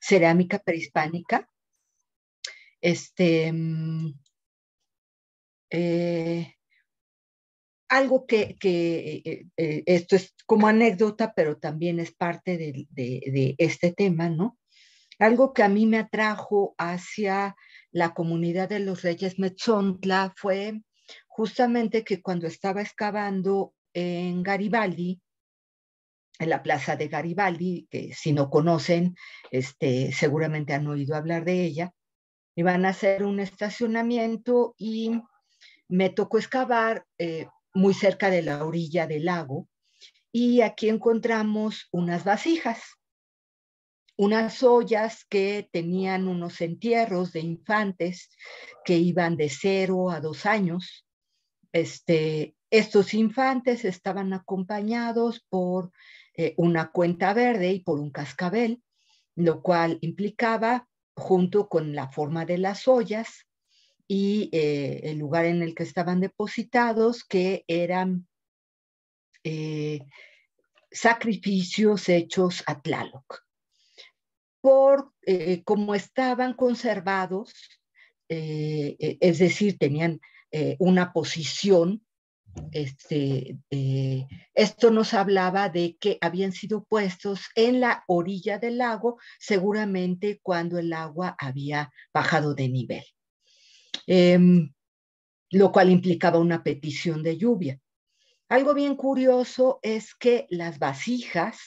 cerámica prehispánica. Este, mm, eh, algo que, eh, eh, esto es como anécdota, pero también es parte de, de, este tema, ¿no? Algo que a mí me atrajo hacia la comunidad de los Reyes Metzontla fue justamente que cuando estaba excavando en Garibaldi, en la Plaza de Garibaldi, que si no conocen, este, seguramente han oído hablar de ella, y van a hacer un estacionamiento y me tocó excavar eh, muy cerca de la orilla del lago y aquí encontramos unas vasijas, unas ollas que tenían unos entierros de infantes que iban de cero a dos años. Este, estos infantes estaban acompañados por eh, una cuenta verde y por un cascabel, lo cual implicaba, junto con la forma de las ollas y eh, el lugar en el que estaban depositados, que eran eh, sacrificios hechos a Tlaloc. Por como estaban conservados, es decir, tenían una posición este, eh, esto nos hablaba de que habían sido puestos en la orilla del lago, seguramente cuando el agua había bajado de nivel, em, lo cual implicaba una petición de lluvia. Algo bien curioso es que las vasijas,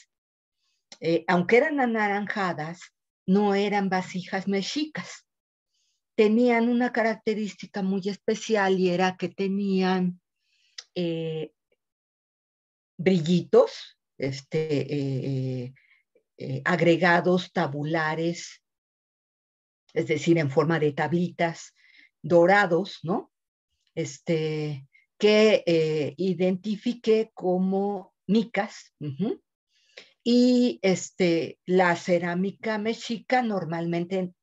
eh, aunque eran anaranjadas, no eran vasijas mexicas. Tenían una característica muy especial y era que tenían eh, brillitos, este, eh, eh, agregados tabulares, es decir, en forma de tablitas dorados, ¿no? Este, que identifique como micas. Y este, la cerámica mexica normalmente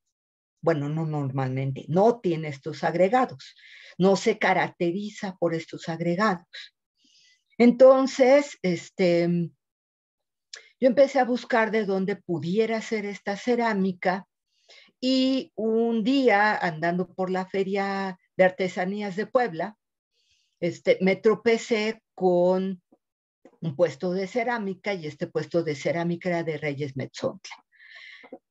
bueno, no normalmente, no tiene estos agregados, no se caracteriza por estos agregados. Entonces, este, yo empecé a buscar de dónde pudiera ser esta cerámica y un día andando por la feria de artesanías de Puebla, este, me tropecé con un puesto de cerámica y este puesto de cerámica era de Reyes Metzontla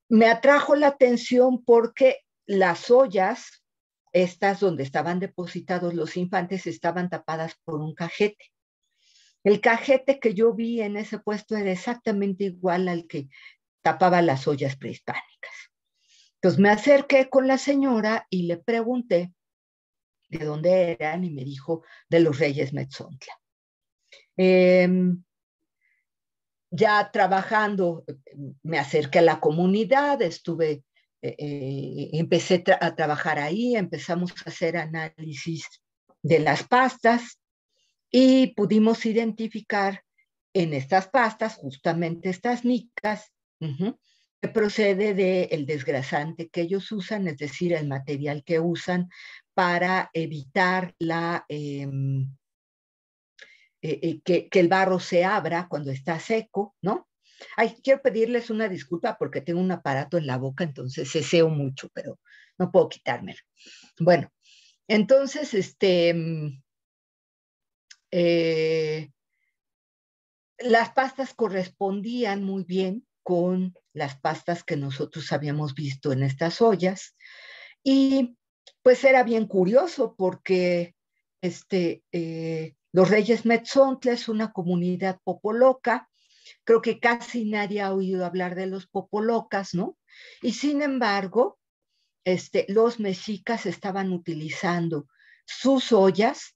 me atrajo la atención porque las ollas, estas donde estaban depositados los infantes, estaban tapadas por un cajete. El cajete que yo vi en ese puesto era exactamente igual al que tapaba las ollas prehispánicas. Entonces me acerqué con la señora y le pregunté de dónde eran y me dijo de los reyes Metzontla. Em, ya trabajando, me acerqué a la comunidad, estuve, eh, eh, empecé a trabajar ahí, empezamos a hacer análisis de las pastas y pudimos identificar en estas pastas, justamente estas nicas, que procede del el desgrasante que ellos usan, es decir, el material que usan para evitar la... Em, eh, que, el barro se abra cuando está seco, ¿no? Ay, quiero pedirles una disculpa porque tengo un aparato en la boca, entonces seo mucho, pero no puedo quitármelo. Bueno, entonces, este, mm, eh, las pastas correspondían muy bien con las pastas que nosotros habíamos visto en estas ollas. Y pues era bien curioso porque este, eh, los Reyes Metzontles, una comunidad popoloca, creo que casi nadie ha oído hablar de los popolocas, ¿no? Y sin embargo, este, los mexicas estaban utilizando sus ollas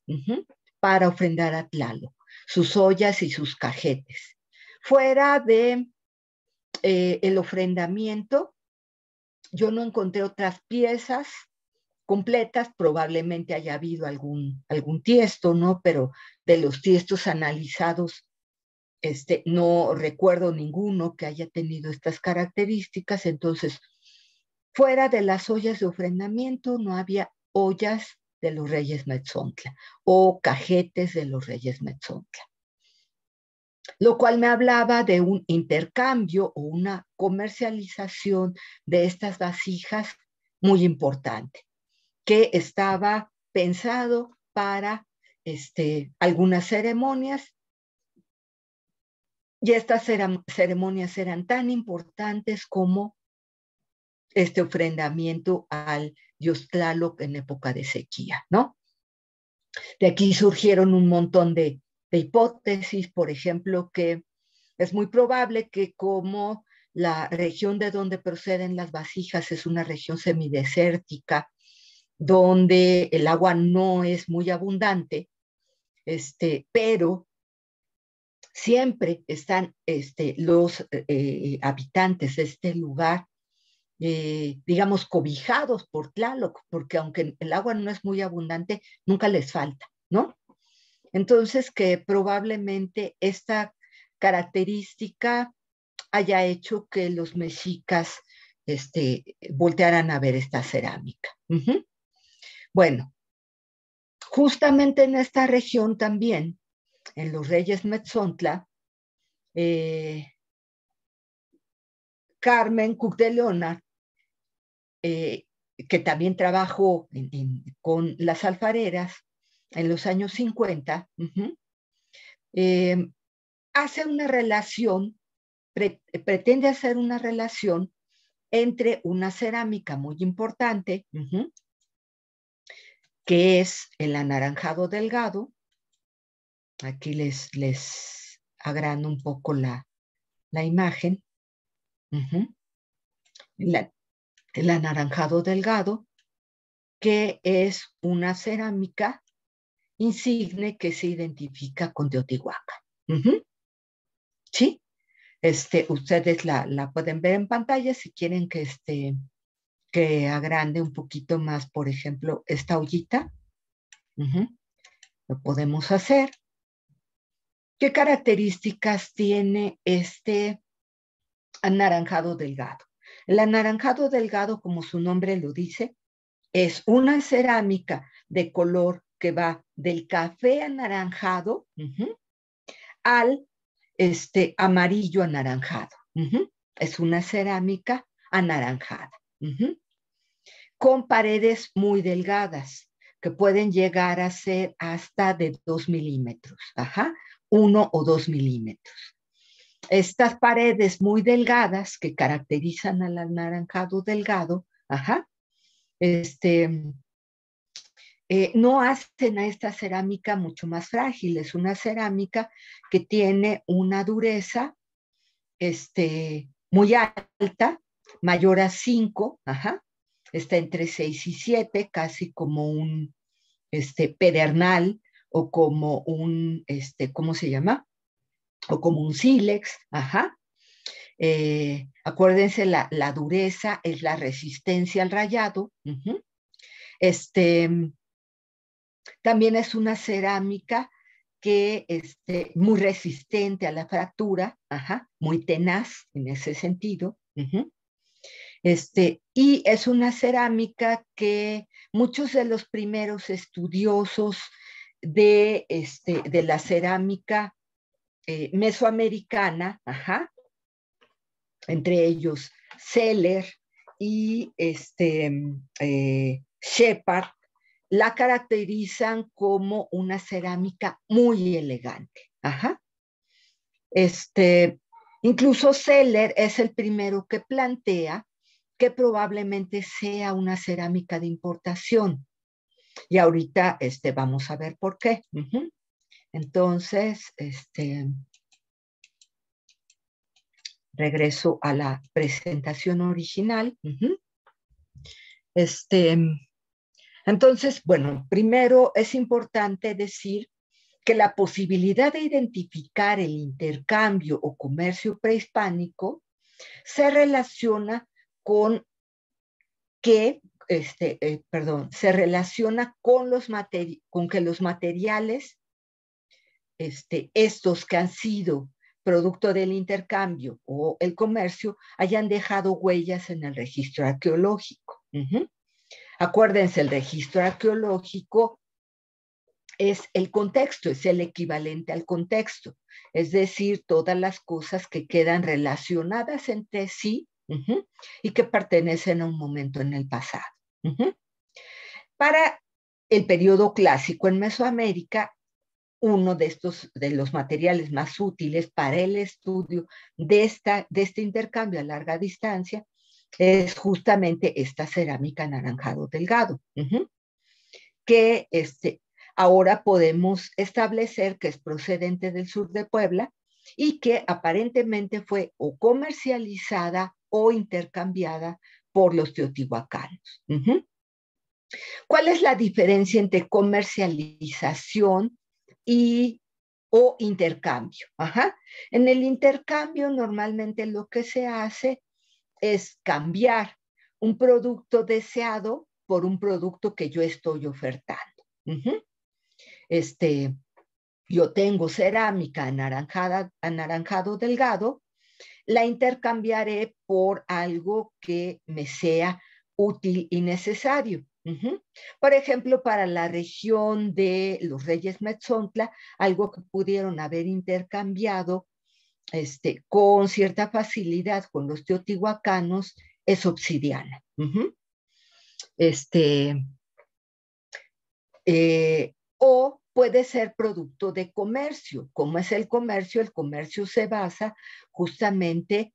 para ofrendar a tlalo, sus ollas y sus cajetes. Fuera de eh, el ofrendamiento, yo no encontré otras piezas completas, probablemente haya habido algún, algún tiesto, ¿no? Pero de los tiestos analizados, este, no recuerdo ninguno que haya tenido estas características. Entonces, fuera de las ollas de ofrendamiento no había ollas de los reyes Metzontla o cajetes de los reyes Metzontla. Lo cual me hablaba de un intercambio o una comercialización de estas vasijas muy importante que estaba pensado para este, algunas ceremonias y estas ceremonias eran tan importantes como este ofrendamiento al dios Tlaloc en época de sequía, ¿no? De aquí surgieron un montón de hipótesis, por ejemplo, que es muy probable que como la región de donde proceden las vasijas es una región semidesértica, donde el agua no es muy abundante, este, pero siempre están este, los eh, habitantes de este lugar, eh, digamos, cobijados por Tlaloc, porque aunque el agua no es muy abundante, nunca les falta, ¿no? Entonces, que probablemente esta característica haya hecho que los mexicas este, voltearan a ver esta cerámica. Bueno, justamente en esta región también, en los Reyes Metzontla, eh, Carmen Cook eh, que también trabajó con las alfareras en los años 50, eh, hace una relación, pretende hacer una relación entre una cerámica muy importante, que es el anaranjado delgado. Aquí les, les agrando un poco la, la imagen. el anaranjado delgado, que es una cerámica insigne que se identifica con Teotihuacán. ¿Sí? Este, ustedes la, la, pueden ver en pantalla si quieren que, esté que agrande un poquito más, por ejemplo, esta ollita. Lo podemos hacer. ¿Qué características tiene este anaranjado delgado? El anaranjado delgado, como su nombre lo dice, es una cerámica de color que va del café anaranjado al este, amarillo anaranjado. Es una cerámica anaranjada con paredes muy delgadas que pueden llegar a ser hasta de 2 milímetros, ajá, 1 o 2 milímetros. Estas paredes muy delgadas que caracterizan al anaranjado delgado, ajá, este, eh, no hacen a esta cerámica mucho más frágil, es una cerámica que tiene una dureza este, muy alta mayor a 5, ajá, está entre 6 y 7, casi como un este, pedernal o como un, este, ¿cómo se llama? O como un sílex, ajá. Eh, acuérdense, la, dureza es la resistencia al rayado. Este, también es una cerámica que este, muy resistente a la fractura, ajá, muy tenaz en ese sentido. Este, y es una cerámica que muchos de los primeros estudiosos de, este, la cerámica eh, mesoamericana, entre ellos Seller y este, mm, eh, Shepard, la caracterizan como una cerámica muy elegante. Este, incluso Seller es el primero que plantea que probablemente sea una cerámica de importación. Y ahorita este, vamos a ver por qué. Entonces, este, regreso a la presentación original. Este, entonces, bueno, primero es importante decir que la posibilidad de identificar el intercambio o comercio prehispánico se relaciona con que, este, eh, perdón, se relaciona con, los con que los materiales, este, estos que han sido producto del intercambio o el comercio, hayan dejado huellas en el registro arqueológico. Acuérdense, el registro arqueológico es el contexto, es el equivalente al contexto, es decir, todas las cosas que quedan relacionadas entre sí y que pertenecen a un momento en el pasado. Para el periodo clásico en Mesoamérica, uno de estos de los materiales más útiles para el estudio de, de este intercambio a larga distancia es justamente esta cerámica anaranjado delgado, que este, ahora podemos establecer que es procedente del sur de Puebla y que aparentemente fue o comercializada o intercambiada por los teotihuacanos. ¿Cuál es la diferencia entre comercialización y o intercambio? En el intercambio normalmente lo que se hace es cambiar un producto deseado por un producto que yo estoy ofertando. Este, yo tengo cerámica anaranjada, anaranjado delgado la intercambiaré por algo que me sea útil y necesario. Por ejemplo, para la región de los Reyes Metzontla, algo que pudieron haber intercambiado este, con cierta facilidad con los teotihuacanos es obsidiana. este, eh, o puede ser producto de comercio. ¿Cómo es el comercio? El comercio se basa justamente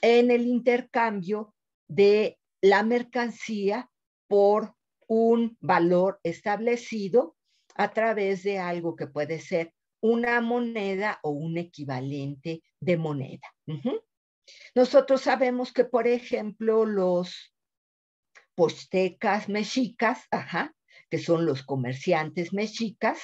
en el intercambio de la mercancía por un valor establecido a través de algo que puede ser una moneda o un equivalente de moneda. Nosotros sabemos que, por ejemplo, los postecas mexicas, ajá, que son los comerciantes mexicas,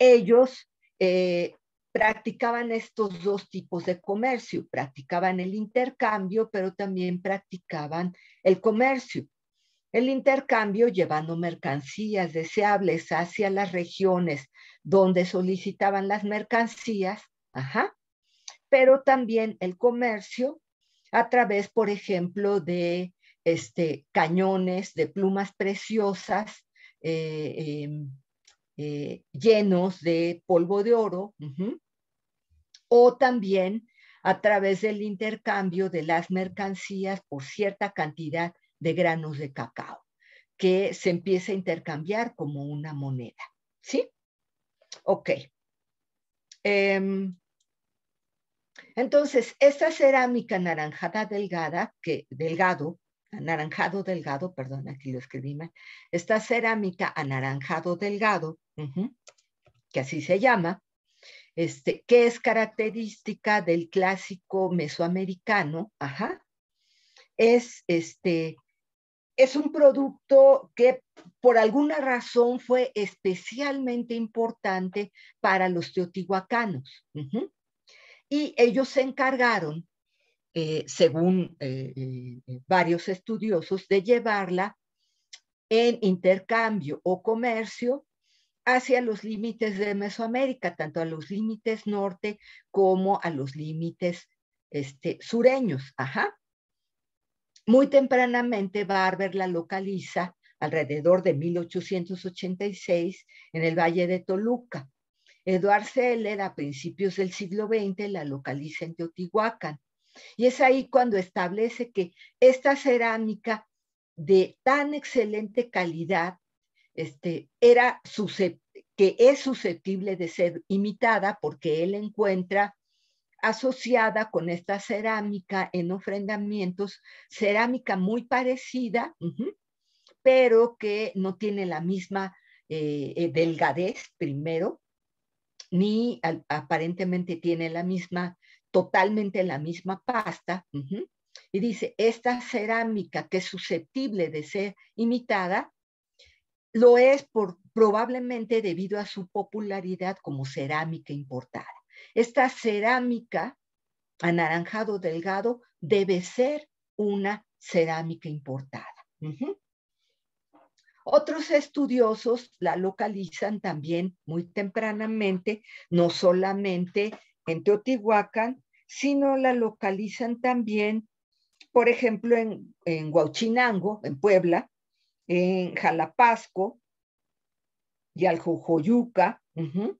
ellos eh, practicaban estos dos tipos de comercio, practicaban el intercambio, pero también practicaban el comercio. El intercambio llevando mercancías deseables hacia las regiones donde solicitaban las mercancías, ajá, pero también el comercio a través, por ejemplo, de este, cañones de plumas preciosas eh, em, eh, llenos de polvo de oro, o también a través del intercambio de las mercancías por cierta cantidad de granos de cacao, que se empieza a intercambiar como una moneda. ¿Sí? Ok. Em, entonces, esta cerámica naranjada delgada, que, delgado, anaranjado delgado, perdón, aquí lo escribí mal, esta cerámica anaranjado delgado, que así se llama, este, que es característica del clásico mesoamericano, ajá, es este, es un producto que por alguna razón fue especialmente importante para los teotihuacanos. Y ellos se encargaron eh, según eh, eh, varios estudiosos, de llevarla en intercambio o comercio hacia los límites de Mesoamérica, tanto a los límites norte como a los límites este, sureños. Muy tempranamente Barber la localiza alrededor de 1886 en el Valle de Toluca. Eduard Seller a principios del siglo XX la localiza en Teotihuacán. Y es ahí cuando establece que esta cerámica de tan excelente calidad este, era que es susceptible de ser imitada porque él encuentra asociada con esta cerámica en ofrendamientos, cerámica muy parecida, pero que no tiene la misma eh, eh, delgadez primero, ni aparentemente tiene la misma totalmente la misma pasta. Y dice, esta cerámica que es susceptible de ser imitada, lo es por, probablemente debido a su popularidad como cerámica importada. Esta cerámica anaranjado delgado debe ser una cerámica importada. Otros estudiosos la localizan también muy tempranamente, no solamente en Teotihuacán, sino la localizan también, por ejemplo, en, en Huachinango, en Puebla, en Jalapasco y al uh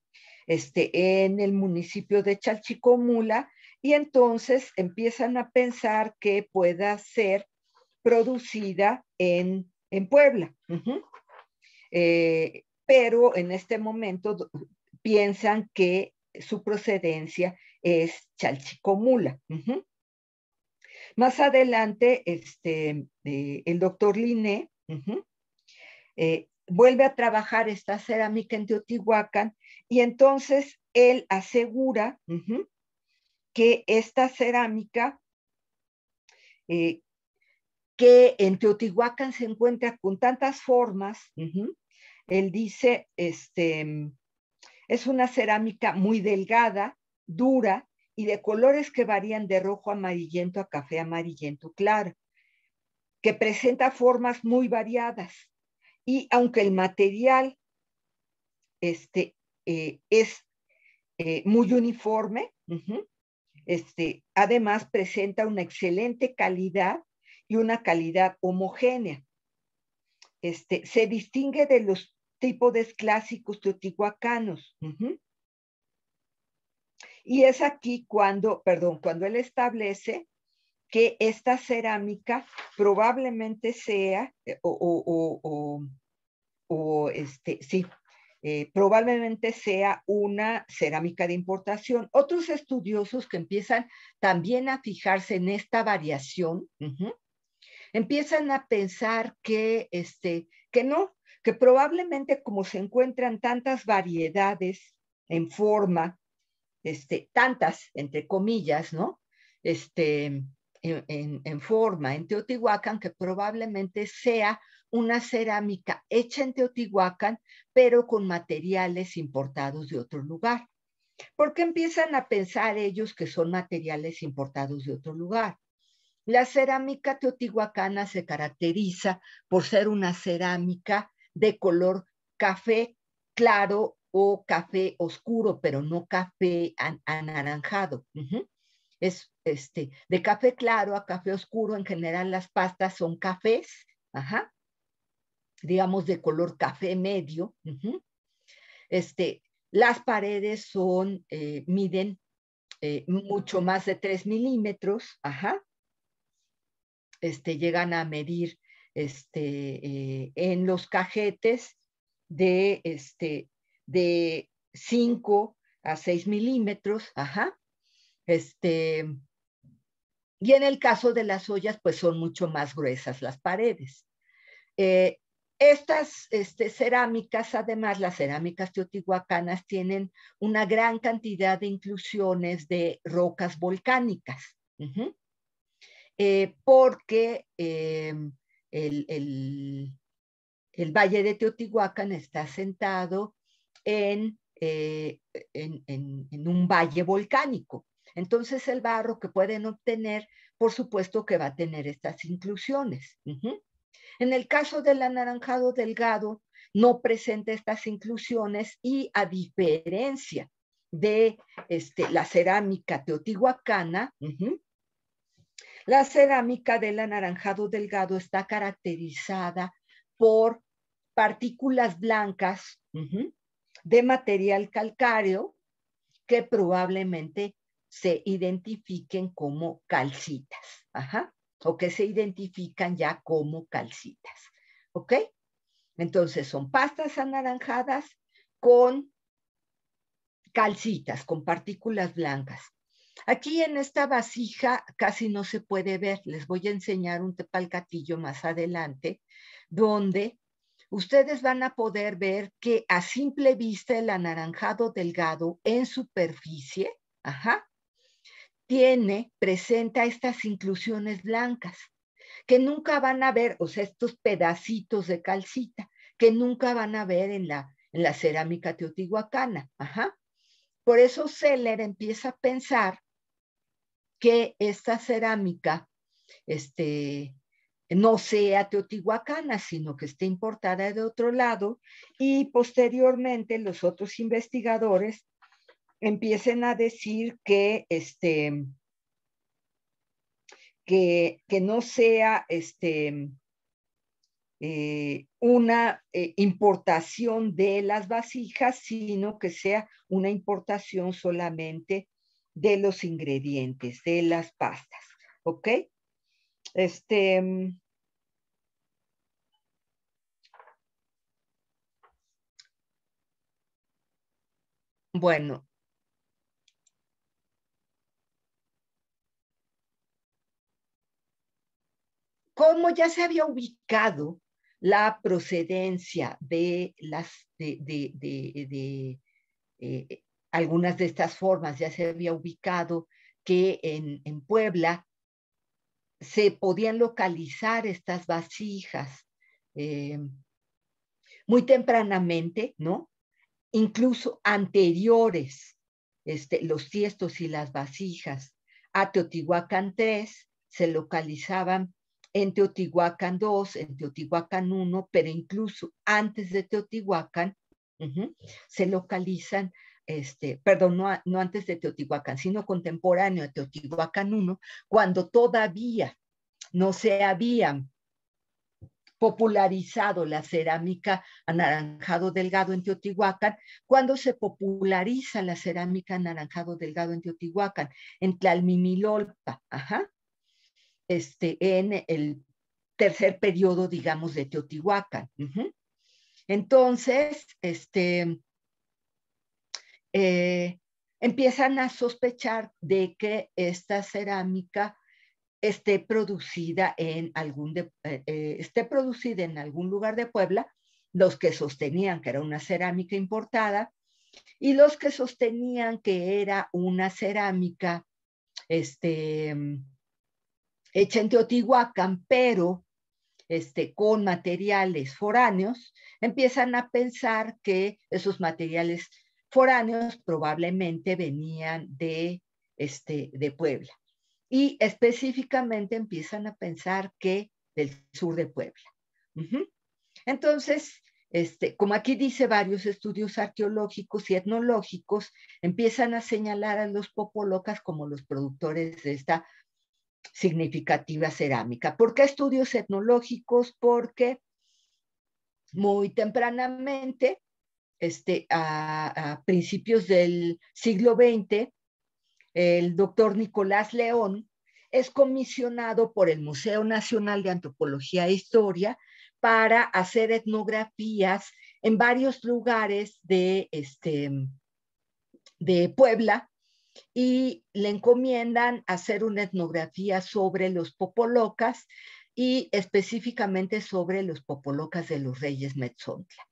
este, en el municipio de Chalchicomula, y entonces empiezan a pensar que pueda ser producida en, Puebla. Eh, pero en este momento piensan que su procedencia es Chalchicomula. Más adelante, este, eh, el doctor Liné eh, vuelve a trabajar esta cerámica en Teotihuacán y entonces él asegura que esta cerámica eh, que en Teotihuacán se encuentra con tantas formas, él dice, este, es una cerámica muy delgada dura y de colores que varían de rojo amarillento a café amarillento claro, que presenta formas muy variadas. Y aunque el material este, eh, es eh, muy uniforme, este, además presenta una excelente calidad y una calidad homogénea. Este, se distingue de los tipos clásicos teotihuacanos. Y es aquí cuando, perdón, cuando él establece que esta cerámica probablemente sea, eh, o, o, o, este, sí, eh, probablemente sea una cerámica de importación. Otros estudiosos que empiezan también a fijarse en esta variación, empiezan a pensar que, este, que no, que probablemente como se encuentran tantas variedades en forma este, tantas, entre comillas, ¿no? Este, en, en, forma en Teotihuacán, que probablemente sea una cerámica hecha en Teotihuacán, pero con materiales importados de otro lugar. Porque empiezan a pensar ellos que son materiales importados de otro lugar. La cerámica teotihuacana se caracteriza por ser una cerámica de color café claro café oscuro, pero no café anaranjado. Es este, de café claro a café oscuro, en general las pastas son cafés, ajá, digamos de color café medio. este, las paredes son, eh, miden eh, mucho más de 3 milímetros, ajá. Este, llegan a medir este, eh, en los cajetes de este, de 5 a 6 milímetros, ajá. Este, y en el caso de las ollas, pues son mucho más gruesas las paredes. Eh, estas este, cerámicas, además, las cerámicas teotihuacanas tienen una gran cantidad de inclusiones de rocas volcánicas, eh, porque eh, el, el, valle de Teotihuacán está asentado eh, en, un valle volcánico. Entonces el barro que pueden obtener, por supuesto que va a tener estas inclusiones. En el caso del anaranjado delgado, no presenta estas inclusiones y a diferencia de este, la cerámica teotihuacana, la cerámica del anaranjado delgado está caracterizada por partículas blancas de material calcáreo que probablemente se identifiquen como calcitas, o que se identifican ya como calcitas, ¿ok? Entonces son pastas anaranjadas con calcitas, con partículas blancas. Aquí en esta vasija casi no se puede ver, les voy a enseñar un tepalcatillo más adelante, donde ustedes van a poder ver que a simple vista el anaranjado delgado en superficie, tiene, presenta estas inclusiones blancas que nunca van a ver, o sea, estos pedacitos de calcita que nunca van a ver en la, en la cerámica teotihuacana. Ajá. Por eso Seller empieza a pensar que esta cerámica este, no sea teotihuacana, sino que esté importada de otro lado y posteriormente los otros investigadores empiecen a decir que, este, que, no sea este, eh, una eh, importación de las vasijas, sino que sea una importación solamente de los ingredientes, de las pastas. ¿Ok? Este, mm, bueno, como ya se había ubicado la procedencia de, las, de, eh, algunas de estas formas, ya se había ubicado que en, en Puebla se podían localizar estas vasijas eh, muy tempranamente, ¿no? Incluso anteriores, este, los tiestos y las vasijas. A Teotihuacán 3 se localizaban en Teotihuacán 2, en Teotihuacán 1, pero incluso antes de Teotihuacán se localizan este, perdón, no, antes de Teotihuacán, sino contemporáneo a Teotihuacán I, cuando todavía no se había popularizado la cerámica anaranjado delgado en Teotihuacán, cuando se populariza la cerámica anaranjado delgado en Teotihuacán, en Tlalmimilolpa, ajá, este, en el tercer periodo, digamos, de Teotihuacán. Entonces, este, eh, empiezan a sospechar de que esta cerámica esté producida en algún eh, eh, esté producida en algún lugar de Puebla los que sostenían que era una cerámica importada y los que sostenían que era una cerámica este, mm, hecha en Teotihuacán, pero este, con materiales foráneos, empiezan a pensar que esos materiales foráneos probablemente venían de, este, de Puebla y específicamente empiezan a pensar que del sur de Puebla. Entonces, este, como aquí dice, varios estudios arqueológicos y etnológicos empiezan a señalar a los popolocas como los productores de esta significativa cerámica. ¿Por qué estudios etnológicos? Porque muy tempranamente este, a, principios del siglo XX, el doctor Nicolás León es comisionado por el Museo Nacional de Antropología e Historia para hacer etnografías en varios lugares de, este, de Puebla y le encomiendan hacer una etnografía sobre los popolocas y específicamente sobre los popolocas de los reyes Metzontla.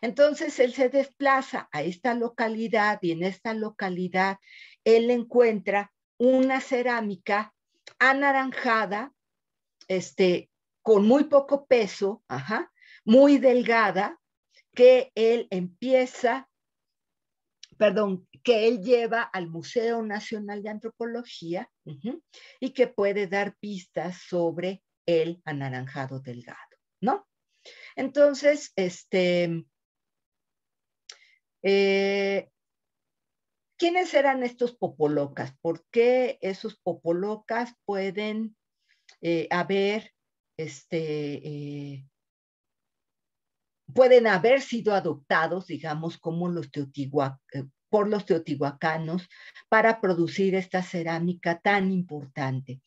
Entonces él se desplaza a esta localidad y en esta localidad él encuentra una cerámica anaranjada, este, con muy poco peso, ajá, muy delgada, que él empieza, perdón, que él lleva al Museo Nacional de Antropología y que puede dar pistas sobre el anaranjado delgado, ¿no? Entonces, este, eh, ¿quiénes eran estos popolocas? ¿Por qué esos popolocas pueden eh, haber, este, eh, pueden haber sido adoptados, digamos, como los por los teotihuacanos para producir esta cerámica tan importante?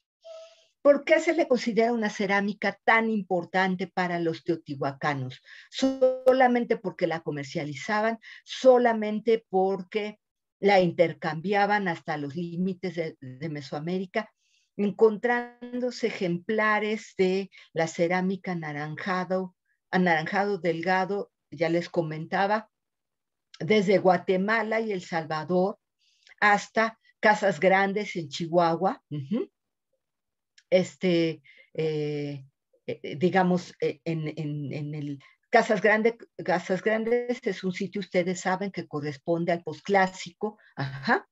¿Por qué se le considera una cerámica tan importante para los teotihuacanos? Solamente porque la comercializaban, solamente porque la intercambiaban hasta los límites de, Mesoamérica, encontrándose ejemplares de la cerámica anaranjado, anaranjado delgado, ya les comentaba, desde Guatemala y El Salvador hasta casas grandes en Chihuahua este, eh, eh, eh, digamos, en, el... Casas, Grandes, Casas Grandes es un sitio, ustedes saben, que corresponde al posclásico, ajá,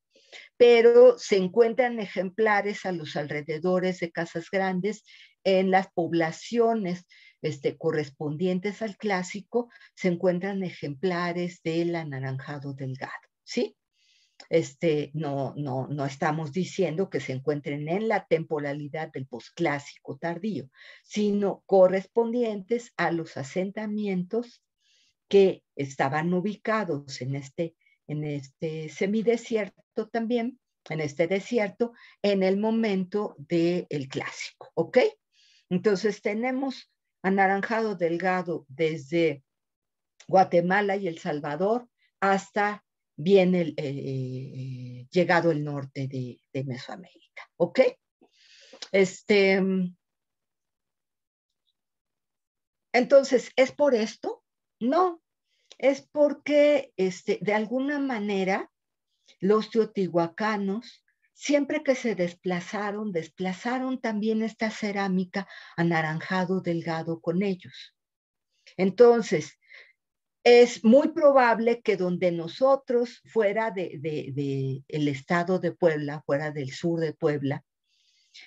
pero se encuentran ejemplares a los alrededores de Casas Grandes en las poblaciones este, correspondientes al clásico, se encuentran ejemplares del anaranjado delgado, ¿sí? este, no, no, estamos diciendo que se encuentren en la temporalidad del posclásico tardío, sino correspondientes a los asentamientos que estaban ubicados en este, en este semidesierto también, en este desierto, en el momento del clásico, ¿ok? Entonces tenemos anaranjado delgado desde Guatemala y El Salvador hasta viene el, eh, llegado el norte de, Mesoamérica. ¿Ok? Este, mm, entonces, ¿es por esto? No, es porque este, de alguna manera los teotihuacanos, siempre que se desplazaron, desplazaron también esta cerámica anaranjado delgado con ellos. Entonces, es muy probable que donde nosotros, fuera del de, el estado de Puebla, fuera del sur de Puebla,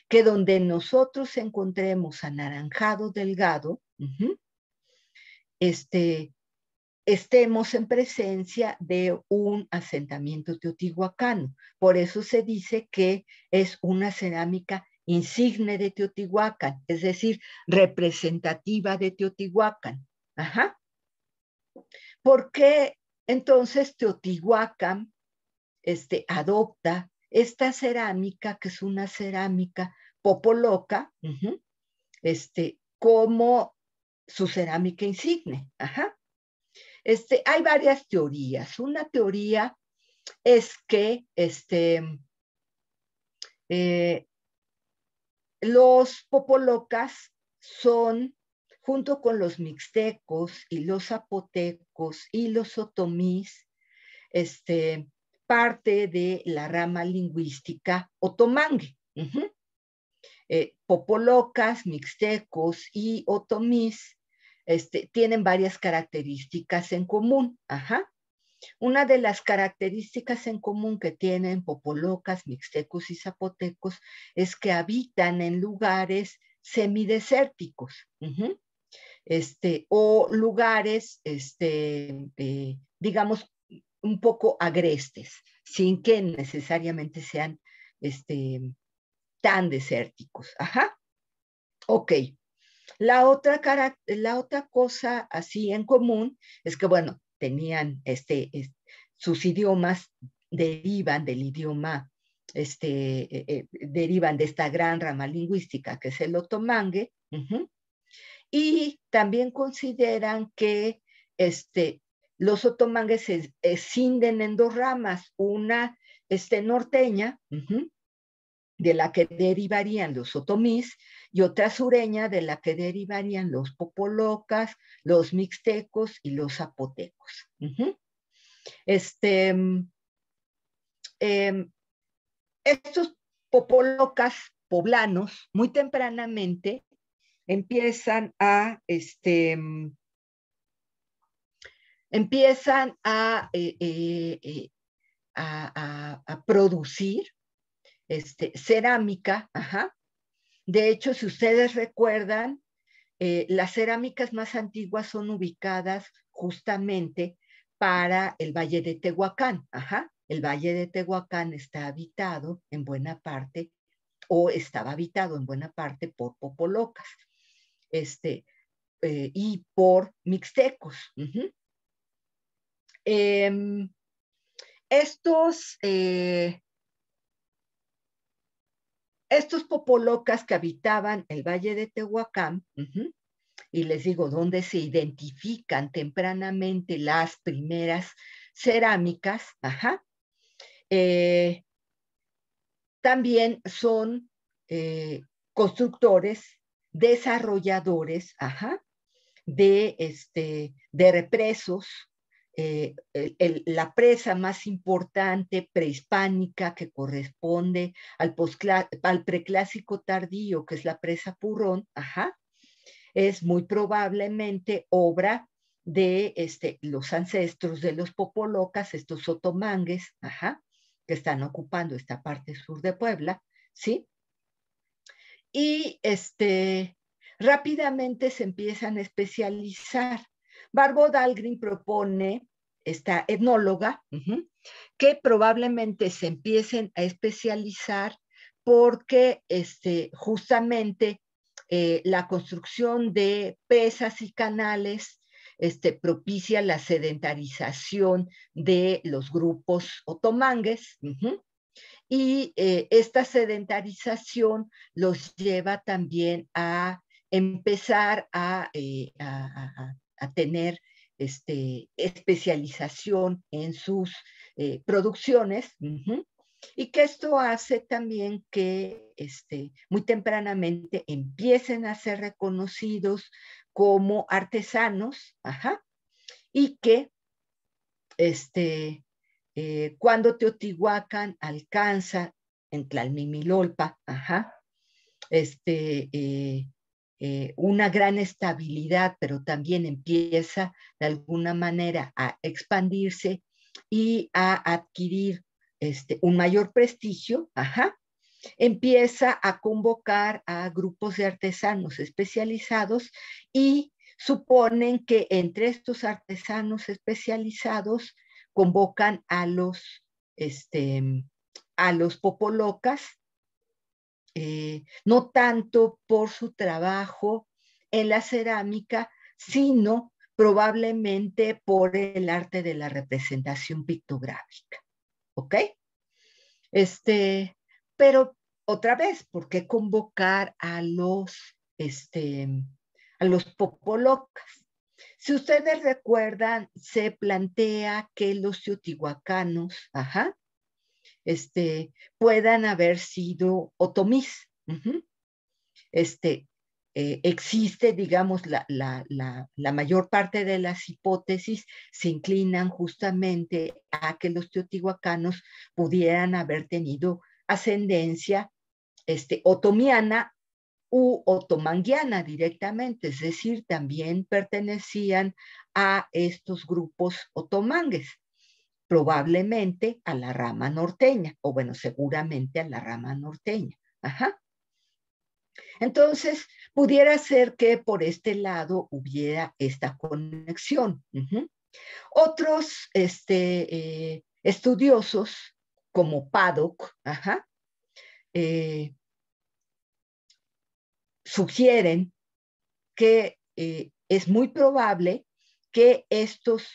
que donde nosotros encontremos anaranjado delgado, este, estemos en presencia de un asentamiento teotihuacano. Por eso se dice que es una cerámica insigne de Teotihuacán, es decir, representativa de Teotihuacán. Ajá. ¿Por qué entonces Teotihuacán este, adopta esta cerámica, que es una cerámica popoloca, este, como su cerámica insigne? Este, hay varias teorías. Una teoría es que este, eh, los popolocas son junto con los mixtecos y los zapotecos y los otomís, este, parte de la rama lingüística otomangue. Eh, popolocas, mixtecos y otomís este, tienen varias características en común. Ajá. Una de las características en común que tienen popolocas, mixtecos y zapotecos es que habitan en lugares semidesérticos este, o lugares, este, eh, digamos, un poco agrestes, sin que necesariamente sean este, tan desérticos. Ajá. Ok. La otra, la otra cosa así en común es que, bueno, tenían este, sus idiomas derivan del idioma, este, eh, eh, derivan de esta gran rama lingüística que es el otomangue, y también consideran que este, los otomangues se escinden en dos ramas, una este, norteña, de la que derivarían los otomís, y otra sureña, de la que derivarían los popolocas, los mixtecos y los zapotecos. este, em, estos popolocas poblanos, muy tempranamente, empiezan a, este, empiezan eh, eh, eh, a, a, producir este, cerámica. Ajá. De hecho, si ustedes recuerdan, las cerámicas más antiguas son ubicadas justamente para el Valle de Tehuacán. Ajá. El Valle de Tehuacán está habitado en buena parte o estaba habitado en buena parte por popolocas este, eh, y por mixtecos. Em, estos, eh, estos popolocas que habitaban el valle de Tehuacán, y les digo, donde se identifican tempranamente las primeras cerámicas, eh, también son constructores desarrolladores ajá, de, este, de represos. Eh, la presa más importante prehispánica que corresponde al, al preclásico tardío, que es la presa Purrón, ajá, es muy probablemente obra de este, los ancestros de los popolocas, estos sotomangues, ajá, que están ocupando esta parte sur de Puebla, ¿sí? y este, rápidamente se empiezan a especializar. Barbo Dahlgren propone, esta etnóloga, que probablemente se empiecen a especializar porque este, justamente eh, la construcción de pesas y canales este, propicia la sedentarización de los grupos otomangues y eh, esta sedentarización los lleva también a empezar a, eh, a, tener este, especialización en sus eh, producciones y que esto hace también que este, muy tempranamente empiecen a ser reconocidos como artesanos y que este, eh, cuando Teotihuacán alcanza en Tlalmimilolpa, ajá, este, eh, eh, una gran estabilidad, pero también empieza de alguna manera a expandirse y a adquirir este, un mayor prestigio, empieza a convocar a grupos de artesanos especializados y suponen que entre estos artesanos especializados convocan a los, este, a los popolocas, eh, no tanto por su trabajo en la cerámica, sino probablemente por el arte de la representación pictográfica. ¿Ok? Este, pero otra vez, ¿por qué convocar a los, este, a los popolocas? Si ustedes recuerdan, se plantea que los teotihuacanos ajá, este, puedan haber sido otomís. este, eh, existe, digamos, la, mayor parte de las hipótesis se inclinan justamente a que los teotihuacanos pudieran haber tenido ascendencia este, otomiana u otomanguiana directamente, es decir, también pertenecían a estos grupos otomangues, probablemente a la rama norteña, o bueno, seguramente a la rama norteña. Ajá. Entonces, pudiera ser que por este lado hubiera esta conexión. Otros este, eh, estudiosos, como Paddock, ajá, eh, sugieren que eh, es muy probable que estos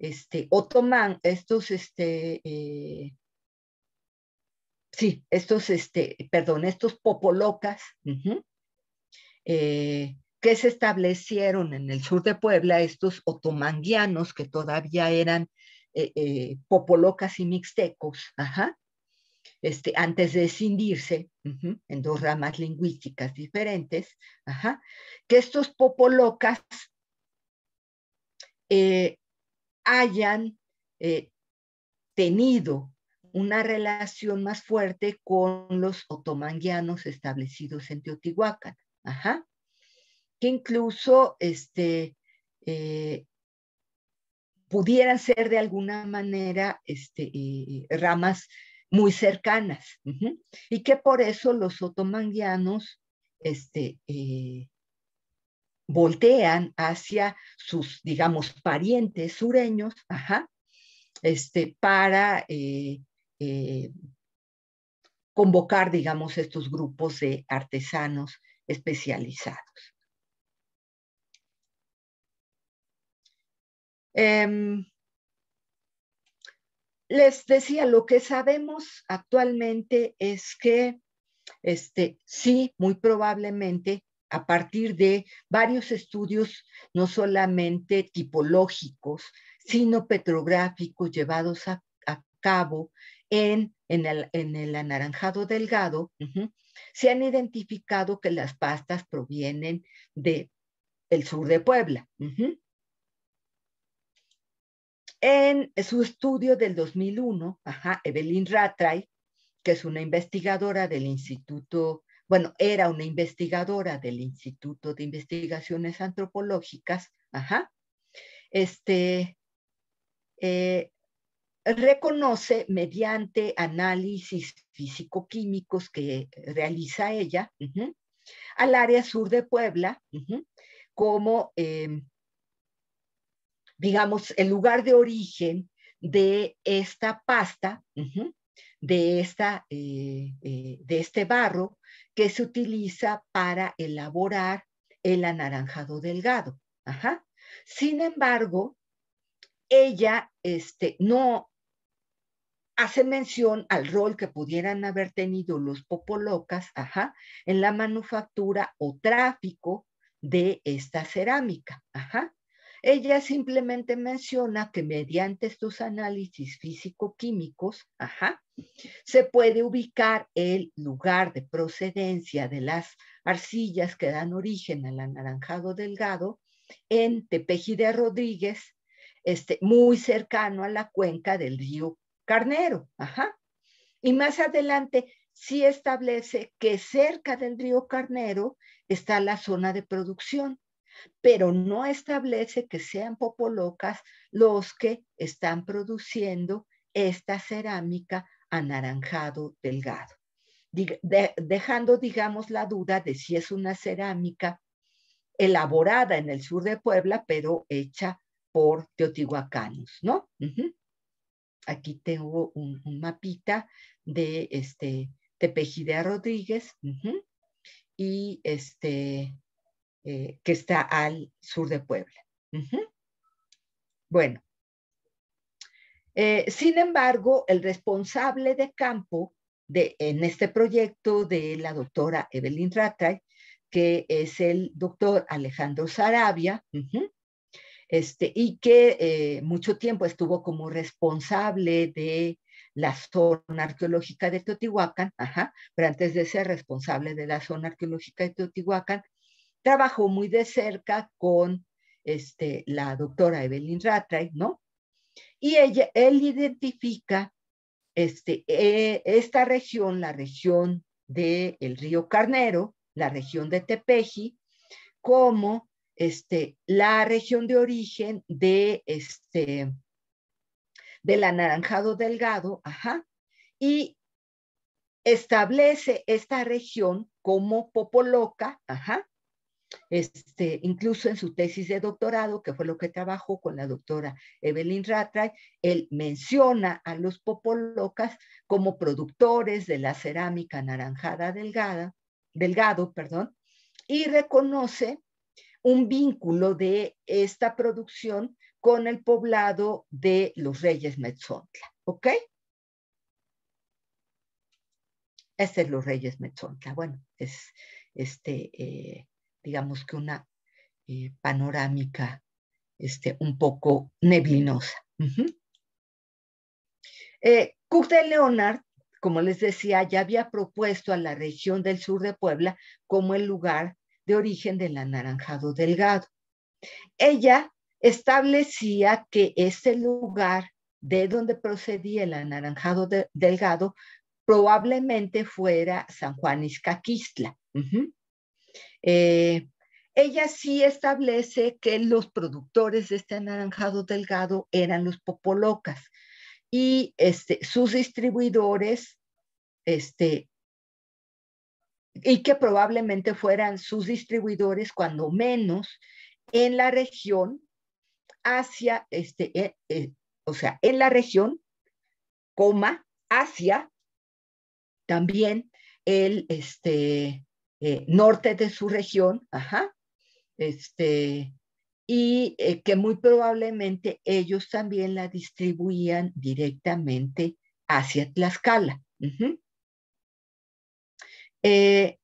este, otomán, estos, este, eh, sí, estos, este, perdón, estos popolocas eh, que se establecieron en el sur de Puebla, estos otomanguianos que todavía eran popolocas y mixtecos, ajá, este, antes de escindirse en dos ramas lingüísticas diferentes, que estos popolocas eh, hayan eh, tenido una relación más fuerte con los otomanguianos establecidos en Teotihuacán, que incluso este, eh, pudieran ser de alguna manera este, ramas muy cercanas y que por eso los otomanguianos este, eh, voltean hacia sus, digamos, parientes sureños ajá, este, para eh, eh, convocar, digamos, estos grupos de artesanos especializados. Em, les decía, lo que sabemos actualmente es que, este, sí, muy probablemente, a partir de varios estudios, no solamente tipológicos, sino petrográficos llevados a, cabo en, en, el, anaranjado delgado, se han identificado que las pastas provienen de sur de Puebla. En su estudio del 2001, Evelyn Ratray, que es una investigadora del Instituto, bueno, era una investigadora del Instituto de Investigaciones Antropológicas, ajá, este, eh, reconoce mediante análisis físico-químicos que realiza ella al área sur de Puebla como em, digamos, el lugar de origen de esta pasta, de, esta, eh, eh, de este barro que se utiliza para elaborar el anaranjado delgado. Ajá. Sin embargo, ella este, no hace mención al rol que pudieran haber tenido los popolocas ajá, en la manufactura o tráfico de esta cerámica. Ajá. Ella simplemente menciona que mediante estos análisis físico-químicos, se puede ubicar el lugar de procedencia de las arcillas que dan origen al anaranjado delgado en de Rodríguez, este, muy cercano a la cuenca del río Carnero. Ajá. Y más adelante sí establece que cerca del río Carnero está la zona de producción pero no establece que sean popolocas los que están produciendo esta cerámica anaranjado delgado, dejando, digamos, la duda de si es una cerámica elaborada en el sur de Puebla, pero hecha por teotihuacanos, ¿no? Aquí tengo un, mapita de este Tepejidea Rodríguez y este eh, que está al sur de Puebla. Bueno, eh, sin embargo, el responsable de campo de, en este proyecto de la doctora Evelyn Ratray, que es el doctor Alejandro Sarabia, este, y que eh, mucho tiempo estuvo como responsable de la zona arqueológica de Teotihuacán, pero antes de ser responsable de la zona arqueológica de Teotihuacán, trabajó muy de cerca con este, la doctora Evelyn Rattray, ¿no? Y ella, él identifica este, eh, esta región, la región del río Carnero, la región de Tepeji, como este, la región de origen de este, del anaranjado delgado, ajá, y establece esta región como Popoloca, ajá, este, incluso en su tesis de doctorado, que fue lo que trabajó con la doctora Evelyn Ratray, él menciona a los popolocas como productores de la cerámica anaranjada delgada, delgado perdón, y reconoce un vínculo de esta producción con el poblado de los Reyes Metzontla. ¿Ok? Este es los Reyes Metzontla. Bueno, es este. Eh, digamos que una eh, panorámica este, un poco neblinosa. Uh de Leonard, como les decía, ya había propuesto a la región del sur de Puebla como el lugar de origen del anaranjado delgado. Ella establecía que este lugar de donde procedía el anaranjado delgado probablemente fuera San Juan Iscaquistla. Eh, ella sí establece que los productores de este anaranjado delgado eran los popolocas y este, sus distribuidores, este, y que probablemente fueran sus distribuidores cuando menos en la región hacia, este, eh, eh, o sea, en la región, coma, hacia también el, este, eh, norte de su región, ajá, este, y eh, que muy probablemente ellos también la distribuían directamente hacia Tlaxcala. Eh,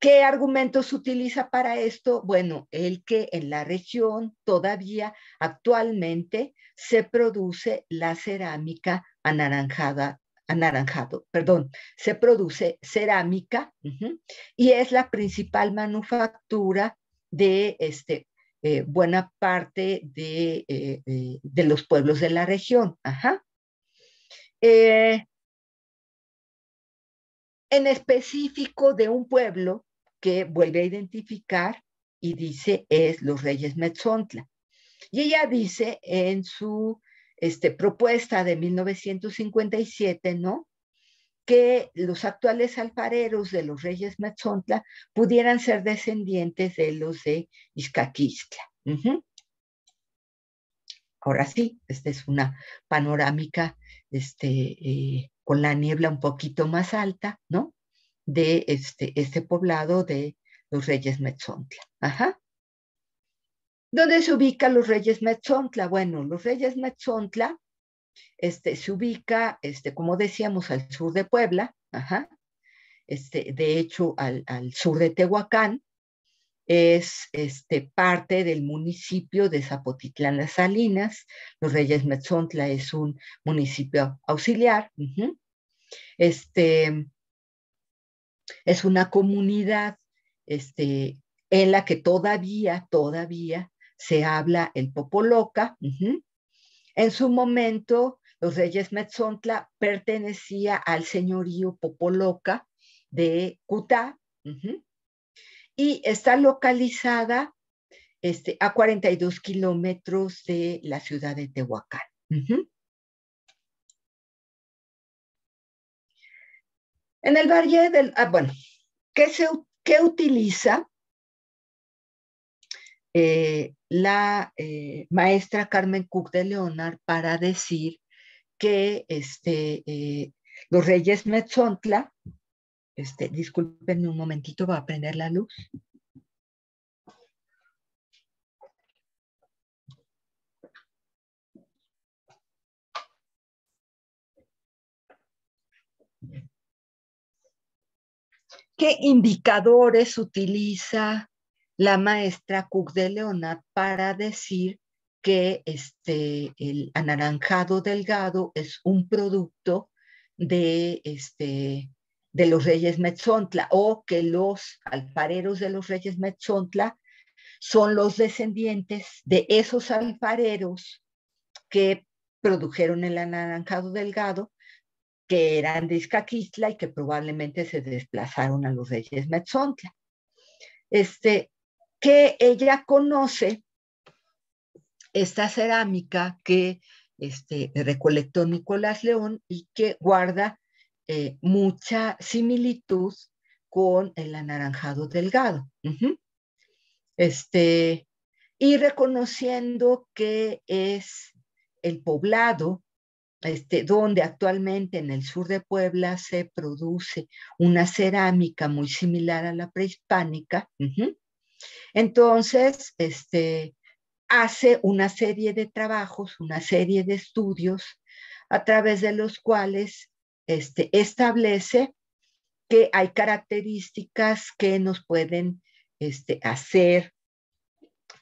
¿Qué argumentos utiliza para esto? Bueno, el que en la región todavía actualmente se produce la cerámica anaranjada anaranjado, perdón, se produce cerámica y es la principal manufactura de este, eh, buena parte de, eh, eh, de, los pueblos de la región. Ajá. en específico de un pueblo que vuelve a identificar y dice es los reyes Metzontla. Y ella dice en su este, propuesta de 1957, ¿no? Que los actuales alfareros de los reyes Metzontla pudieran ser descendientes de los de Izcaquistla. Ahora sí, esta es una panorámica este, eh, con la niebla un poquito más alta, ¿no? De este, este poblado de los reyes Metzontla. Ajá. ¿Dónde se ubica los Reyes Metzontla. Bueno, los Reyes Metzontla este, se ubica, este, como decíamos, al sur de Puebla, este, de hecho al, sur de Tehuacán, es este, parte del municipio de Zapotitlán Las Salinas. Los Reyes Metzontla es un municipio auxiliar. Este, es una comunidad este, en la que todavía, todavía se habla el Popoloca. En su momento, los reyes Metzontla pertenecía al señorío Popoloca de Cutá y está localizada este, a 42 kilómetros de la ciudad de Tehuacán. En el barrio del... Ah, bueno, ¿qué utiliza eh, la eh, maestra Carmen Cook de Leonard para decir que este, eh, los reyes Metzontla, este, disculpen un momentito, va a prender la luz. ¿Qué indicadores utiliza la maestra Cook de Leona para decir que este, el anaranjado delgado es un producto de, este, de los reyes Metzontla o que los alfareros de los reyes Metzontla son los descendientes de esos alfareros que produjeron el anaranjado delgado, que eran de Izcaquistla y que probablemente se desplazaron a los reyes Metzontla. Este, que ella conoce esta cerámica que este, recolectó Nicolás León y que guarda eh, mucha similitud con el anaranjado delgado. este, y reconociendo que es el poblado este, donde actualmente en el sur de Puebla se produce una cerámica muy similar a la prehispánica, entonces, este, hace una serie de trabajos, una serie de estudios a través de los cuales este, establece que hay características que nos pueden este, hacer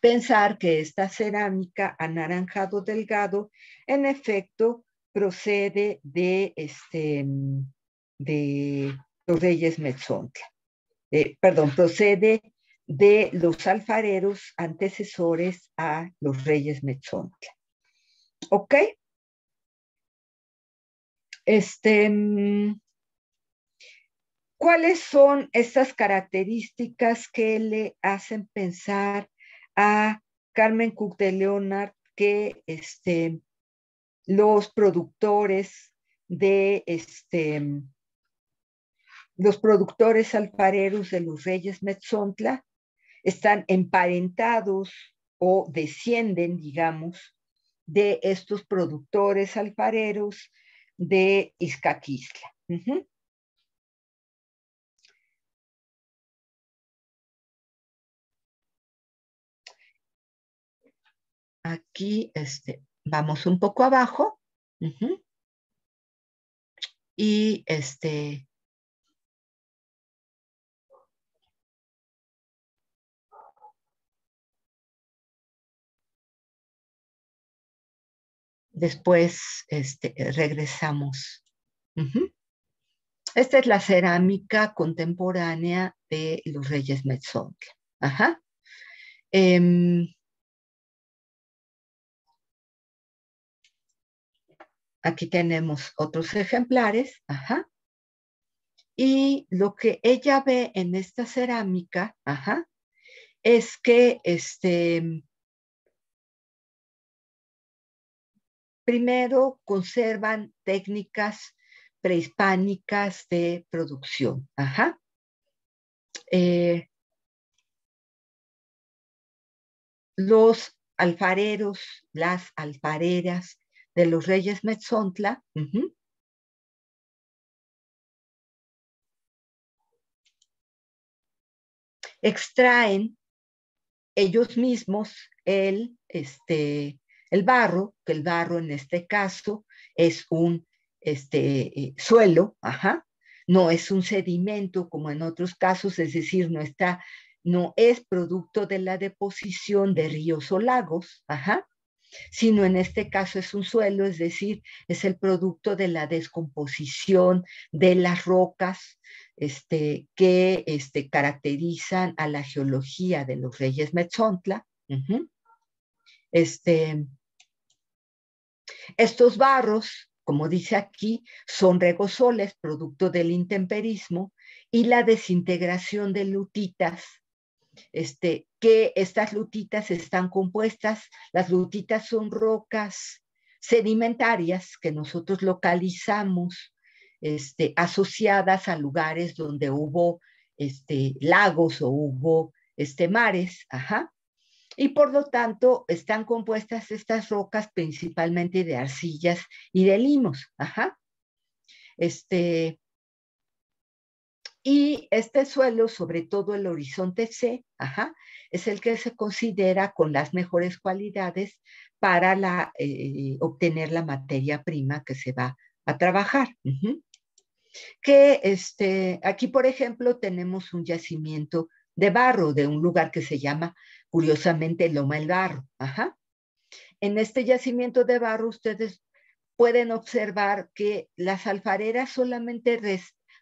pensar que esta cerámica anaranjado delgado en efecto procede de, este, de los reyes Metzontla. Eh, perdón, procede de los alfareros antecesores a los reyes Metzontla. ¿Ok? Este, mm, ¿Cuáles son estas características que le hacen pensar a Carmen Cuc de Leonard que este, los productores de este, mm, los productores alfareros de los Reyes Metzontla están emparentados o descienden, digamos, de estos productores alfareros de Izcaquistla. Aquí este, vamos un poco abajo. Y este, Después este, regresamos. Esta es la cerámica contemporánea de los reyes Metzong. Ajá. Em, aquí tenemos otros ejemplares. Ajá. Y lo que ella ve en esta cerámica, ajá, es que este, Primero, conservan técnicas prehispánicas de producción. Ajá. Eh, los alfareros, las alfareras de los reyes Metzontla, extraen ellos mismos el, este, el barro, que el barro en este caso es un este, eh, suelo, ajá, no es un sedimento como en otros casos, es decir, no está, no es producto de la deposición de ríos o lagos, sino en este caso es un suelo, es decir, es el producto de la descomposición de las rocas este, que este, caracterizan a la geología de los reyes Metzontla. Este, estos barros, como dice aquí, son regosoles, producto del intemperismo y la desintegración de lutitas, este, que estas lutitas están compuestas, las lutitas son rocas sedimentarias que nosotros localizamos este, asociadas a lugares donde hubo este, lagos o hubo este, mares, ajá, y por lo tanto están compuestas estas rocas principalmente de arcillas y de limos. Ajá. Este, y este suelo, sobre todo el horizonte C, es el que se considera con las mejores cualidades para la, eh, obtener la materia prima que se va a trabajar. Que este, aquí, por ejemplo, tenemos un yacimiento de barro de un lugar que se llama curiosamente loma el barro. Ajá. En este yacimiento de barro ustedes pueden observar que las alfareras solamente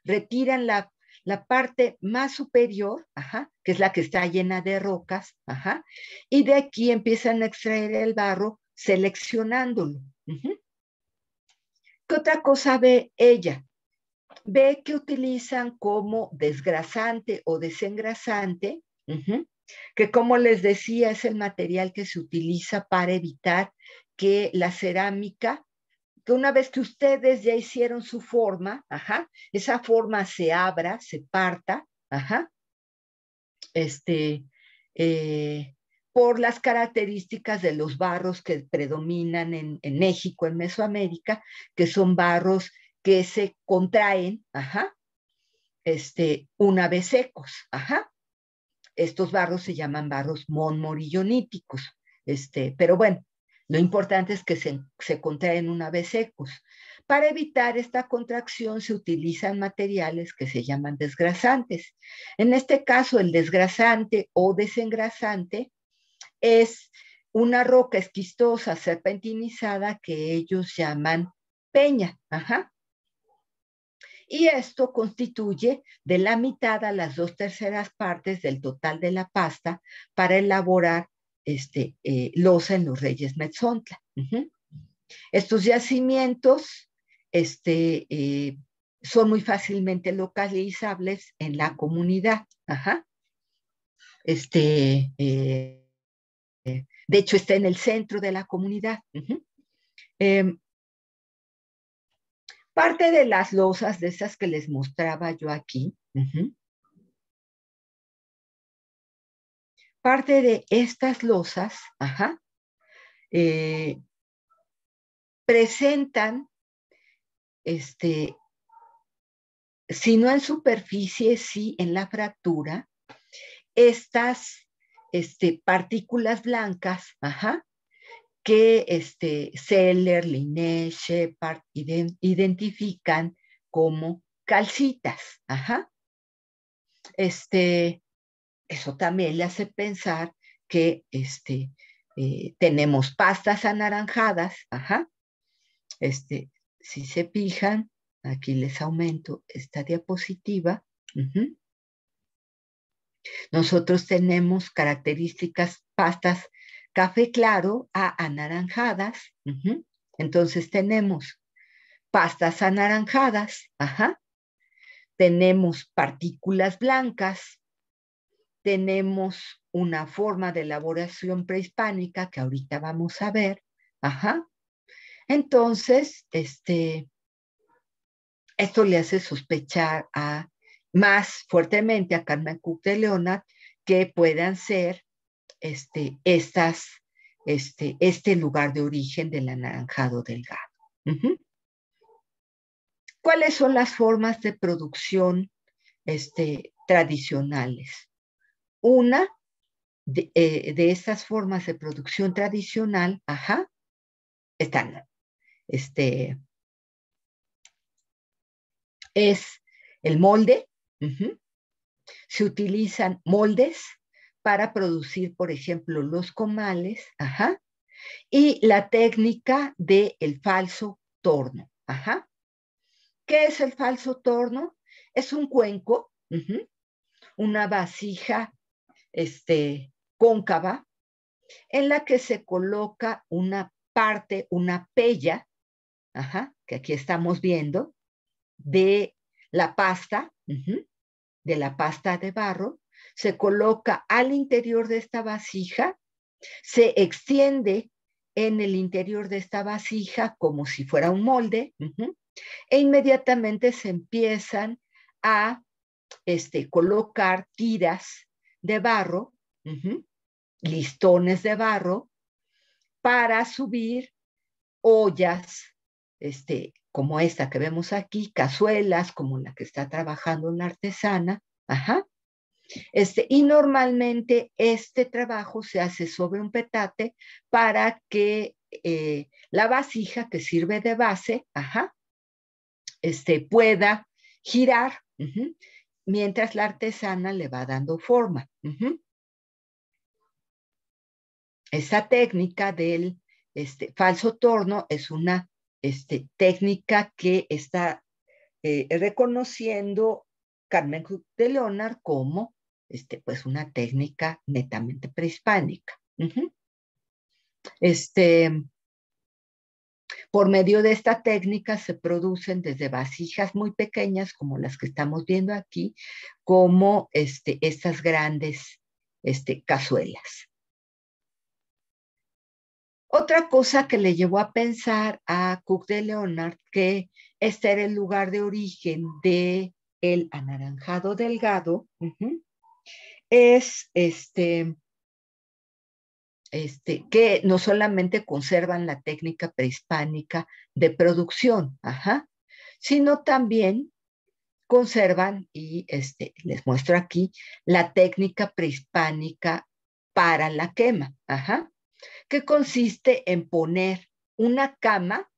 retiran la, la, parte más superior, ajá, que es la que está llena de rocas, ajá, y de aquí empiezan a extraer el barro seleccionándolo. ¿Qué otra cosa ve ella? Ve que utilizan como desgrasante o desengrasante ajá que como les decía es el material que se utiliza para evitar que la cerámica, que una vez que ustedes ya hicieron su forma, ajá, esa forma se abra, se parta, ajá, este, eh, por las características de los barros que predominan en, México, en Mesoamérica, que son barros que se contraen, ajá, este, una vez secos, ajá. Estos barros se llaman barros monmorilloníticos, este, pero bueno, lo importante es que se, se contraen una vez secos. Para evitar esta contracción se utilizan materiales que se llaman desgrasantes. En este caso, el desgrasante o desengrasante es una roca esquistosa serpentinizada que ellos llaman peña. Ajá y esto constituye de la mitad a las dos terceras partes del total de la pasta para elaborar este, eh, en los Reyes Metzontla. Estos yacimientos este, eh, son muy fácilmente localizables en la comunidad. Este, eh, de hecho, está en el centro de la comunidad parte de las losas de esas que les mostraba yo aquí, parte de estas losas, ajá, eh, presentan, este, si no en superficie, sí en la fractura, estas este, partículas blancas, ajá, que este, Seller, Linné, Shepard identifican como calcitas. Ajá. Este, eso también le hace pensar que este, eh, tenemos pastas anaranjadas. Ajá. Este, si se fijan, aquí les aumento esta diapositiva. Nosotros tenemos características pastas café claro a anaranjadas. Entonces tenemos pastas anaranjadas, ajá. tenemos partículas blancas, tenemos una forma de elaboración prehispánica que ahorita vamos a ver, ajá. Entonces, este, esto le hace sospechar a, más fuertemente a Carmen Cook de Leonard que puedan ser este, este, este, lugar de origen del anaranjado delgado. ¿Cuáles son las formas de producción este, tradicionales? Una de, eh, estas formas de producción tradicional, ajá, están, este, es el molde. Se utilizan moldes para producir, por ejemplo, los comales, ajá, y la técnica del el falso torno, ajá. ¿Qué es el falso torno? Es un cuenco, una vasija este, cóncava, en la que se coloca una parte, una pella, que aquí estamos viendo, de la pasta, de la pasta de barro, se coloca al interior de esta vasija, se extiende en el interior de esta vasija como si fuera un molde, e inmediatamente se empiezan a este, colocar tiras de barro, listones de barro, para subir ollas, este, como esta que vemos aquí, cazuelas, como la que está trabajando una artesana, ajá, este, y normalmente este trabajo se hace sobre un petate para que eh, la vasija que sirve de base ajá, este, pueda girar mientras la artesana le va dando forma. Esta técnica del este, falso torno es una este, técnica que está eh, reconociendo Carmen de Leonard como este, pues una técnica netamente prehispánica. Este, por medio de esta técnica se producen desde vasijas muy pequeñas, como las que estamos viendo aquí, como este, estas grandes este, cazuelas. Otra cosa que le llevó a pensar a Cook de Leonard que este era el lugar de origen de el anaranjado delgado, es este, este, que no solamente conservan la técnica prehispánica de producción, ajá, sino también conservan, y este, les muestro aquí, la técnica prehispánica para la quema, ajá, que consiste en poner una cama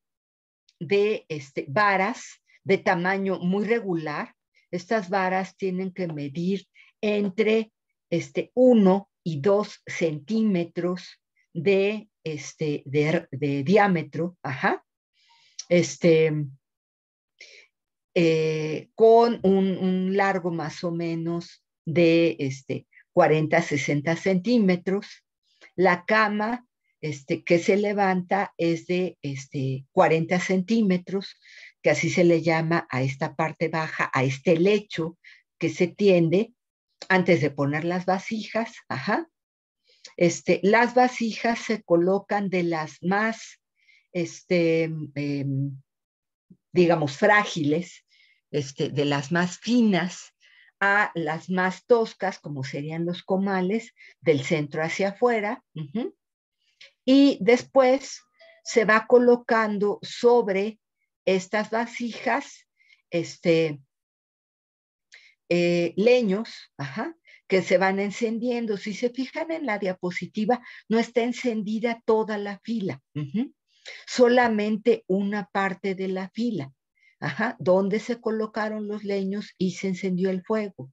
de este, varas de tamaño muy regular. Estas varas tienen que medir entre este, 1 y 2 centímetros de, este, de, diámetro, ajá, este, eh, con un, largo más o menos de este, 40, 60 centímetros. La cama este, que se levanta es de este, 40 centímetros, que así se le llama a esta parte baja, a este lecho que se tiende antes de poner las vasijas, ajá, este, las vasijas se colocan de las más, este, em, digamos, frágiles, este, de las más finas a las más toscas, como serían los comales, del centro hacia afuera. Y después se va colocando sobre estas vasijas este, eh, leños, que se van encendiendo. Si se fijan en la diapositiva, no está encendida toda la fila, solamente una parte de la fila, ajá, donde se colocaron los leños y se encendió el fuego.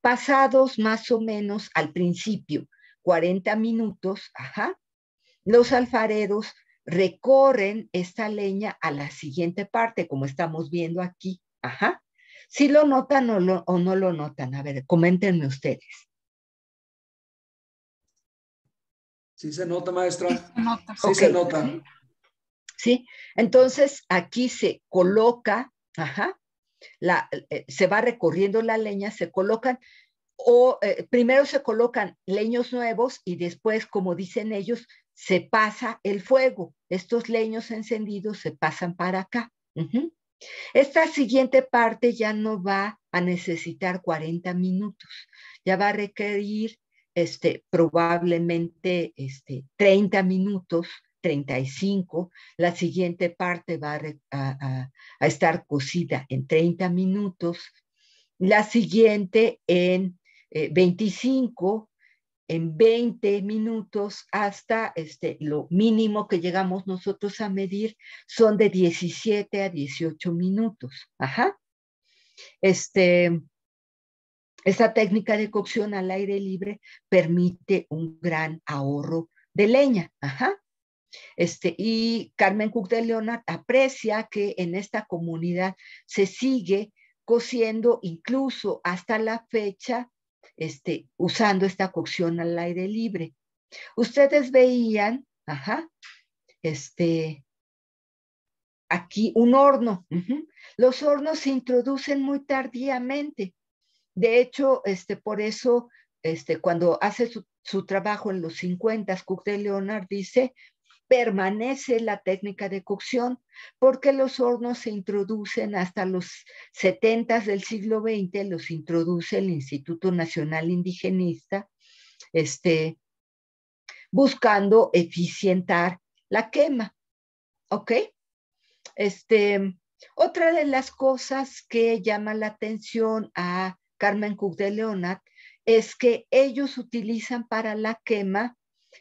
Pasados más o menos al principio, 40 minutos, ajá, los alfareros recorren esta leña a la siguiente parte, como estamos viendo aquí, ajá, si lo notan o, no lo notan? A ver, coméntenme ustedes. Sí se nota, maestra. Sí se nota. Sí, sí, entonces aquí se coloca, ajá, la, eh, se va recorriendo la leña, se colocan, o eh, primero se colocan leños nuevos y después, como dicen ellos, se pasa el fuego. Estos leños encendidos se pasan para acá. Esta siguiente parte ya no va a necesitar 40 minutos, ya va a requerir este, probablemente este, 30 minutos 35, la siguiente parte va a, estar cocida en 30 minutos, la siguiente en eh, veinticinco. 25, en 20 minutos hasta este, lo mínimo que llegamos nosotros a medir son de 17 a 18 minutos. Ajá. Este, esta técnica de cocción al aire libre permite un gran ahorro de leña. Ajá. Este, y Carmen Cook de Leonard aprecia que en esta comunidad se sigue cociendo incluso hasta la fecha este, usando esta cocción al aire libre. Ustedes veían, ajá, este, aquí un horno. Los hornos se introducen muy tardíamente. De hecho, este, por eso, este, cuando hace su, trabajo en los 50, Cook de Leonard dice, permanece la técnica de cocción porque los hornos se introducen hasta los setentas del siglo XX, los introduce el Instituto Nacional Indigenista, este, buscando eficientar la quema. ¿Ok? Este, otra de las cosas que llama la atención a Carmen Cook de Leonard es que ellos utilizan para la quema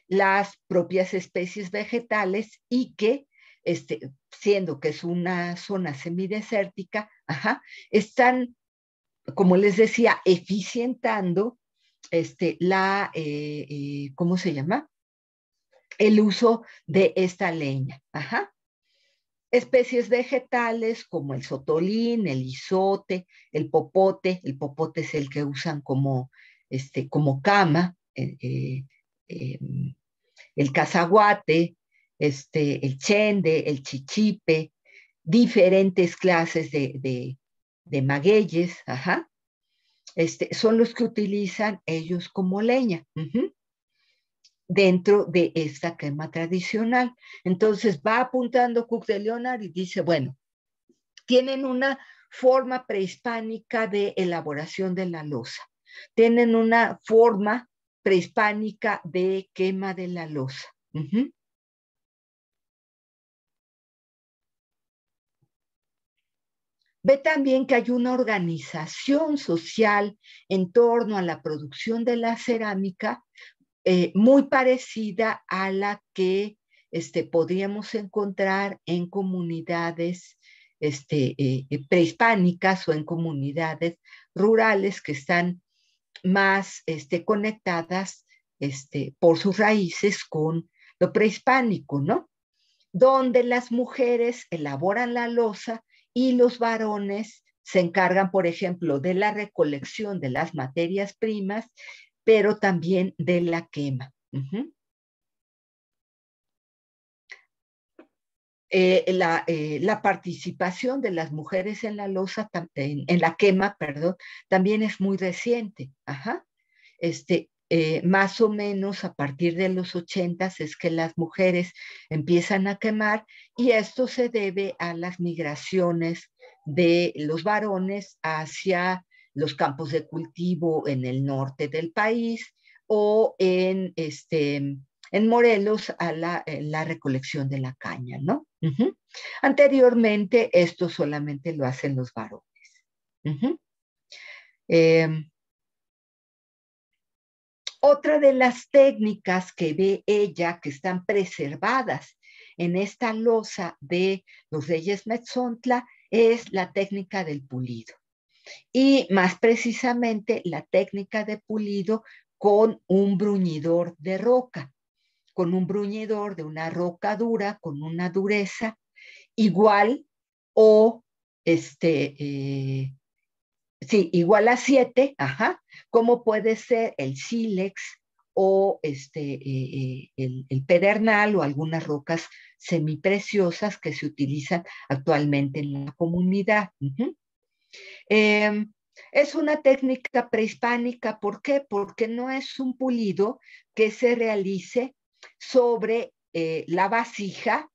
las propias especies vegetales y que, este, siendo que es una zona semidesértica, están, como les decía, eficientando este, la, eh, eh, ¿cómo se llama? El uso de esta leña. Especies vegetales como el sotolín, el isote, el popote, el popote es el que usan como, este, como cama, eh, em, el cazaguate, este, el chende, el chichipe, diferentes clases de, magueyes, ajá, este, son los que utilizan ellos como leña. dentro de esta quema tradicional. Entonces va apuntando Cook de Leonard y dice, bueno, tienen una forma prehispánica de elaboración de la losa, tienen una forma prehispánica de quema de la loza. Ve también que hay una organización social en torno a la producción de la cerámica eh, muy parecida a la que este, podríamos encontrar en comunidades este, eh, prehispánicas o en comunidades rurales que están más este, conectadas este, por sus raíces con lo prehispánico, ¿no? Donde las mujeres elaboran la losa y los varones se encargan, por ejemplo, de la recolección de las materias primas, pero también de la quema. Eh, eh, la, participación de las mujeres en la losa, en, la quema, perdón, también es muy reciente. Ajá. Este, eh, más o menos a partir de los ochentas es que las mujeres empiezan a quemar y esto se debe a las migraciones de los varones hacia los campos de cultivo en el norte del país o en este, en Morelos a eh, la, recolección de la caña, ¿no? Anteriormente esto solamente lo hacen los varones. Em, otra de las técnicas que ve ella que están preservadas en esta losa de los reyes Metzontla es la técnica del pulido. Y más precisamente la técnica de pulido con un bruñidor de roca con un bruñidor de una roca dura, con una dureza igual o este, eh, sí, igual a siete, ajá, como puede ser el sílex o este, eh, eh, el, pedernal o algunas rocas semipreciosas que se utilizan actualmente en la comunidad. Em, es una técnica prehispánica, ¿por qué? Porque no es un pulido que se realice sobre eh, la vasija,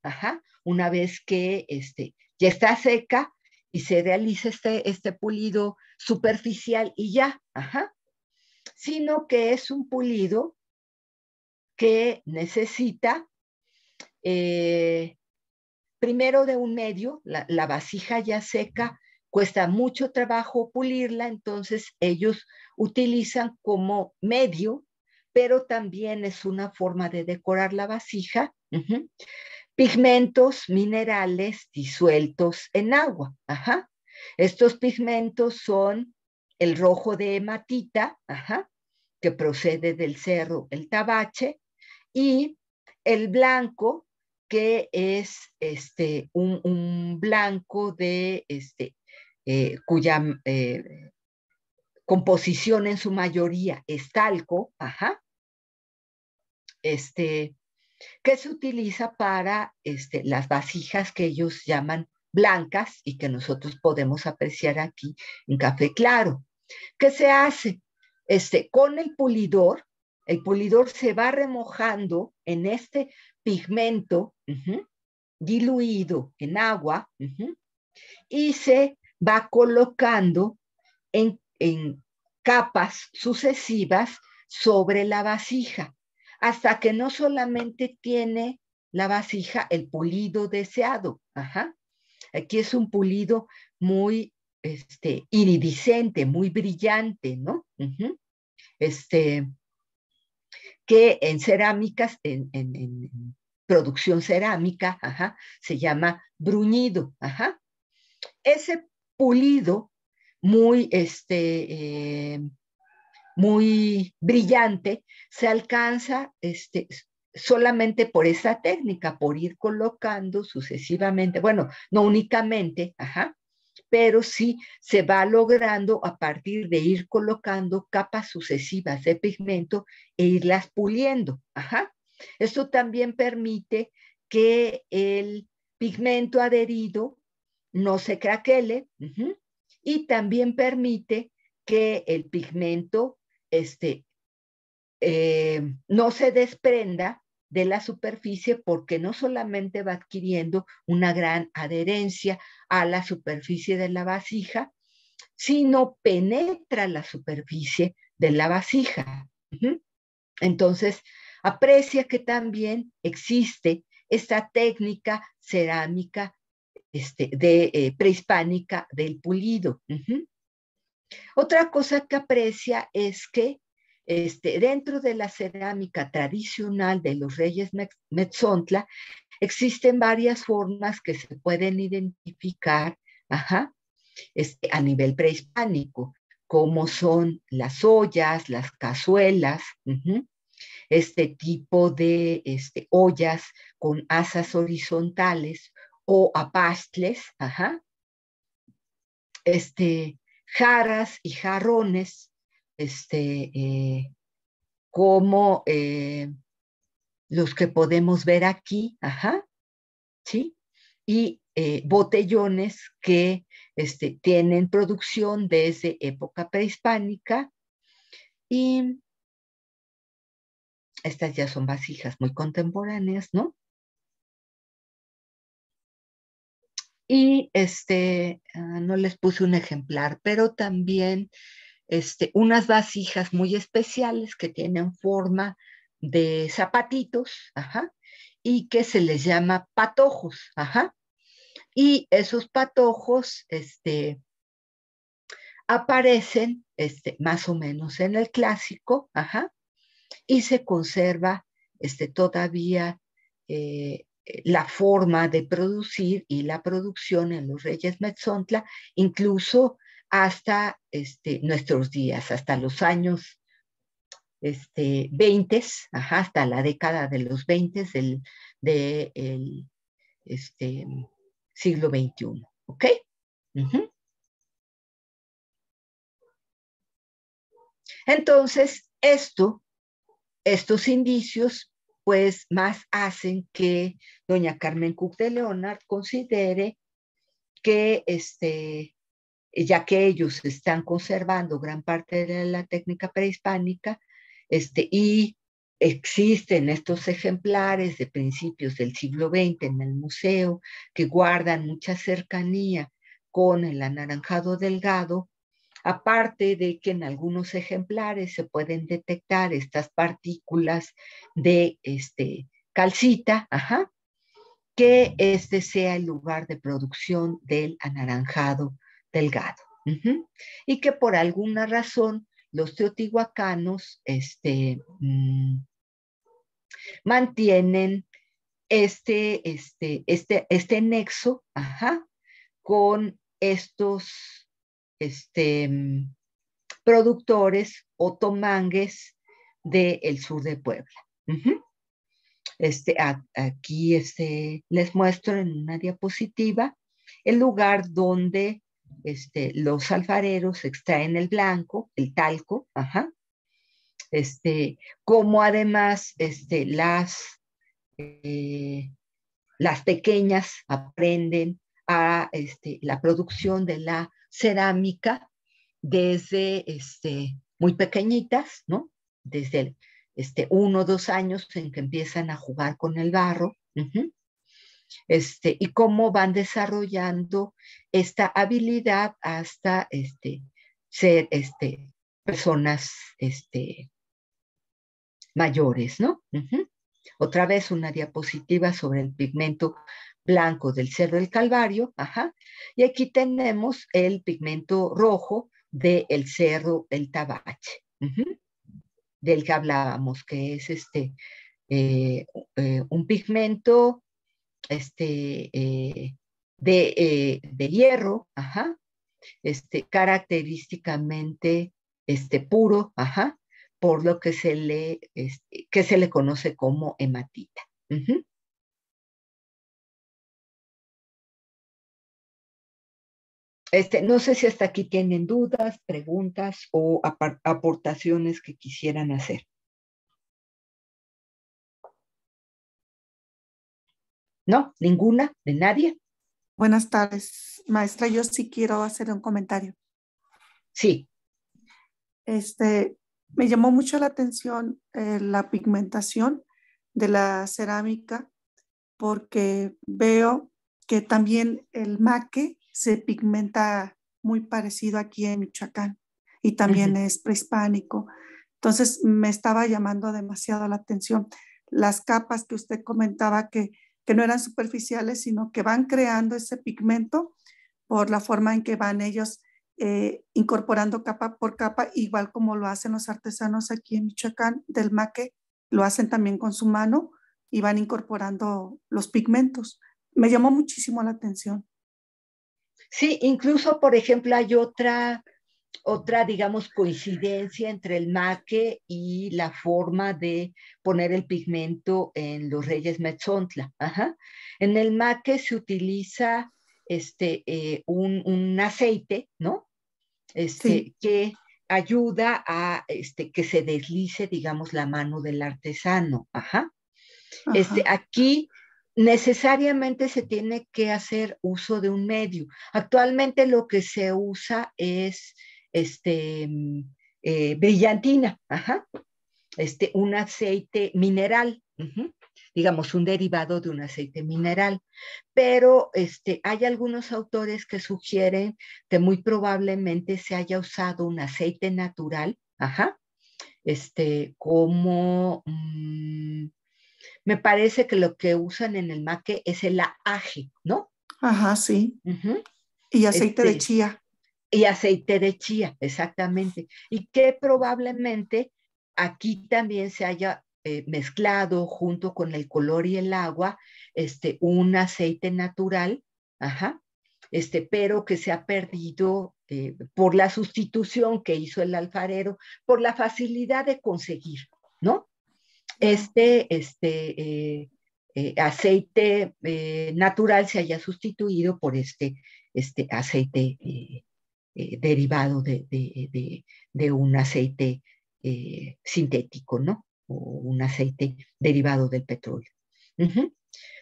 una vez que este, ya está seca y se realiza este, este pulido superficial y ya, sino que es un pulido que necesita eh, primero de un medio, la, vasija ya seca, cuesta mucho trabajo pulirla, entonces ellos utilizan como medio pero también es una forma de decorar la vasija. Pigmentos minerales disueltos en agua. Ajá. Estos pigmentos son el rojo de hematita, que procede del cerro, el tabache, y el blanco, que es este, un, blanco de este, eh, cuya eh, composición en su mayoría es talco, ajá, este, que se utiliza para este, las vasijas que ellos llaman blancas y que nosotros podemos apreciar aquí en café claro. ¿Qué se hace? Este, con el pulidor, el pulidor se va remojando en este pigmento diluido en agua y se va colocando en capas sucesivas sobre la vasija hasta que no solamente tiene la vasija el pulido deseado. Ajá. Aquí es un pulido muy este, iridiscente, muy brillante, ¿no? Este, que en cerámicas, en, producción cerámica, ajá, se llama bruñido. Ajá. Ese pulido muy este, eh, muy brillante, se alcanza este, solamente por esa técnica, por ir colocando sucesivamente, bueno, no únicamente, ajá, pero sí se va logrando a partir de ir colocando capas sucesivas de pigmento e irlas puliendo. Esto también permite que el pigmento adherido no se craquele y también permite que el pigmento este, eh, no se desprenda de la superficie porque no solamente va adquiriendo una gran adherencia a la superficie de la vasija, sino penetra la superficie de la vasija. Entonces, aprecia que también existe esta técnica cerámica este, de, eh, prehispánica del pulido. Otra cosa que aprecia es que este, dentro de la cerámica tradicional de los reyes Metzontla existen varias formas que se pueden identificar ajá, este, a nivel prehispánico, como son las ollas, las cazuelas, este tipo de este, ollas con asas horizontales o apastles, ajá, este, jaras y jarrones, este, eh, como eh, los que podemos ver aquí, ajá, ¿sí? Y eh, botellones que este, tienen producción desde época prehispánica y estas ya son vasijas muy contemporáneas, ¿no? Y este, ah, no les puse un ejemplar, pero también este, unas vasijas muy especiales que tienen forma de zapatitos, ajá, y que se les llama patojos, ajá. Y esos patojos este, aparecen este, más o menos en el clásico, ajá, y se conserva este, todavía eh, eh, la forma de producir y la producción en los Reyes Metzontla, incluso hasta este, nuestros días, hasta los años este, 20, hasta la década de los 20 del este, siglo XXI. ¿Ok? Entonces, esto, estos indicios pues más hacen que doña Carmen Cook de Leonard considere que este, ya que ellos están conservando gran parte de la técnica prehispánica este, y existen estos ejemplares de principios del siglo XX en el museo que guardan mucha cercanía con el anaranjado delgado, aparte de que en algunos ejemplares se pueden detectar estas partículas de este, calcita, que este sea el lugar de producción del anaranjado delgado. Y que por alguna razón los teotihuacanos este, mm, mantienen este, este, este, este nexo con estos este, mm, productores otomangues del sur de Puebla. este, aquí este, les muestro en una diapositiva el lugar donde este, los alfareros extraen el blanco, el talco, ajá, este, como además este, las, eh, las pequeñas aprenden a este, la producción de la cerámica desde este, muy pequeñitas, ¿no? Desde este, uno o dos años en que empiezan a jugar con el barro. Este, y cómo van desarrollando esta habilidad hasta este, ser este, personas este, mayores, ¿no? Otra vez una diapositiva sobre el pigmento blanco del Cerro del Calvario, ajá, y aquí tenemos el pigmento rojo del Cerro cerro del Tabache, del que hablábamos, que es este, eh, eh, un pigmento este, eh, de, hierro, ajá, este, característicamente este, puro, ajá, por lo que se le, este, que se le conoce como hematita. Este, no sé si hasta aquí tienen dudas, preguntas o aportaciones que quisieran hacer. ¿No? ¿Ninguna? ¿De nadie? Buenas tardes, maestra. Yo sí quiero hacer un comentario. Sí. Este, me llamó mucho la atención eh, la pigmentación de la cerámica porque veo que también el maque se pigmenta muy parecido aquí en Michoacán y también es prehispánico. Entonces me estaba llamando demasiado la atención las capas que usted comentaba que, no eran superficiales, sino que van creando ese pigmento por la forma en que van ellos eh, incorporando capa por capa, igual como lo hacen los artesanos aquí en Michoacán del maque, lo hacen también con su mano y van incorporando los pigmentos. Me llamó muchísimo la atención. Sí, incluso, por ejemplo, hay otra, otra, digamos, coincidencia entre el maque y la forma de poner el pigmento en los reyes Metzontla. En el maque se utiliza este, eh, un, aceite, ¿no? Este, que ayuda a este, que se deslice, digamos, la mano del artesano. Este, aquí necesariamente se tiene que hacer uso de un medio. Actualmente lo que se usa es este, mm, eh, brillantina, Este, un aceite mineral, digamos, un derivado de un aceite mineral. Pero este, hay algunos autores que sugieren que muy probablemente se haya usado un aceite natural, ajá, este, como... Mm, me parece que lo que usan en el maque es el ají, ¿no? Ajá, sí. Y aceite de este, chía. Y aceite de chía, exactamente. Y que probablemente aquí también se haya eh, mezclado junto con el color y el agua este, un aceite natural, ajá, este, pero que se ha perdido eh, por la sustitución que hizo el alfarero, por la facilidad de conseguir, ¿no? este, este eh, eh, aceite eh, natural se haya sustituido por este, este aceite derivado de, un aceite sintético, ¿no? O un aceite derivado del petróleo.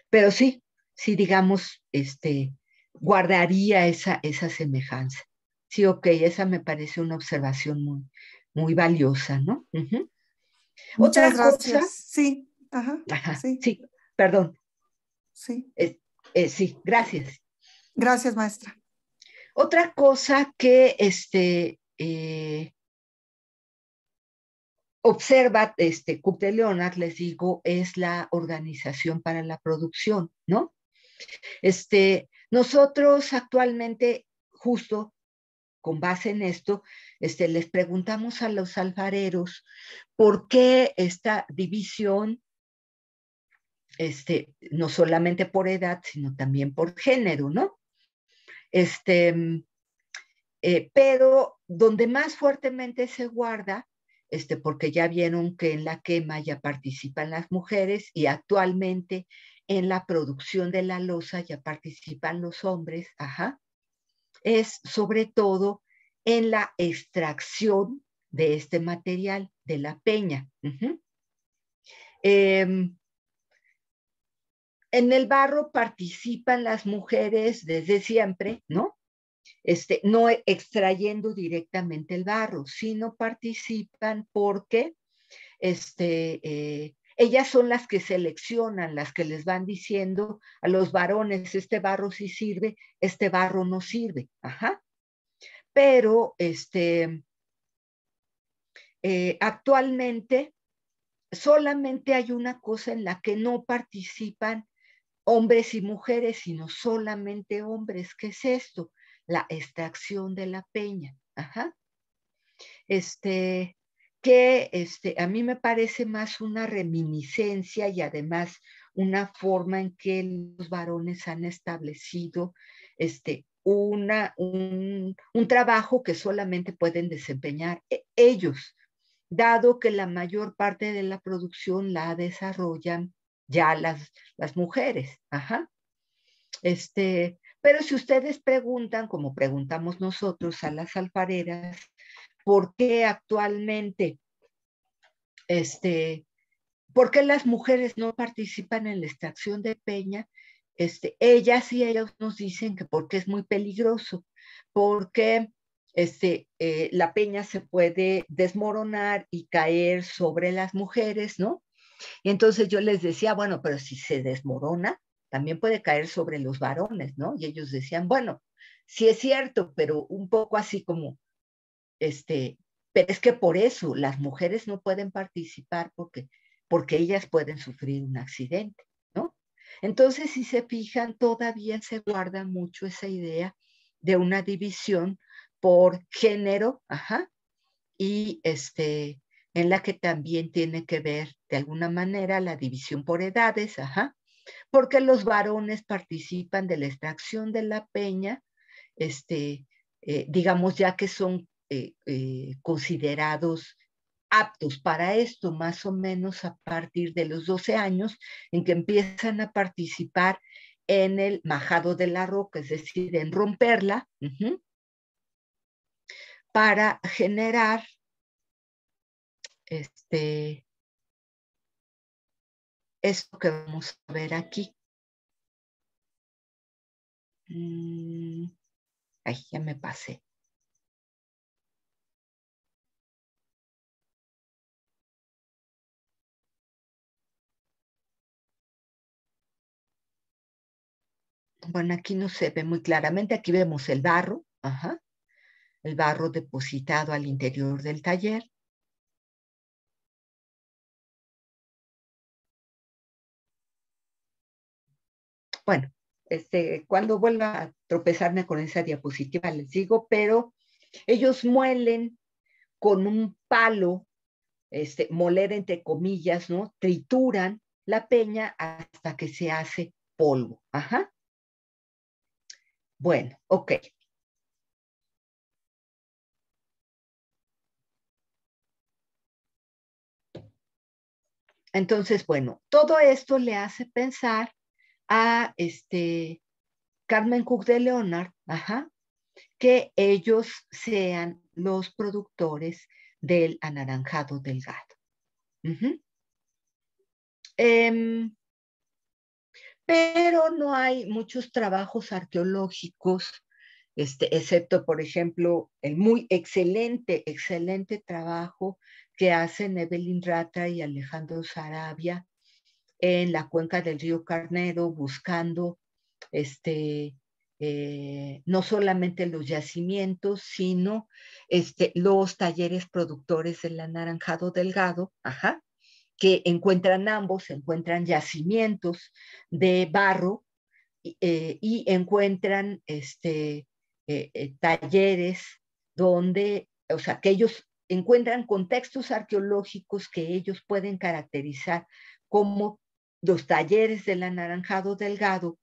Pero sí, sí, digamos, este, guardaría esa, esa semejanza. Sí, ok, esa me parece una observación muy, muy valiosa, ¿no? Muchas Otra gracias. Cosa, sí, sí. perdón. Sí. Eh, eh, sí, gracias. Gracias, maestra. Otra cosa que este, eh, observa este de Leonard, les digo, es la organización para la producción, ¿no? Este, nosotros actualmente justo con base en esto, este, les preguntamos a los alfareros por qué esta división, este, no solamente por edad, sino también por género, ¿no? Este, eh, pero donde más fuertemente se guarda, este, porque ya vieron que en la quema ya participan las mujeres y actualmente en la producción de la losa ya participan los hombres, ajá, es sobre todo en la extracción de este material, de la peña. Em, en el barro participan las mujeres desde siempre, ¿no? Este, no e, extrayendo directamente el barro, sino participan porque este, eh, ellas son las que seleccionan, las que les van diciendo a los varones, este barro sí sirve, este barro no sirve. Ajá. Pero este, eh, actualmente solamente hay una cosa en la que no participan hombres y mujeres, sino solamente hombres. ¿Qué es esto? La extracción de la peña. Ajá. Este, que este, a mí me parece más una reminiscencia y además una forma en que los varones han establecido este, una, un, trabajo que solamente pueden desempeñar e-, ellos, dado que la mayor parte de la producción la desarrollan ya las, las mujeres. Ajá. Este, pero si ustedes preguntan, como preguntamos nosotros a las alfareras, por qué actualmente, este, por qué las mujeres no participan en la extracción de peña, este, ellas y ellos nos dicen que porque es muy peligroso, porque este, eh, la peña se puede desmoronar y caer sobre las mujeres, ¿no? Y entonces yo les decía, bueno, pero si se desmorona, también puede caer sobre los varones, ¿no? Y ellos decían, bueno, sí es cierto, pero un poco así como este, pero es que por eso las mujeres no pueden participar porque, porque ellas pueden sufrir un accidente, ¿no? Entonces, si se fijan, todavía se guarda mucho esa idea de una división por género, ajá, y este, en la que también tiene que ver de alguna manera la división por edades, ajá, porque los varones participan de la extracción de la peña, este, eh, digamos ya que son eh, eh, considerados aptos para esto, más o menos a partir de los 12 años, en que empiezan a participar en el majado de la roca, es decir, en romperla, para generar este, esto que vamos a ver aquí. Mm, ay, ya me pasé. bueno, aquí no se ve muy claramente, aquí vemos el barro, el barro depositado al interior del taller. Bueno, este, cuando vuelva a tropezarme con esa diapositiva les digo, pero ellos muelen con un palo, este, moler entre comillas, ¿no? Trituran la peña hasta que se hace polvo, ajá. Bueno, ok. Entonces, bueno, todo esto le hace pensar a este Carmen Cook de Leonard, ajá, que ellos sean los productores del anaranjado delgado. gato pero no hay muchos trabajos arqueológicos, este, excepto, por ejemplo, el muy excelente, excelente trabajo que hacen Evelyn Rata y Alejandro Sarabia en la cuenca del río Carnero, buscando este, eh, no solamente los yacimientos, sino este, los talleres productores del anaranjado delgado, ajá, que encuentran ambos, encuentran yacimientos de barro y eh, encuentran este, eh, eh, talleres donde, o sea, que ellos encuentran contextos arqueológicos que ellos pueden caracterizar como los talleres del anaranjado delgado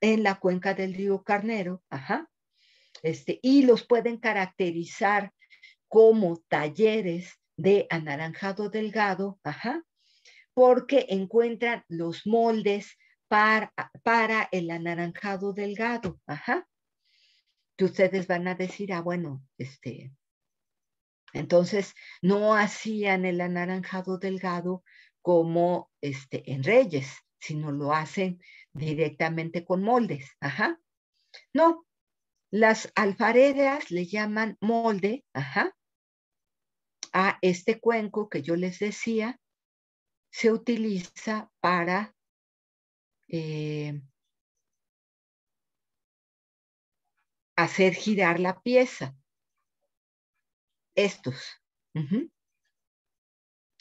en la cuenca del río Carnero, ajá, este, y los pueden caracterizar como talleres de anaranjado delgado, ajá, porque encuentran los moldes para, para el anaranjado delgado, ajá. Que ustedes van a decir, ah, bueno, este, entonces no hacían el anaranjado delgado como este, en Reyes, sino lo hacen directamente con moldes, ajá. No, las alfareras le llaman molde, ajá, a este cuenco que yo les decía, se utiliza para eh, hacer girar la pieza. Estos.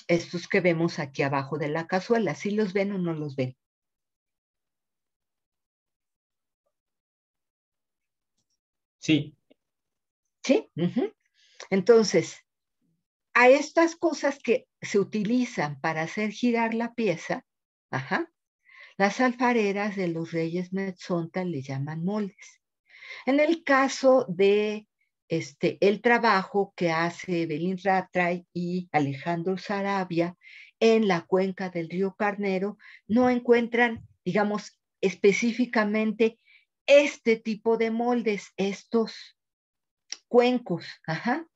Estos que vemos aquí abajo de la cazuela. si los ven o no los ven? Sí. ¿Sí? Entonces, a estas cosas que se utilizan para hacer girar la pieza, ajá, las alfareras de los reyes Metzonta le llaman moldes. En el caso de este, el trabajo que hace Belín Ratray y Alejandro Sarabia en la cuenca del río Carnero, no encuentran, digamos, específicamente este tipo de moldes, estos cuencos, ajá,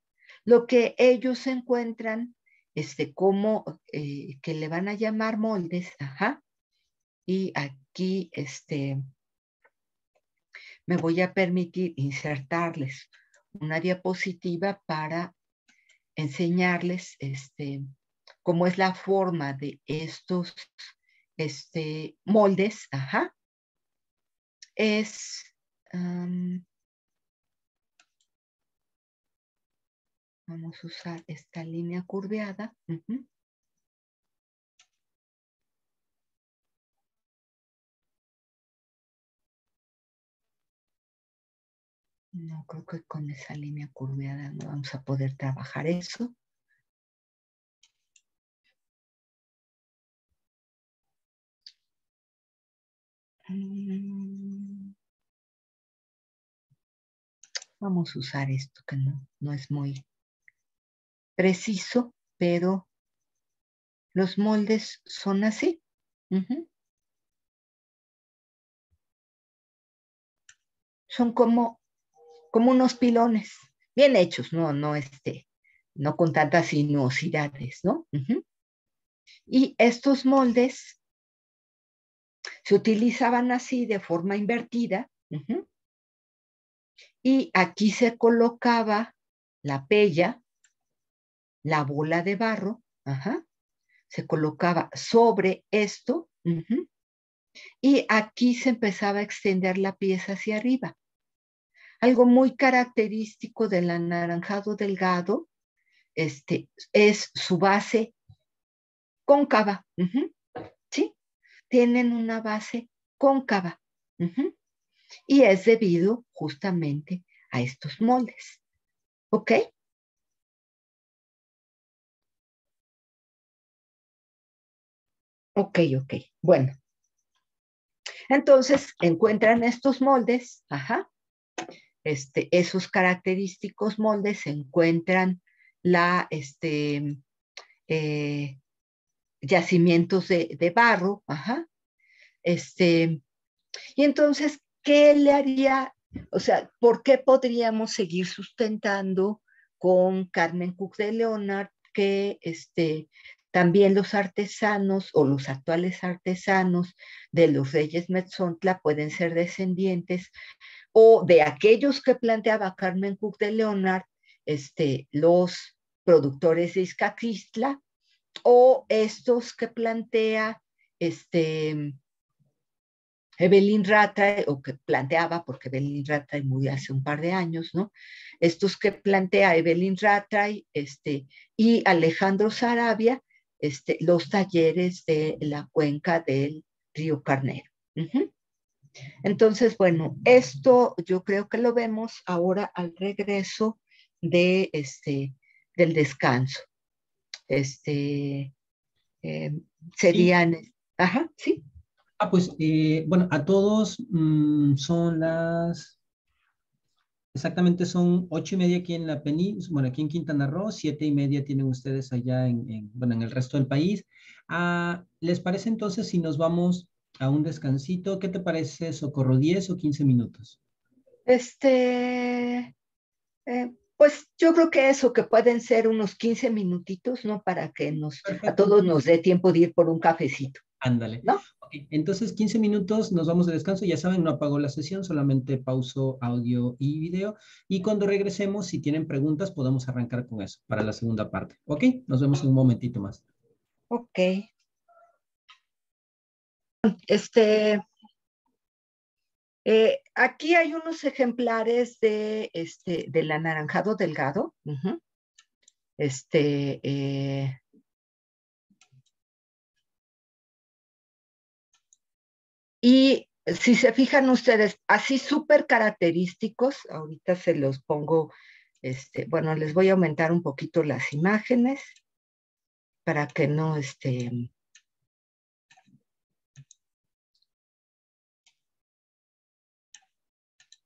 lo que ellos encuentran, este, como eh, que le van a llamar moldes, ajá. Y aquí, este, me voy a permitir insertarles una diapositiva para enseñarles, este, cómo es la forma de estos, este, moldes, ajá. Es, Vamos a usar esta línea curveada. No creo que con esa línea curveada no vamos a poder trabajar eso. Mm. Vamos a usar esto que no, no es muy preciso, pero los moldes son así. Son como, como unos pilones, bien hechos, no, no, este, no con tantas sinuosidades, ¿no? Y estos moldes se utilizaban así de forma invertida. Y aquí se colocaba la pella la bola de barro, se colocaba sobre esto y aquí se empezaba a extender la pieza hacia arriba. Algo muy característico del anaranjado delgado este, es su base cóncava, ¿sí? Tienen una base cóncava y es debido justamente a estos moldes, ¿ok? Ok, ok. Bueno. Entonces, encuentran estos moldes, ajá. Este, esos característicos moldes encuentran la, este, eh, yacimientos de, de, barro, ajá. Este, y entonces, ¿qué le haría? O sea, ¿por qué podríamos seguir sustentando con Carmen Cook de Leonard que este, también los artesanos o los actuales artesanos de los reyes Metzontla pueden ser descendientes o de aquellos que planteaba Carmen Cook de Leonard, este, los productores de Cristla, o estos que plantea este, Evelyn Rata, o que planteaba, porque Evelyn Rata murió hace un par de años, ¿no? Estos que plantea Evelyn Rata este, y Alejandro Sarabia, este, los talleres de la cuenca del río Carnero. Entonces, bueno, esto yo creo que lo vemos ahora al regreso de este, del descanso. Este, eh, serían, ajá, sí. Ah, pues, eh, bueno, a todos mm, son las Exactamente son ocho y media aquí en la península, bueno, aquí en Quintana Roo, siete y media tienen ustedes allá en, el resto del país. Ah, ¿Les parece entonces si nos vamos a un descansito? ¿Qué te parece, Socorro? ¿Diez o quince minutos? Este, eh, pues yo creo que eso, que pueden ser unos quince minutitos, ¿no? Para que nos, a todos nos dé tiempo de ir por un cafecito. Ándale. ¿No? Entonces, 15 minutos, nos vamos de descanso. Ya saben, no apagó la sesión, solamente pauso audio y video. Y cuando regresemos, si tienen preguntas, podemos arrancar con eso para la segunda parte. ¿Ok? Nos vemos en un momentito más. Ok. Este, eh, aquí hay unos ejemplares de, este, del anaranjado delgado. Este, eh, Y si se fijan ustedes, así súper característicos, ahorita se los pongo, este, bueno, les voy a aumentar un poquito las imágenes para que no, estén...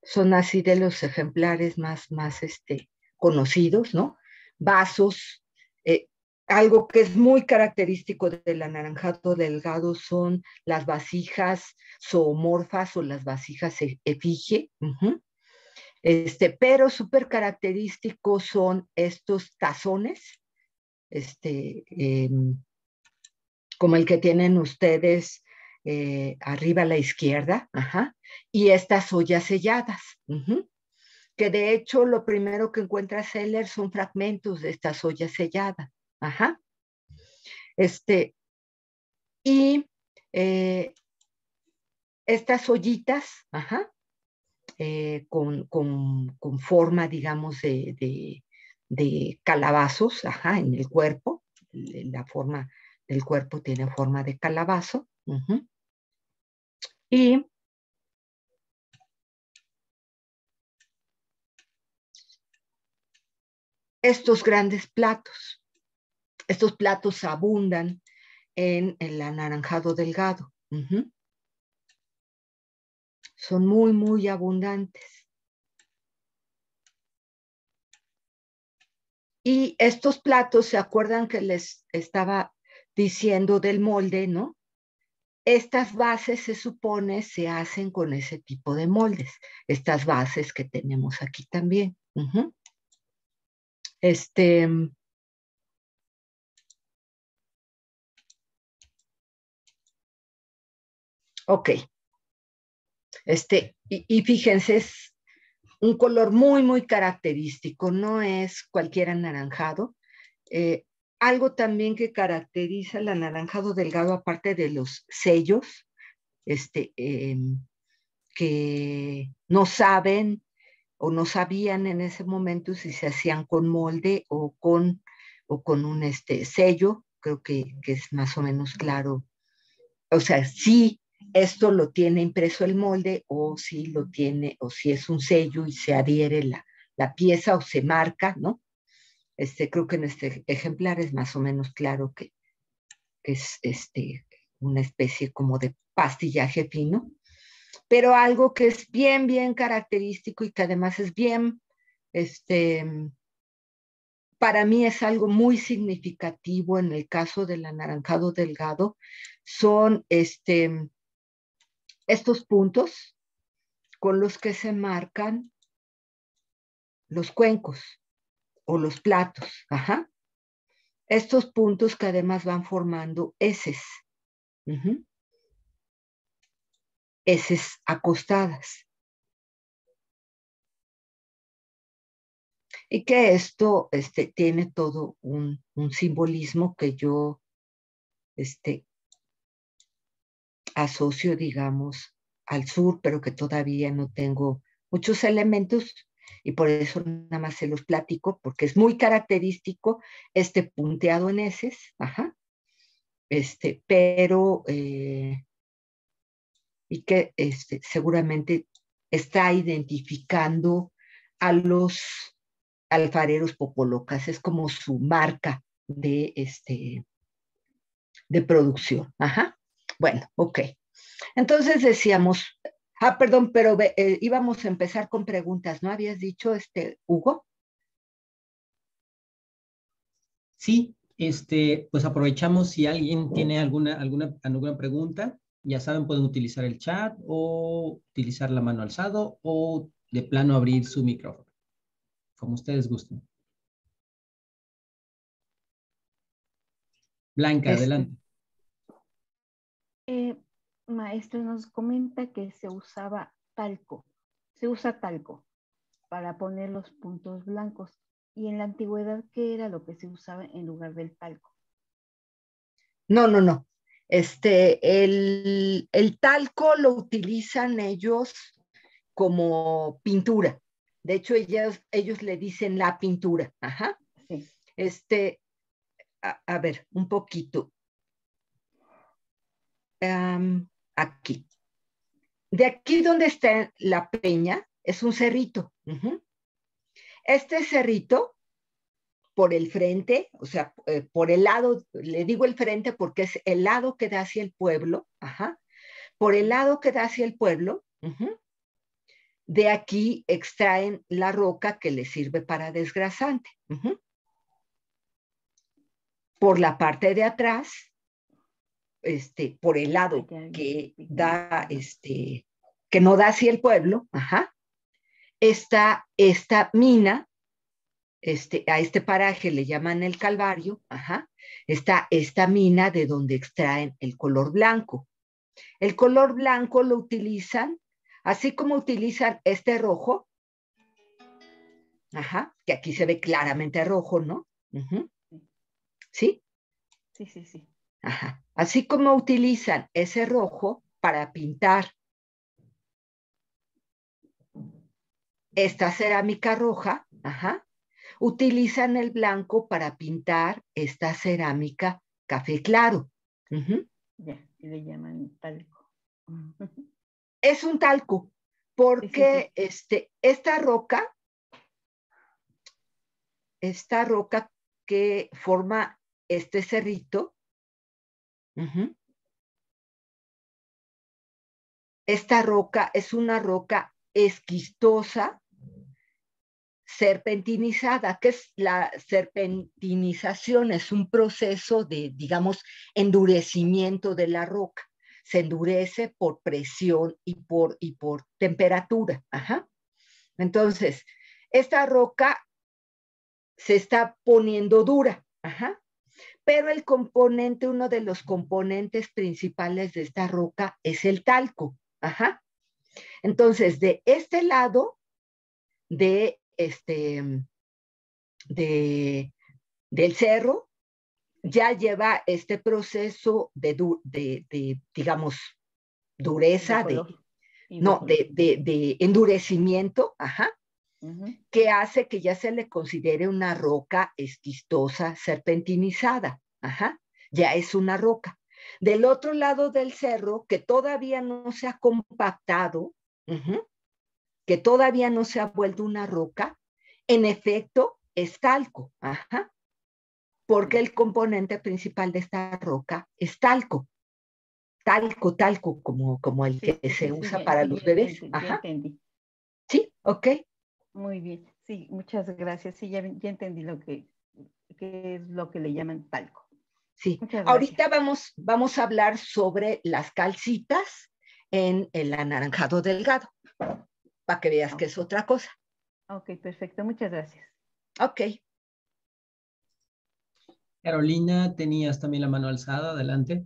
son así de los ejemplares más, más este, conocidos, ¿no? Vasos, algo que es muy característico del anaranjado delgado son las vasijas zoomorfas o las vasijas e-, efigie. este, pero súper característicos son estos tazones, este, em, como el que tienen ustedes eh, arriba a la izquierda, y estas ollas selladas. que de hecho lo primero que encuentra Seller son fragmentos de estas ollas selladas. Ajá. Este, y eh, estas ollitas, ajá, eh, con, forma, digamos, de, calabazos, ajá, en el cuerpo, la forma del cuerpo tiene forma de calabazo, y estos grandes platos, estos platos abundan en el anaranjado delgado. Son muy, muy abundantes. Y estos platos, ¿se acuerdan que les estaba diciendo del molde, no? Estas bases se supone se hacen con ese tipo de moldes, estas bases que tenemos aquí también. Este, Ok. Este, y, fíjense, es un color muy, muy característico, no es cualquier anaranjado. Eh, algo también que caracteriza el anaranjado delgado, aparte de los sellos, este, em, que no saben o no sabían en ese momento si se hacían con molde o con, o con un este, sello, creo que, que es más o menos claro. O sea, sí esto lo tiene impreso el molde o si lo tiene o si es un sello y se adhiere la, pieza o se marca, ¿no? Este, creo que en este ejemplar es más o menos claro que, es este, una especie como de pastillaje fino, pero algo que es bien, bien característico y que además es bien, este, para mí es algo muy significativo en el caso del anaranjado delgado, son este, estos puntos con los que se marcan los cuencos o los platos. Ajá. Estos puntos que además van formando eses, eses acostadas. Y que esto este, tiene todo un, un simbolismo que yo este, asocio, digamos, al sur, pero que todavía no tengo muchos elementos y por eso nada más se los platico, porque es muy característico este punteado en heces, ajá, este, pero, eh, y que este, seguramente está identificando a los alfareros popolocas, es como su marca de, este, de producción, ajá. Bueno, ok. Entonces decíamos, ah, perdón, pero eh, íbamos a empezar con preguntas, ¿no habías dicho, este, Hugo? Sí, este, pues aprovechamos si alguien tiene alguna, alguna, alguna pregunta, ya saben, pueden utilizar el chat o utilizar la mano alzado o de plano abrir su micrófono, como ustedes gusten. Blanca, este, adelante. Eh, maestro nos comenta que se usaba talco, se usa talco para poner los puntos blancos. ¿Y en la antigüedad qué era lo que se usaba en lugar del talco? No, no, no. Este, el, talco lo utilizan ellos como pintura. De hecho, ellos, ellos le dicen la pintura. Ajá. Este, a, ver, un poquito aquí. De aquí donde está la peña es un cerrito. Este cerrito, por el frente, o sea, eh, por el lado, le digo el frente porque es el lado que da hacia el pueblo, por el lado que da hacia el pueblo, de aquí extraen la roca que le sirve para desgrasante. Por la parte de atrás este, por el lado que da, este, que no da así el pueblo, ajá, esta, esta mina, este, a este paraje le llaman el Calvario, ajá, está esta mina de donde extraen el color blanco. El color blanco lo utilizan, así como utilizan este rojo, ajá, que aquí se ve claramente rojo, ¿no? Sí, sí, sí. Así como utilizan ese rojo para pintar esta cerámica roja, utilizan el blanco para pintar esta cerámica café claro. le llaman talco. es un talco, porque este, esta roca, esta roca que forma este cerrito, esta roca es una roca esquistosa, serpentinizada, que es la serpentinización, es un proceso de, digamos, endurecimiento de la roca. Se endurece por presión y por, y por temperatura. Ajá. Entonces, esta roca se está poniendo dura. Ajá pero el componente, uno de los componentes principales de esta roca es el talco. Ajá. Entonces, de este lado, de este, de, del cerro, ya lleva este proceso de, de digamos, dureza, de, no, de, endurecimiento, ajá, que hace que ya se le considere una roca esquistosa serpentinizada. Ajá, ya es una roca. Del otro lado del cerro, que todavía no se ha compactado, que todavía no se ha vuelto una roca, en efecto, es talco. Ajá, porque el componente principal de esta roca es talco talco, talco, como, como el que se usa para los bebés. Ajá. Sí, ok. Muy bien, sí, muchas gracias. Sí, ya, entendí lo que, es lo que le llaman talco. Sí, ahorita vamos, vamos a hablar sobre las calcitas en el anaranjado delgado, para que veas que es otra cosa. Ok, perfecto, muchas gracias. Ok. Carolina, tenías también la mano alzada, adelante.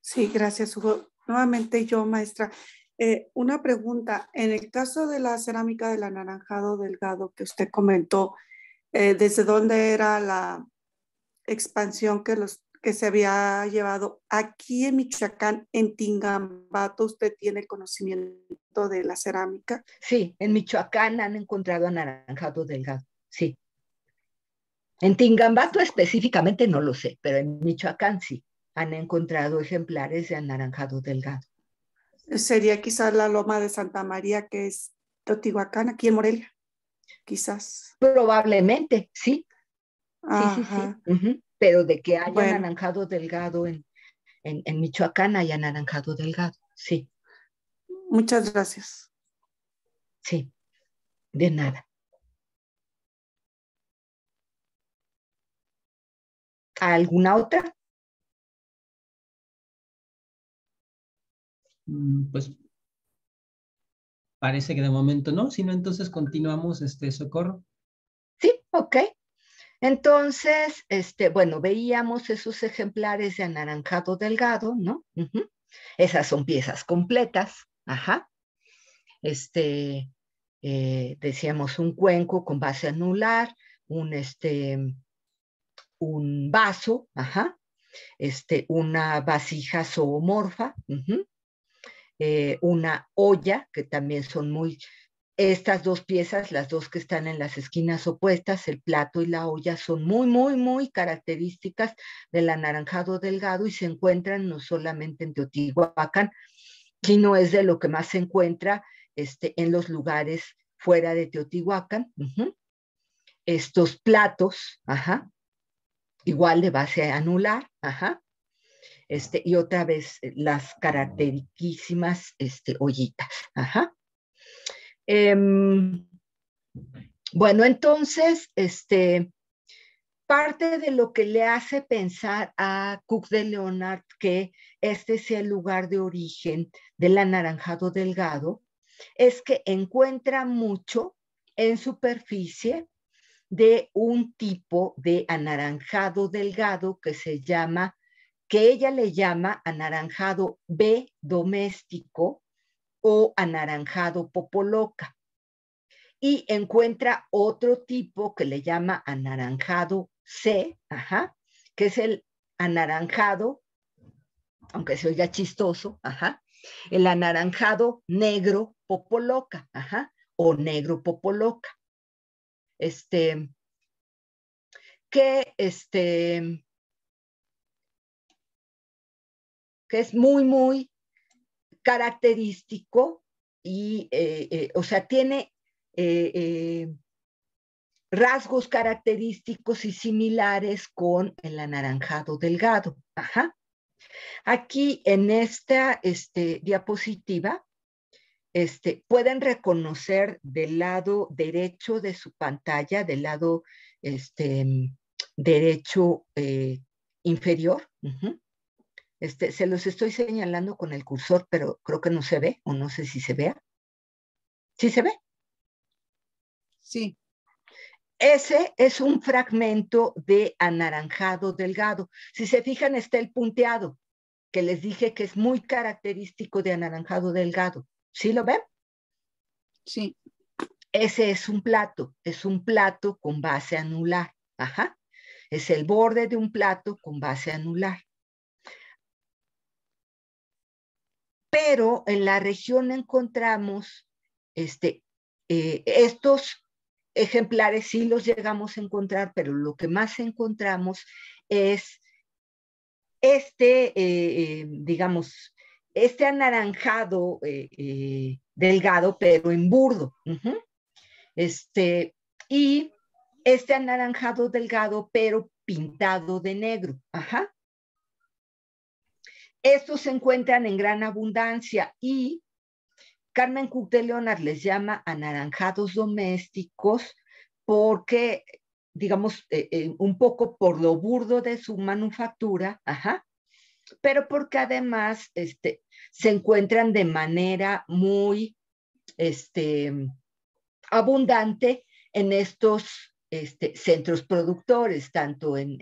Sí, gracias, Hugo. Nuevamente yo, maestra. Eh, una pregunta, en el caso de la cerámica del anaranjado delgado que usted comentó, eh, ¿desde dónde era la expansión que, se había llevado aquí en Michoacán, en Tingambato? ¿Usted tiene conocimiento de la cerámica? Sí, en Michoacán han encontrado anaranjado delgado, sí. En Tingambato específicamente no lo sé, pero en Michoacán sí han encontrado ejemplares de anaranjado delgado. Sería quizás la Loma de Santa María, que es Totihuacán, aquí en Morelia, quizás. Probablemente, sí. Sí, sí, Pero de que haya naranjado delgado en, en, Michoacán, haya naranjado delgado, sí. Muchas gracias. Sí, de nada. ¿Alguna otra? Mm, pues parece que de momento no, sino entonces continuamos, este, Socorro. Sí, ok. Entonces, este, bueno, veíamos esos ejemplares de anaranjado delgado, ¿no? Esas son piezas completas, ajá. Este, eh, decíamos un cuenco con base anular, un, este, un vaso, ajá, este, una vasija zoomorfa, ajá. Eh, una olla, que también son muy... Estas dos piezas, las dos que están en las esquinas opuestas, el plato y la olla, son muy, muy, muy características del anaranjado delgado y se encuentran no solamente en Teotihuacán, sino es de lo que más se encuentra este, en los lugares fuera de Teotihuacán. Estos platos, ajá, igual de base anular, ajá, este, y otra vez eh, las características este, ollitas. Em, bueno, entonces, este, parte de lo que le hace pensar a Cook de Leonard que este sea el lugar de origen del anaranjado delgado es que encuentra mucho en superficie de un tipo de anaranjado delgado que se llama que ella le llama anaranjado B doméstico o anaranjado popoloca. Y encuentra otro tipo que le llama anaranjado C, ajá, que es el anaranjado, aunque se oiga chistoso, ajá, el anaranjado negro popoloca, ajá, o negro popoloca. Este, que este, que es muy, muy característico y, eh, eh, o sea, tiene eh, rasgos característicos y similares con el anaranjado delgado. Ajá. Aquí en esta este, diapositiva este, pueden reconocer del lado derecho de su pantalla, del lado este, derecho inferior, este, se los estoy señalando con el cursor, pero creo que no se ve, o no sé si se vea. ¿Sí se ve? Sí. Ese es un fragmento de anaranjado delgado. Si se fijan, está el punteado, que les dije que es muy característico de anaranjado delgado. ¿Sí lo ven? Sí. Ese es un plato, es un plato con base anular. Ajá. Es el borde de un plato con base anular. pero en la región encontramos este, eh, estos ejemplares, sí los llegamos a encontrar, pero lo que más encontramos es este, eh, eh, digamos, este anaranjado delgado, pero en burdo. este, y este anaranjado delgado, pero pintado de negro. Ajá. Estos se encuentran en gran abundancia y Carmen Cook de Leonard les llama anaranjados domésticos porque, digamos, eh, eh, un poco por lo burdo de su manufactura, ajá, pero porque además este, se encuentran de manera muy este, abundante en estos este, centros productores, tanto en,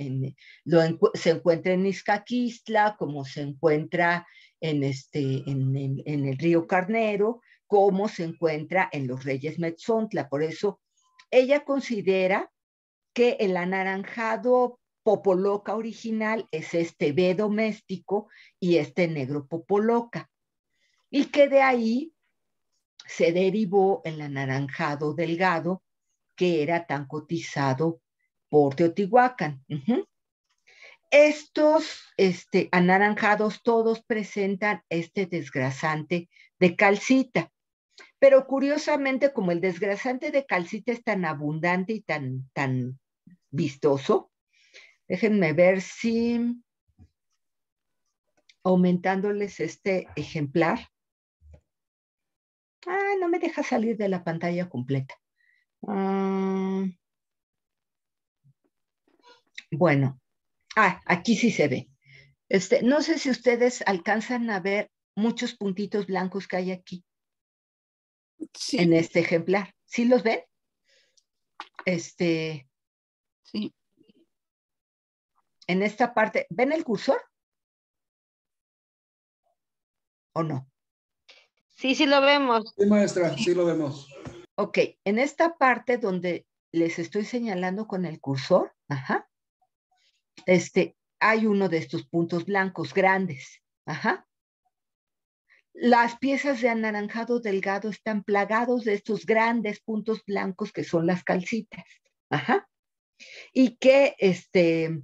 se encuentra en Nizcaquistla, como se encuentra este, en, en, el río Carnero, como se encuentra en los Reyes Metzontla. Por eso ella considera que el anaranjado popoloca original es este B doméstico y este negro popoloca, y que de ahí se derivó el anaranjado delgado que era tan cotizado por Teotihuacán. Estos este, anaranjados todos presentan este desgrasante de calcita, pero curiosamente como el desgrasante de calcita es tan abundante y tan, tan vistoso, déjenme ver si aumentándoles este ejemplar. Ah, no me deja salir de la pantalla completa. Mm. bueno, ah, aquí sí se ve. Este, no sé si ustedes alcanzan a ver muchos puntitos blancos que hay aquí. En este ejemplar. ¿Sí los ven? Este. Sí. En esta parte, ¿ven el cursor? ¿O no? Sí, sí lo vemos. Sí, maestra, sí lo vemos. Ok, en esta parte donde les estoy señalando con el cursor, ajá, este, hay uno de estos puntos blancos grandes, ajá. Las piezas de anaranjado delgado están plagados de estos grandes puntos blancos que son las calcitas, ajá. Y que este,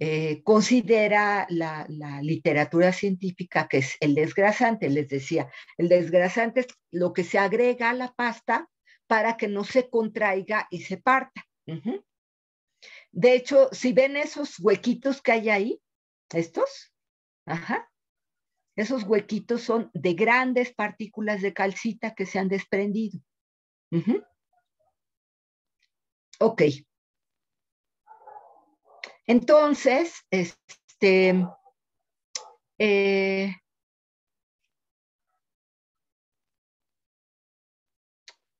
eh, considera la, literatura científica que es el desgrasante, les decía. El desgrasante es lo que se agrega a la pasta para que no se contraiga y se parta. De hecho, si ven esos huequitos que hay ahí, estos, esos huequitos son de grandes partículas de calcita que se han desprendido. Ok. Entonces, este, eh,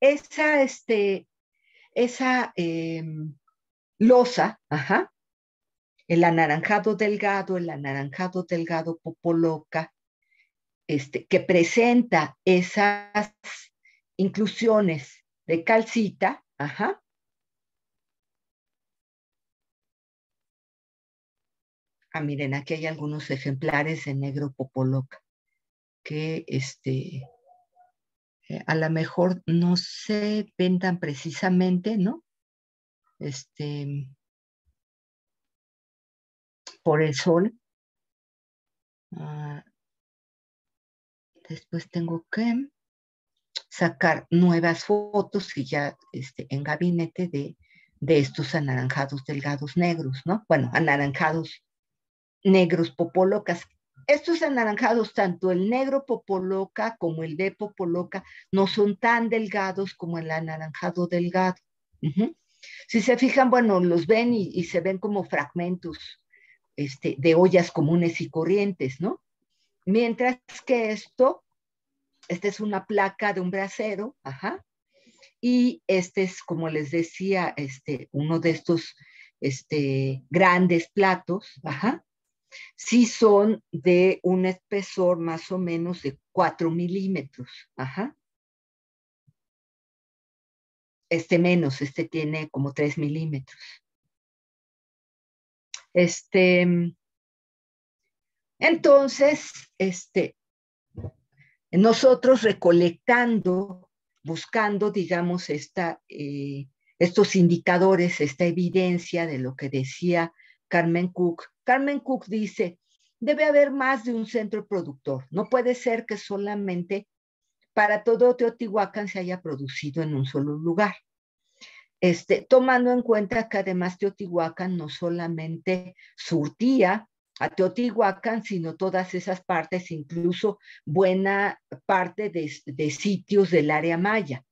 esa, este, esa eh, losa, ajá, el anaranjado delgado, el anaranjado delgado popoloca, este, que presenta esas inclusiones de calcita, ajá, Ah, miren, aquí hay algunos ejemplares de negro popoloca que este, eh, a lo mejor no se vendan precisamente, ¿no? Este, por el sol. Ah, después tengo que sacar nuevas fotos y ya este, en gabinete de, de estos anaranjados delgados negros, ¿no? Bueno, anaranjados negros popolocas. Estos anaranjados, tanto el negro popoloca como el de popoloca, no son tan delgados como el anaranjado delgado. Si se fijan, bueno, los ven y, se ven como fragmentos este, de ollas comunes y corrientes, ¿no? Mientras que esto, esta es una placa de un brasero, ajá, y este es, como les decía, este, uno de estos este, grandes platos, ajá, si son de un espesor más o menos de 4 milímetros. Este menos, este tiene como 3 milímetros. Este, entonces, este, nosotros recolectando, buscando, digamos, eh, estos indicadores, esta evidencia de lo que decía Carmen Cook, Carmen Cook dice, debe haber más de un centro productor. No puede ser que solamente para todo Teotihuacán se haya producido en un solo lugar. Este, tomando en cuenta que además Teotihuacán no solamente surtía a Teotihuacán, sino todas esas partes, incluso buena parte de, sitios del área maya.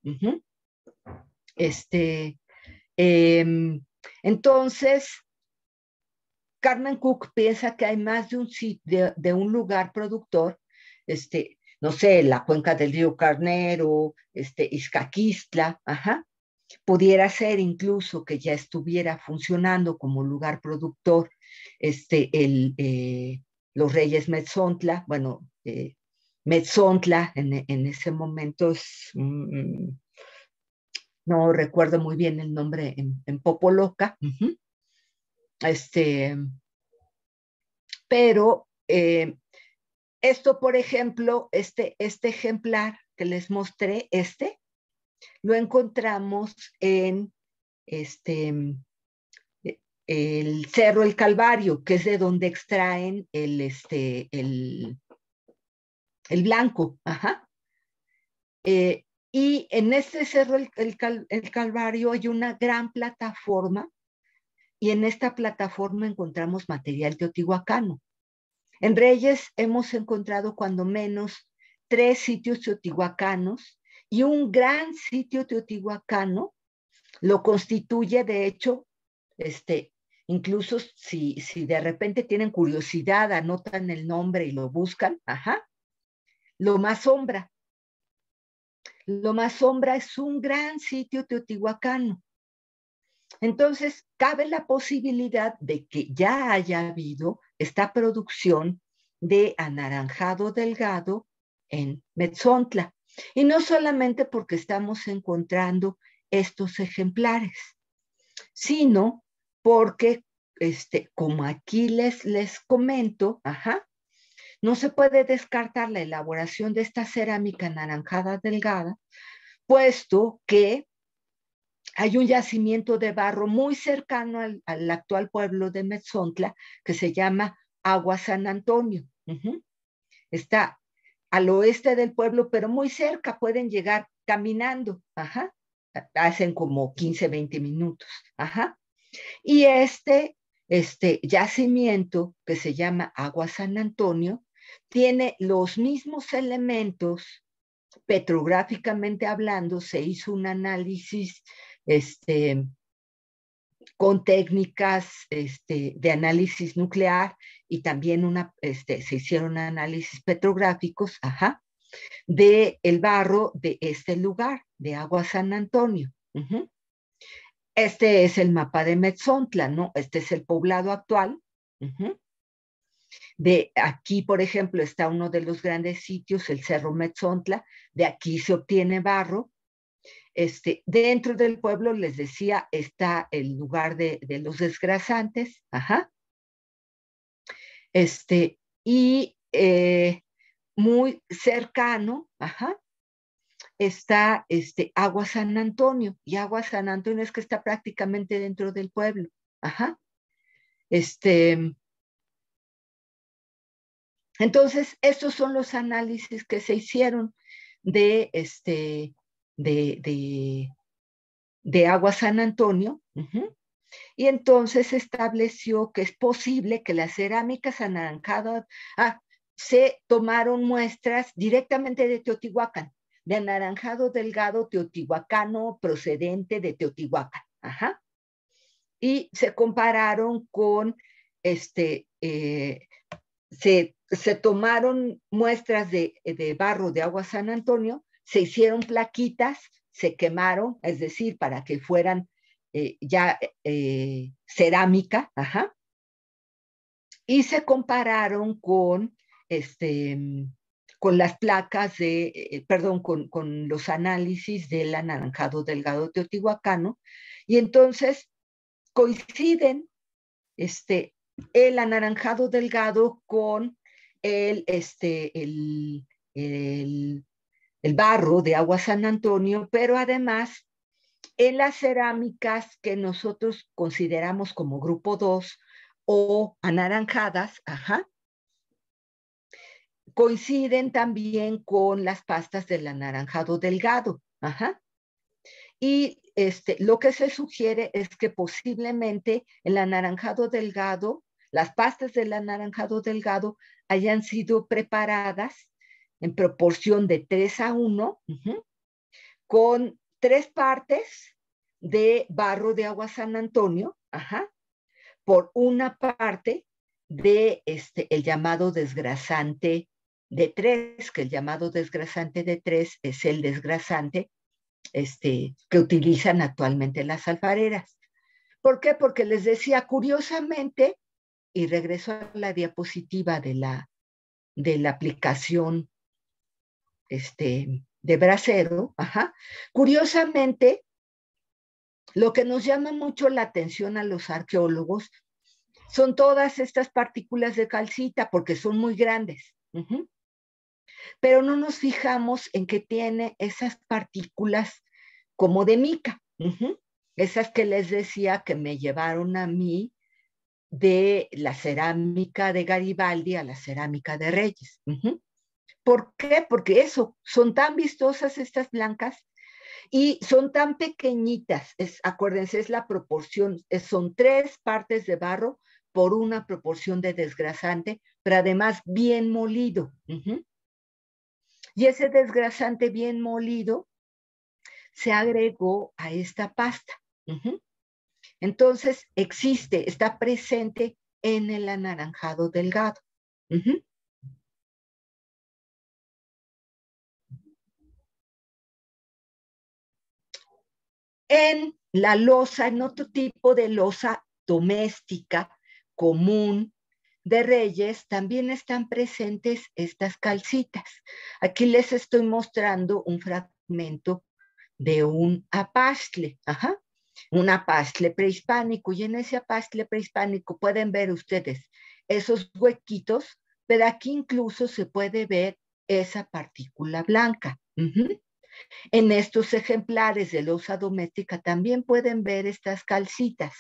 este, em, entonces, Carmen Cook piensa que hay más de un, sitio, de un lugar productor, este, no sé, la cuenca del río Carnero, este, Izcaquistla, ajá, pudiera ser incluso que ya estuviera funcionando como lugar productor este, el, eh, los reyes Metzontla, bueno, eh, Metzontla en, ese momento es, mm, mm, no recuerdo muy bien el nombre en, Popoloca, este, pero eh, esto, por ejemplo, este, este ejemplar que les mostré, este, lo encontramos en este, eh, el Cerro El Calvario, que es de donde extraen el, este, el, blanco. Eh, y en este Cerro el, el Calvario hay una gran plataforma y en esta plataforma encontramos material teotihuacano. En Reyes hemos encontrado cuando menos tres sitios teotihuacanos y un gran sitio teotihuacano lo constituye, de hecho, este, incluso si, si de repente tienen curiosidad, anotan el nombre y lo buscan, ajá, lo más sombra. Lo más sombra es un gran sitio teotihuacano entonces, cabe la posibilidad de que ya haya habido esta producción de anaranjado delgado en Metzontla. Y no solamente porque estamos encontrando estos ejemplares, sino porque, este, como aquí les, les comento, ajá, no se puede descartar la elaboración de esta cerámica anaranjada delgada, puesto que hay un yacimiento de barro muy cercano al, actual pueblo de Metzontla que se llama Agua San Antonio. Está al oeste del pueblo, pero muy cerca, pueden llegar caminando. Ajá. Hacen como 15, 20 minutos. Y este, este yacimiento que se llama Agua San Antonio tiene los mismos elementos petrográficamente hablando, se hizo un análisis este, con técnicas este, de análisis nuclear y también este, se hicieron análisis petrográficos ajá, de el barro de este lugar, de Agua San Antonio. Este es el mapa de Metzontla, ¿no? Este es el poblado actual. De aquí, por ejemplo, está uno de los grandes sitios, el Cerro Metzontla. De aquí se obtiene barro este, dentro del pueblo, les decía, está el lugar de, los desgrasantes, ajá. Este, y eh, muy cercano, ajá, está este, Agua San Antonio, y Agua San Antonio es que está prácticamente dentro del pueblo, ajá. Este, entonces, estos son los análisis que se hicieron de este, de, Agua San Antonio. Y entonces estableció que es posible que las cerámicas anaranjadas ah, se tomaron muestras directamente de Teotihuacán, de anaranjado delgado teotihuacano procedente de Teotihuacán. Y se compararon con, este, eh, se, tomaron muestras de barro de agua San Antonio se hicieron plaquitas, se quemaron, es decir, para que fueran eh, ya eh, cerámica, y se compararon con, este, mm, con las placas de, eh, perdón, con, los análisis del anaranjado delgado teotihuacano, y entonces coinciden este, el anaranjado delgado con el, este, el el barro de agua San Antonio, pero además en las cerámicas que nosotros consideramos como grupo 2 o anaranjadas, ajá, coinciden también con las pastas del anaranjado delgado, ajá. Y este, lo que se sugiere es que posiblemente el anaranjado delgado, las pastas del anaranjado delgado hayan sido preparadas en proporción de 3 a 1, con tres partes de barro de agua San Antonio, por una parte de este, el llamado desgrasante de tres, que el llamado desgrasante de tres es el desgrasante este, que utilizan actualmente las alfareras. ¿Por qué? Porque les decía, curiosamente, y regreso a la diapositiva de la, de la aplicación este, de bracero, ajá. Curiosamente, lo que nos llama mucho la atención a los arqueólogos son todas estas partículas de calcita, porque son muy grandes. Pero no nos fijamos en que tiene esas partículas como de mica, esas que les decía que me llevaron a mí de la cerámica de Garibaldi a la cerámica de Reyes. ¿Por qué? Porque eso, son tan vistosas estas blancas y son tan pequeñitas. Es, acuérdense, es la proporción, son tres partes de barro por una proporción de desgrasante, pero además bien molido. Y ese desgrasante bien molido se agregó a esta pasta. Entonces, existe, está presente en el anaranjado delgado. en la losa, en otro tipo de losa doméstica, común, de reyes, también están presentes estas calcitas. Aquí les estoy mostrando un fragmento de un apastle, ajá, un apastle prehispánico. Y en ese apastle prehispánico pueden ver ustedes esos huequitos, pero aquí incluso se puede ver esa partícula blanca. En estos ejemplares de losa doméstica también pueden ver estas calcitas.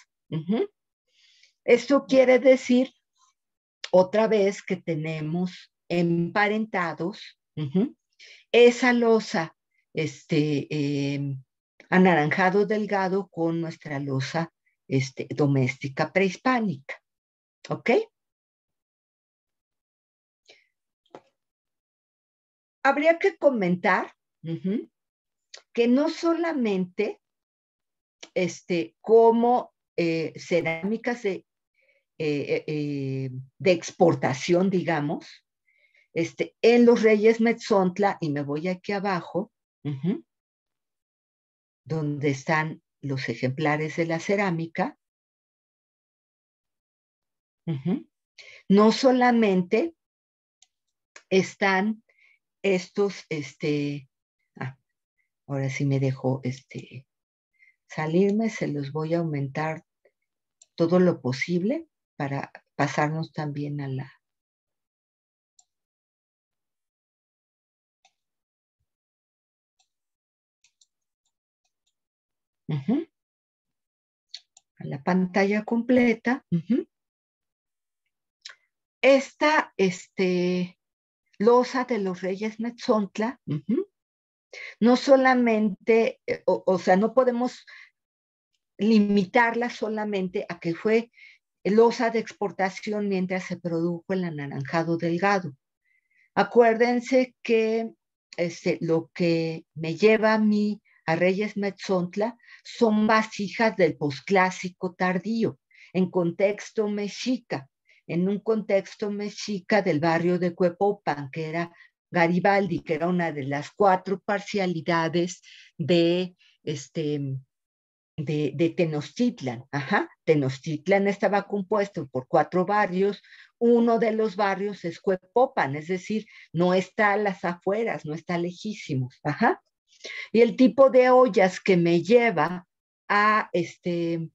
Esto quiere decir, otra vez, que tenemos emparentados esa losa este, em, anaranjado delgado con nuestra losa este, doméstica prehispánica. ¿Ok? Habría que comentar que no solamente este, como eh, cerámicas eh, eh, de, exportación, digamos, este, en los Reyes Metzontla, y me voy aquí abajo, donde están los ejemplares de la cerámica, no solamente están estos este, Ahora sí me dejo este, salirme, se los voy a aumentar todo lo posible para pasarnos también a la, a la pantalla completa. Esta este, losa de los reyes Metzontla, no solamente, eh, o, sea, no podemos limitarla solamente a que fue losa de exportación mientras se produjo el anaranjado delgado. Acuérdense que este, lo que me lleva a mí a Reyes Metzontla son vasijas del posclásico tardío, en contexto mexica, en un contexto mexica del barrio de Cuepopan, que era Garibaldi, que era una de las cuatro parcialidades de, este, de, Tenochtitlan. Ajá. Tenochtitlan estaba compuesto por cuatro barrios. Uno de los barrios es Cuepopan, es decir, no está a las afueras, no está lejísimos. Ajá. Y el tipo de ollas que me lleva a, este,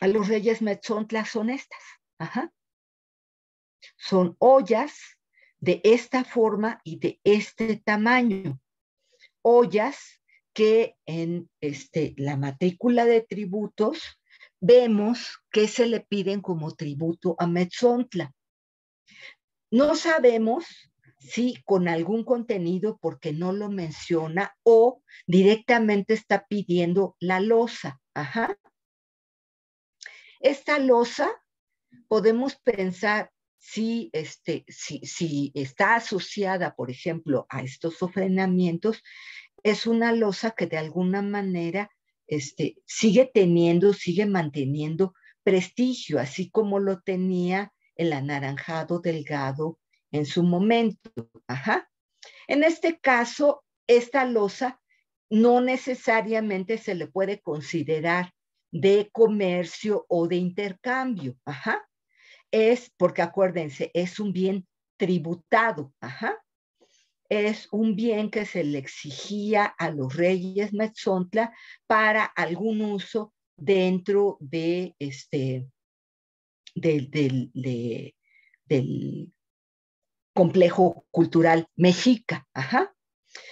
a los reyes Metzontla son estas. Ajá. Son ollas de esta forma y de este tamaño. Ollas que en este, la matrícula de tributos vemos que se le piden como tributo a Metzontla. No sabemos si con algún contenido porque no lo menciona o directamente está pidiendo la losa. Esta losa podemos pensar si, este, si, está asociada, por ejemplo, a estos ofrenamientos, es una losa que de alguna manera este, sigue teniendo, sigue manteniendo prestigio, así como lo tenía el anaranjado delgado en su momento. Ajá. En este caso, esta losa no necesariamente se le puede considerar de comercio o de intercambio. Ajá es, porque acuérdense, es un bien tributado, ajá, es un bien que se le exigía a los reyes Metzontla para algún uso dentro de este, del, del, del complejo cultural mexica. Ajá.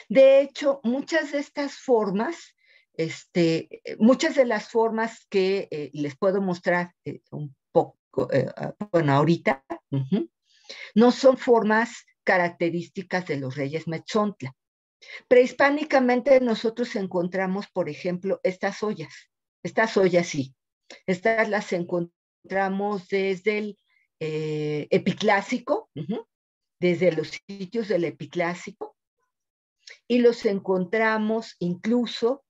De hecho, muchas de estas formas, este, muchas de las formas que eh, les puedo mostrar eh, eh, ah, bueno, ahorita, no son formas características de los reyes Metzontla. Prehispánicamente nosotros encontramos, por ejemplo, estas ollas, estas ollas sí, estas las encontramos desde el eh, epiclásico, desde los sitios del epiclásico, y los encontramos incluso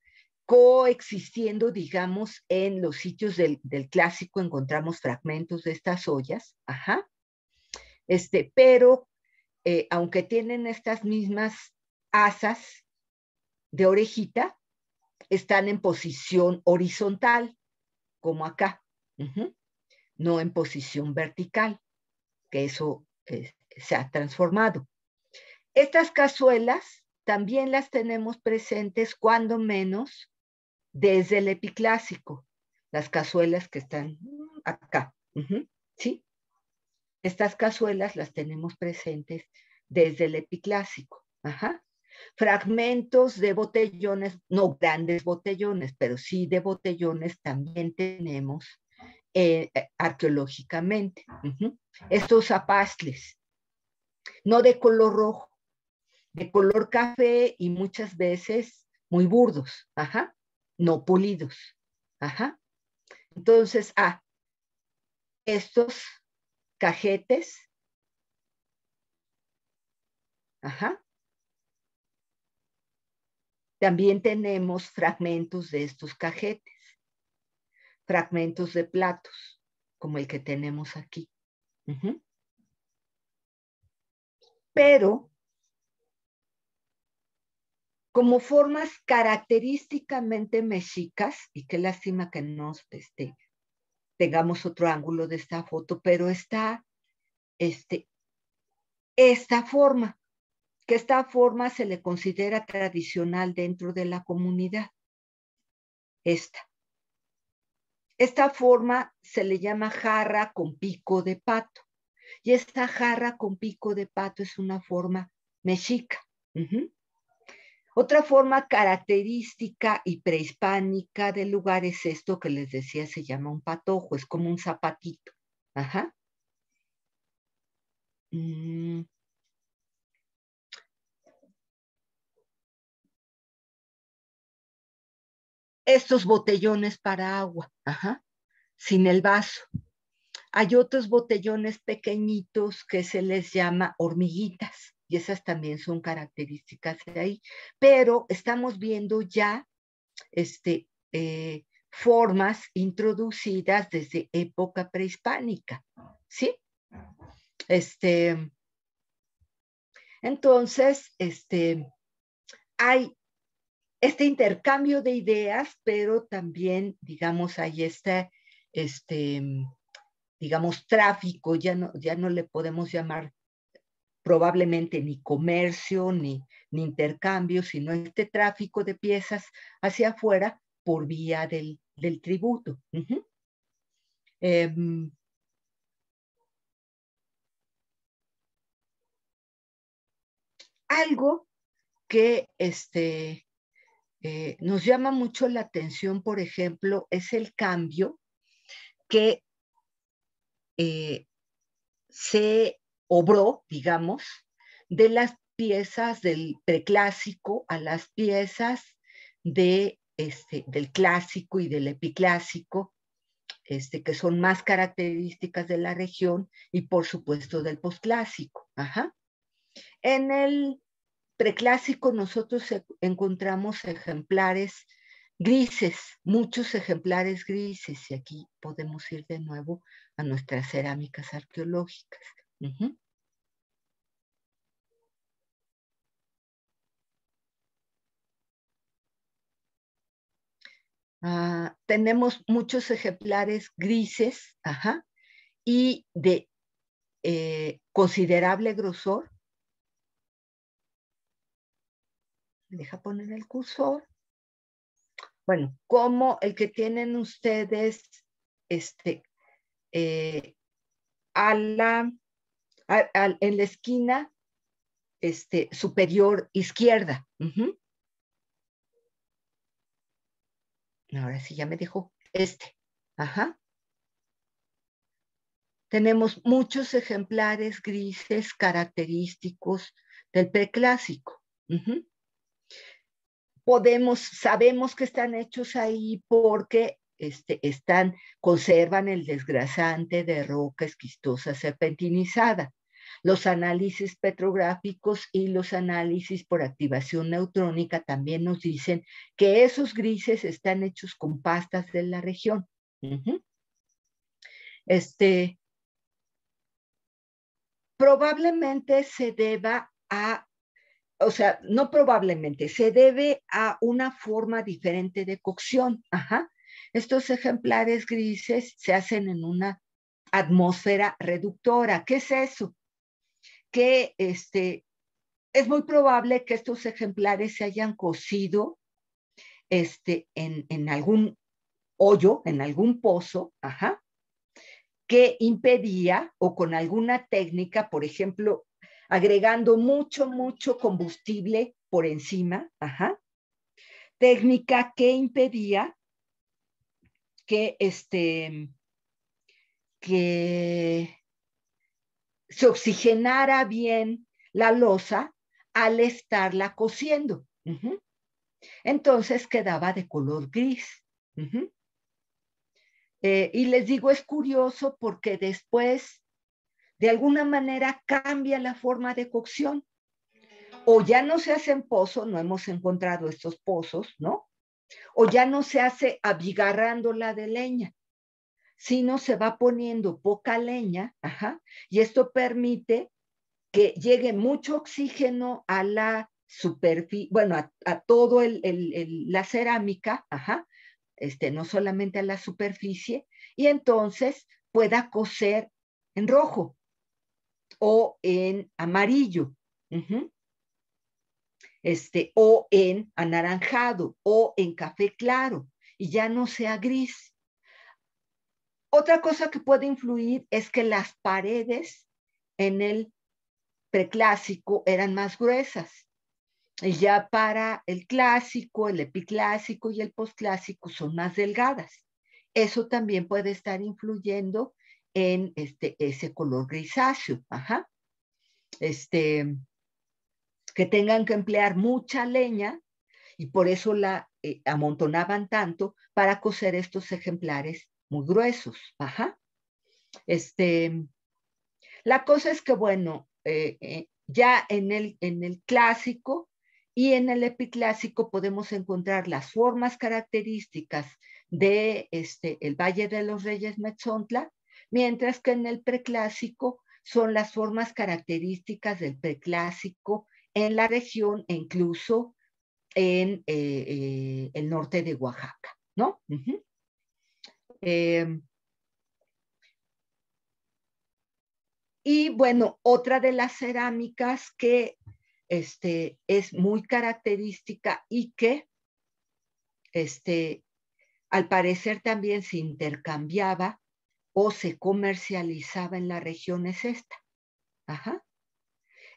coexistiendo, digamos, en los sitios del, clásico, encontramos fragmentos de estas ollas, ajá, este, pero eh, aunque tienen estas mismas asas de orejita, están en posición horizontal, como acá, no en posición vertical, que eso eh, se ha transformado. Estas cazuelas también las tenemos presentes cuando menos desde el epiclásico, las cazuelas que están acá, ¿sí? Estas cazuelas las tenemos presentes desde el epiclásico, ajá. Fragmentos de botellones, no grandes botellones, pero sí de botellones también tenemos eh, eh, arqueológicamente. Estos zapastles, no de color rojo, de color café y muchas veces muy burdos, ajá no pulidos. Ajá. Entonces, ah, estos cajetes, ajá, también tenemos fragmentos de estos cajetes, fragmentos de platos, como el que tenemos aquí. Pero como formas característicamente mexicas, y qué lástima que no este, tengamos otro ángulo de esta foto, pero está este, esta forma, que esta forma se le considera tradicional dentro de la comunidad. Esta. Esta forma se le llama jarra con pico de pato. Y esta jarra con pico de pato es una forma mexica. Otra forma característica y prehispánica del lugar es esto que les decía, se llama un patojo, es como un zapatito. Ajá. Mm. Estos botellones para agua, ajá, sin el vaso. Hay otros botellones pequeñitos que se les llama hormiguitas y esas también son características de ahí. Pero estamos viendo ya este, eh, formas introducidas desde época prehispánica, ¿sí? Este, entonces, este, hay este intercambio de ideas, pero también, digamos, hay este, este digamos, tráfico, ya no, ya no le podemos llamar probablemente ni comercio, ni, intercambio, sino este tráfico de piezas hacia afuera por vía del, tributo. Em, algo que este, eh, nos llama mucho la atención, por ejemplo, es el cambio que eh, se obró, digamos, de las piezas del preclásico a las piezas de, este, del clásico y del epiclásico, este, que son más características de la región y por supuesto del posclásico. En el preclásico nosotros encontramos ejemplares grises, muchos ejemplares grises, y aquí podemos ir de nuevo a nuestras cerámicas arqueológicas. Uh tenemos muchos ejemplares grises ajá, y de eh, considerable grosor. deja poner el cursor. Bueno, como el que tienen ustedes este, eh, a la en la esquina este, superior izquierda. Ahora sí, ya me dijo este. Tenemos muchos ejemplares grises característicos del preclásico. Podemos, sabemos que están hechos ahí porque este, están, conservan el desgrasante de roca esquistosa serpentinizada. Los análisis petrográficos y los análisis por activación neutrónica también nos dicen que esos grises están hechos con pastas de la región. Este, probablemente se deba a, o sea, no probablemente, se debe a una forma diferente de cocción. Ajá. Estos ejemplares grises se hacen en una atmósfera reductora. ¿Qué es eso? que este, es muy probable que estos ejemplares se hayan cocido este, en, algún hoyo, en algún pozo, ajá, que impedía o con alguna técnica, por ejemplo, agregando mucho, mucho combustible por encima, ajá, técnica que impedía que este, que se oxigenara bien la losa al estarla cociendo. Entonces quedaba de color gris. Eh, y les digo, es curioso porque después, de alguna manera, cambia la forma de cocción. O ya no se hace en pozo, no hemos encontrado estos pozos, ¿no? O ya no se hace la de leña sino se va poniendo poca leña, y esto permite que llegue mucho oxígeno a la superficie, bueno, a, todo la cerámica, este, no solamente a la superficie, y entonces pueda coser en rojo o en amarillo, este, o en anaranjado o en café claro, y ya no sea gris. Otra cosa que puede influir es que las paredes en el preclásico eran más gruesas. Y ya para el clásico, el epiclásico y el postclásico son más delgadas. Eso también puede estar influyendo en este, ese color grisáceo. Ajá. Este, que tengan que emplear mucha leña y por eso la eh, amontonaban tanto para coser estos ejemplares muy gruesos. Ajá. Este, la cosa es que, bueno, eh, eh, ya en el, en el clásico y en el epiclásico podemos encontrar las formas características de este, el Valle de los Reyes Metzontla, mientras que en el preclásico son las formas características del preclásico en la región e incluso en eh, el norte de Oaxaca, ¿no? Em, y bueno, otra de las cerámicas que este, es muy característica y que este, al parecer también se intercambiaba o se comercializaba en la región es esta.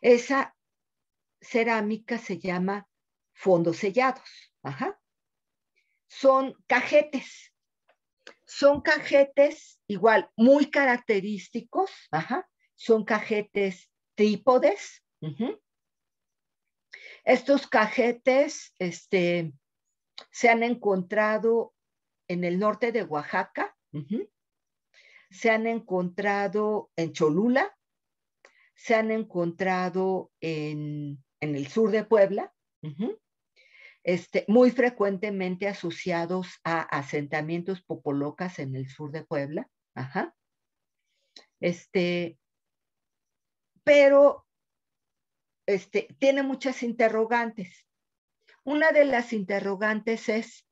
Esa cerámica se llama fondos sellados. Son cajetes, son cajetes, igual, muy característicos, son cajetes trípodes. Estos cajetes este, se han encontrado en el norte de Oaxaca, se han encontrado en Cholula, se han encontrado en, en el sur de Puebla. Este, muy frecuentemente asociados a asentamientos popolocas en el sur de Puebla. Este, pero este, tiene muchas interrogantes. Una de las interrogantes es,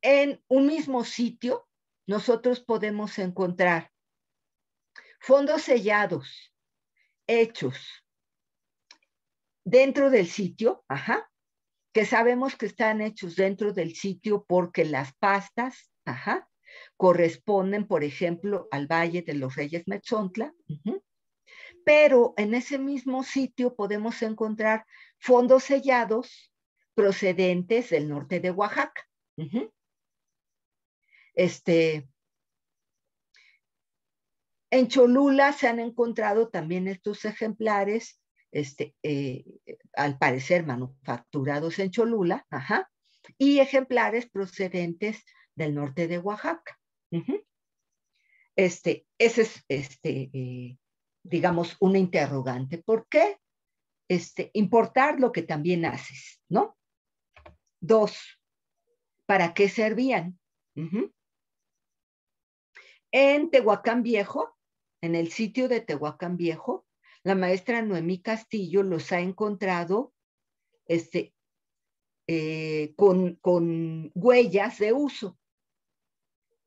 en un mismo sitio nosotros podemos encontrar fondos sellados, hechos, dentro del sitio, ajá, que sabemos que están hechos dentro del sitio porque las pastas, corresponden, por ejemplo, al Valle de los Reyes Metzontla, pero en ese mismo sitio podemos encontrar fondos sellados procedentes del norte de Oaxaca. Este, en Cholula se han encontrado también estos ejemplares este, eh, eh, al parecer manufacturados en Cholula, ajá, y ejemplares procedentes del norte de Oaxaca. este, ese es, este, eh, digamos, una interrogante. ¿Por qué este, importar lo que también haces? ¿No? Dos, ¿para qué servían? En Tehuacán Viejo, en el sitio de Tehuacán Viejo, la maestra Noemí Castillo los ha encontrado este, eh, con, huellas de uso.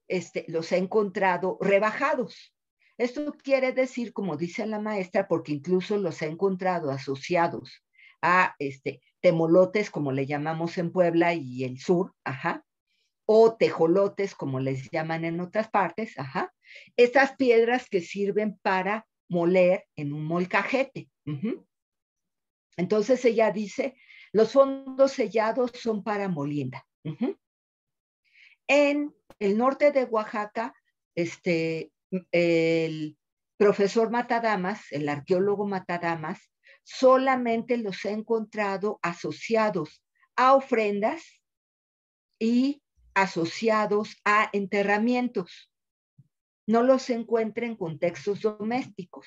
Este, los ha encontrado rebajados. Esto quiere decir, como dice la maestra, porque incluso los ha encontrado asociados a este, temolotes, como le llamamos en Puebla y el sur, ajá, o tejolotes, como les llaman en otras partes, ajá, estas piedras que sirven para moler en un molcajete. Entonces ella dice, los fondos sellados son para molienda. En el norte de Oaxaca, este, el profesor Matadamas, el arqueólogo Matadamas, solamente los ha encontrado asociados a ofrendas y asociados a enterramientos no los encuentra en contextos domésticos.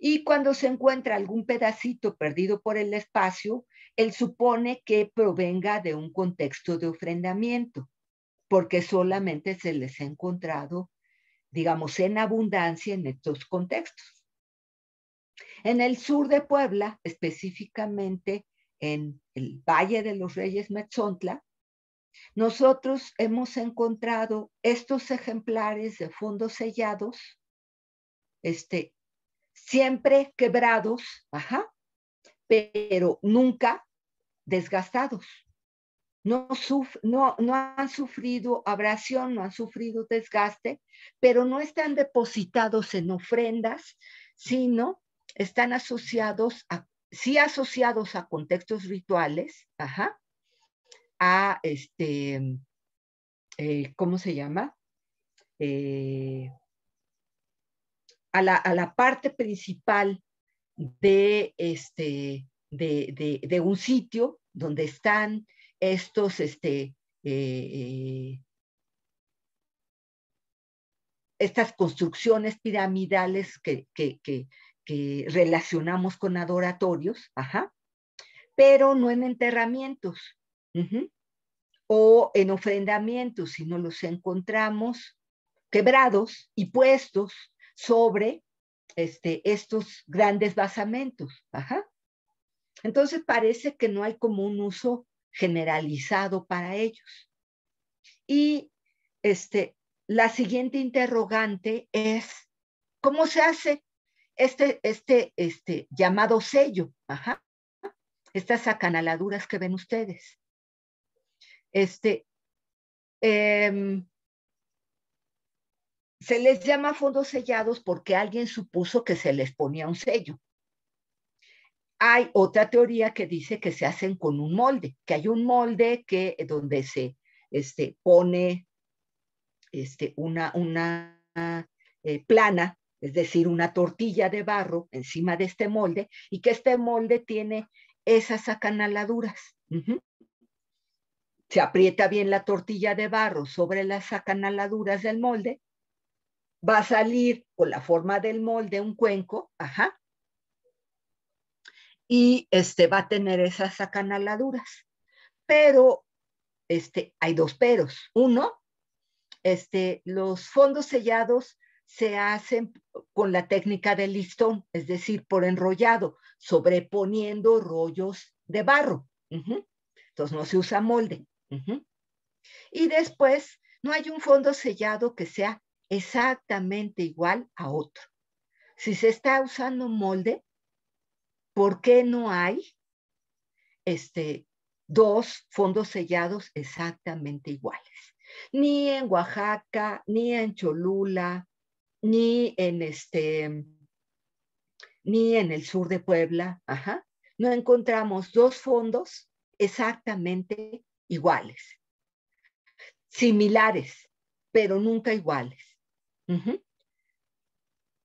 Y cuando se encuentra algún pedacito perdido por el espacio, él supone que provenga de un contexto de ofrendamiento, porque solamente se les ha encontrado, digamos, en abundancia en estos contextos. En el sur de Puebla, específicamente en el Valle de los Reyes Metzontla, nosotros hemos encontrado estos ejemplares de fondos sellados, este, siempre quebrados, ajá, pero nunca desgastados. No, han sufrido abrasión, no han sufrido desgaste, pero no están depositados en ofrendas, sino están asociados a, sí asociados a contextos rituales, ajá, a este, eh, ¿cómo se llama? Eh, a, la, parte principal de, este, de, un sitio donde están estos este, eh, estas construcciones piramidales que, relacionamos con adoratorios, ajá, pero no en enterramientos. O en ofrendamientos, si no los encontramos, quebrados y puestos sobre este, estos grandes basamentos. Ajá. Entonces parece que no hay como un uso generalizado para ellos. Y este, la siguiente interrogante es, ¿cómo se hace este, este, este llamado sello? Ajá. Estas acanaladuras que ven ustedes. Este, em, se les llama fondos sellados porque alguien supuso que se les ponía un sello. Hay otra teoría que dice que se hacen con un molde, que hay un molde que, eh, donde se este, pone este, una, una eh, plana, es decir, una tortilla de barro encima de este molde y que este molde tiene esas acanaladuras se aprieta bien la tortilla de barro sobre las acanaladuras del molde, va a salir con la forma del molde un cuenco, ajá, y este va a tener esas acanaladuras. Pero este, hay dos peros. Uno, este, los fondos sellados se hacen con la técnica del listón, es decir, por enrollado, sobreponiendo rollos de barro. Entonces no se usa molde. Y después, no hay un fondo sellado que sea exactamente igual a otro. Si se está usando molde, ¿por qué no hay este, dos fondos sellados exactamente iguales? Ni en Oaxaca, ni en Cholula, ni en este, ni en el sur de Puebla, ajá, no encontramos dos fondos exactamente iguales, similares, pero nunca iguales.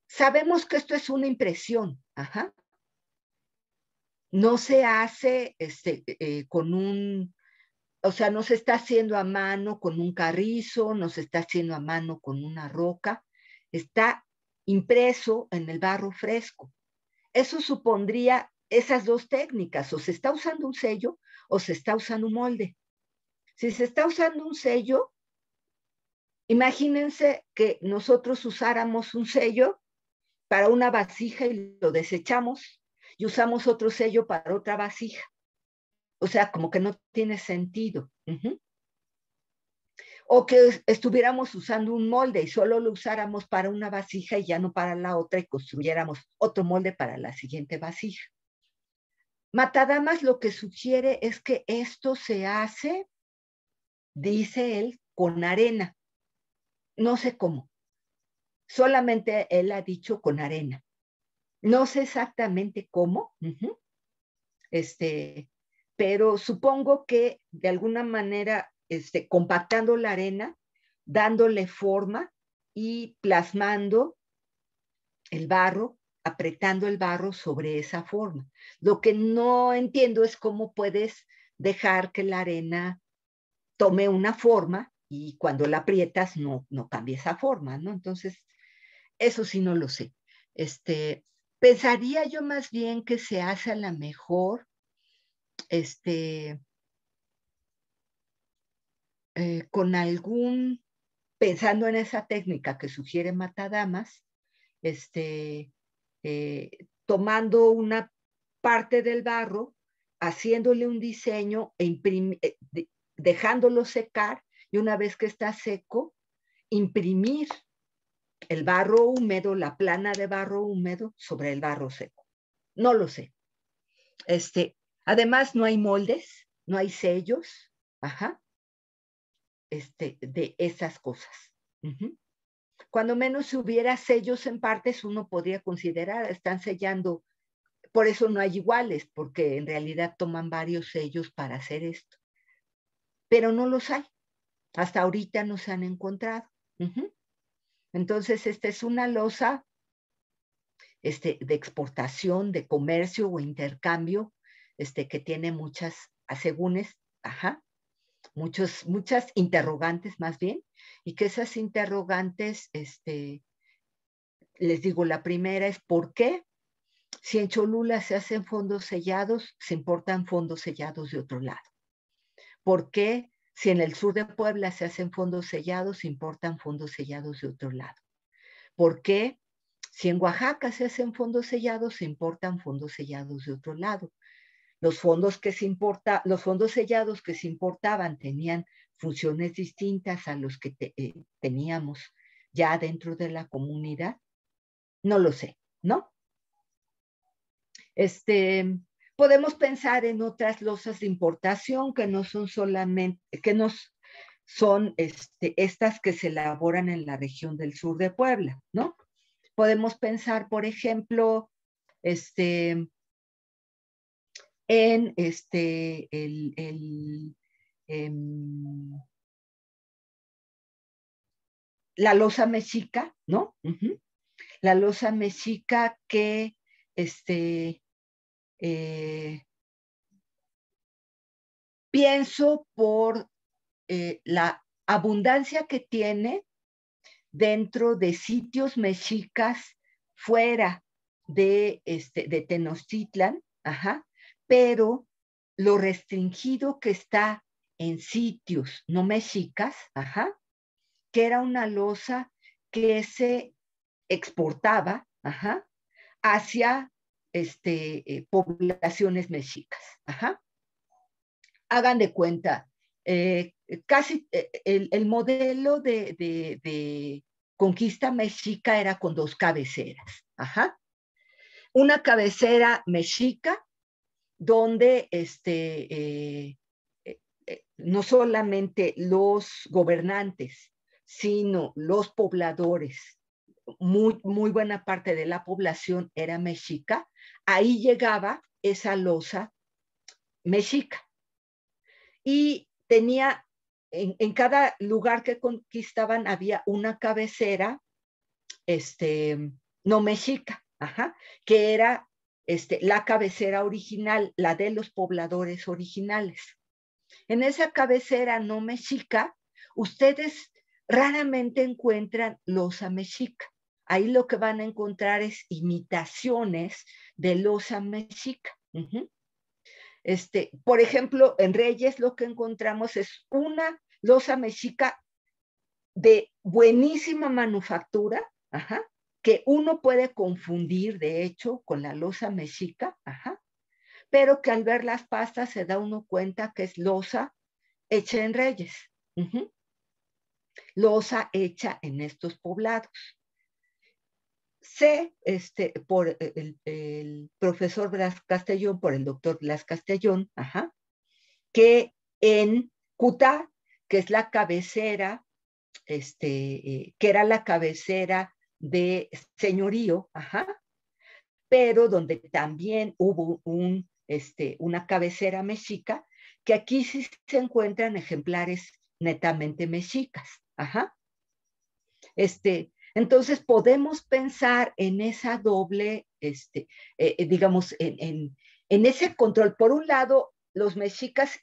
Sabemos que esto es una impresión, No se hace este, eh, con un, o sea, no se está haciendo a mano con un carrizo, no se está haciendo a mano con una roca, está impreso en el barro fresco. Eso supondría esas dos técnicas, o se está usando un sello o se está usando un molde. Si se está usando un sello, imagínense que nosotros usáramos un sello para una vasija y lo desechamos y usamos otro sello para otra vasija. O sea, como que no tiene sentido. O que estuviéramos usando un molde y solo lo usáramos para una vasija y ya no para la otra y construyéramos otro molde para la siguiente vasija. Matadamas lo que sugiere es que esto se hace dice él, con arena. No sé cómo. Solamente él ha dicho con arena. No sé exactamente cómo, este, pero supongo que de alguna manera, este, compactando la arena, dándole forma y plasmando el barro, apretando el barro sobre esa forma. Lo que no entiendo es cómo puedes dejar que la arena tome una forma y cuando la aprietas no, no cambia esa forma, ¿no? Entonces, eso sí no lo sé. Este, pensaría yo más bien que se hace a la mejor, este, eh, con algún, pensando en esa técnica que sugiere Matadamas, este, eh, tomando una parte del barro, haciéndole un diseño e imprimir. Eh, dejándolo secar y una vez que está seco, imprimir el barro húmedo, la plana de barro húmedo sobre el barro seco. No lo sé. Este, además, no hay moldes, no hay sellos, este, de esas cosas. Cuando menos hubiera sellos en partes, uno podría considerar, están sellando, por eso no hay iguales, porque en realidad toman varios sellos para hacer esto pero no los hay. Hasta ahorita no se han encontrado. Entonces, esta es una losa este, de exportación, de comercio o intercambio, este, que tiene muchas asegúnes, ajá, muchos, muchas interrogantes más bien, y que esas interrogantes, este, les digo, la primera es ¿por qué? Si en Cholula se hacen fondos sellados, se importan fondos sellados de otro lado. ¿Por qué si en el sur de Puebla se hacen fondos sellados, importan fondos sellados de otro lado? ¿Por qué si en Oaxaca se hacen fondos sellados, se importan fondos sellados de otro lado? Los fondos, que se los fondos sellados que se importaban tenían funciones distintas a los que eh, teníamos ya dentro de la comunidad. No lo sé, ¿no? Este, Podemos pensar en otras losas de importación que no son solamente, que no son este, estas que se elaboran en la región del sur de Puebla, ¿no? Podemos pensar, por ejemplo, este, en este, el, em, la losa mexica, ¿no? La losa mexica que este, eh, pienso por eh, la abundancia que tiene dentro de sitios mexicas fuera de, este, de Tenochtitlan, ajá, pero lo restringido que está en sitios no mexicas, ajá, que era una losa que se exportaba ajá, hacia este, eh, poblaciones mexicas. Ajá. Hagan de cuenta, eh, casi eh, el, modelo de, de, conquista mexica era con dos cabeceras. Ajá. Una cabecera mexica, donde este, no solamente los gobernantes, sino los pobladores muy, muy buena parte de la población era mexica, ahí llegaba esa losa mexica. Y tenía, en, cada lugar que conquistaban había una cabecera, este, no mexica, que era este, la cabecera original, la de los pobladores originales. En esa cabecera no mexica, ustedes raramente encuentran losa mexica ahí lo que van a encontrar es imitaciones de losa mexica. este, por ejemplo, en Reyes lo que encontramos es una losa mexica de buenísima manufactura, que uno puede confundir, de hecho, con la losa mexica, pero que al ver las pastas se da uno cuenta que es losa hecha en Reyes. Losa hecha en estos poblados sé este, por eh, el, profesor Blas Castellón, por el doctor Blas Castellón, ajá, que en Cutá, que es la cabecera, este, eh, que era la cabecera de señorío, ajá, pero donde también hubo un, este, una cabecera mexica, que aquí sí se encuentran ejemplares netamente mexicas, ajá. Este, entonces podemos pensar en esa doble, este, eh, eh, digamos, en, ese control. Por un lado, los mexicas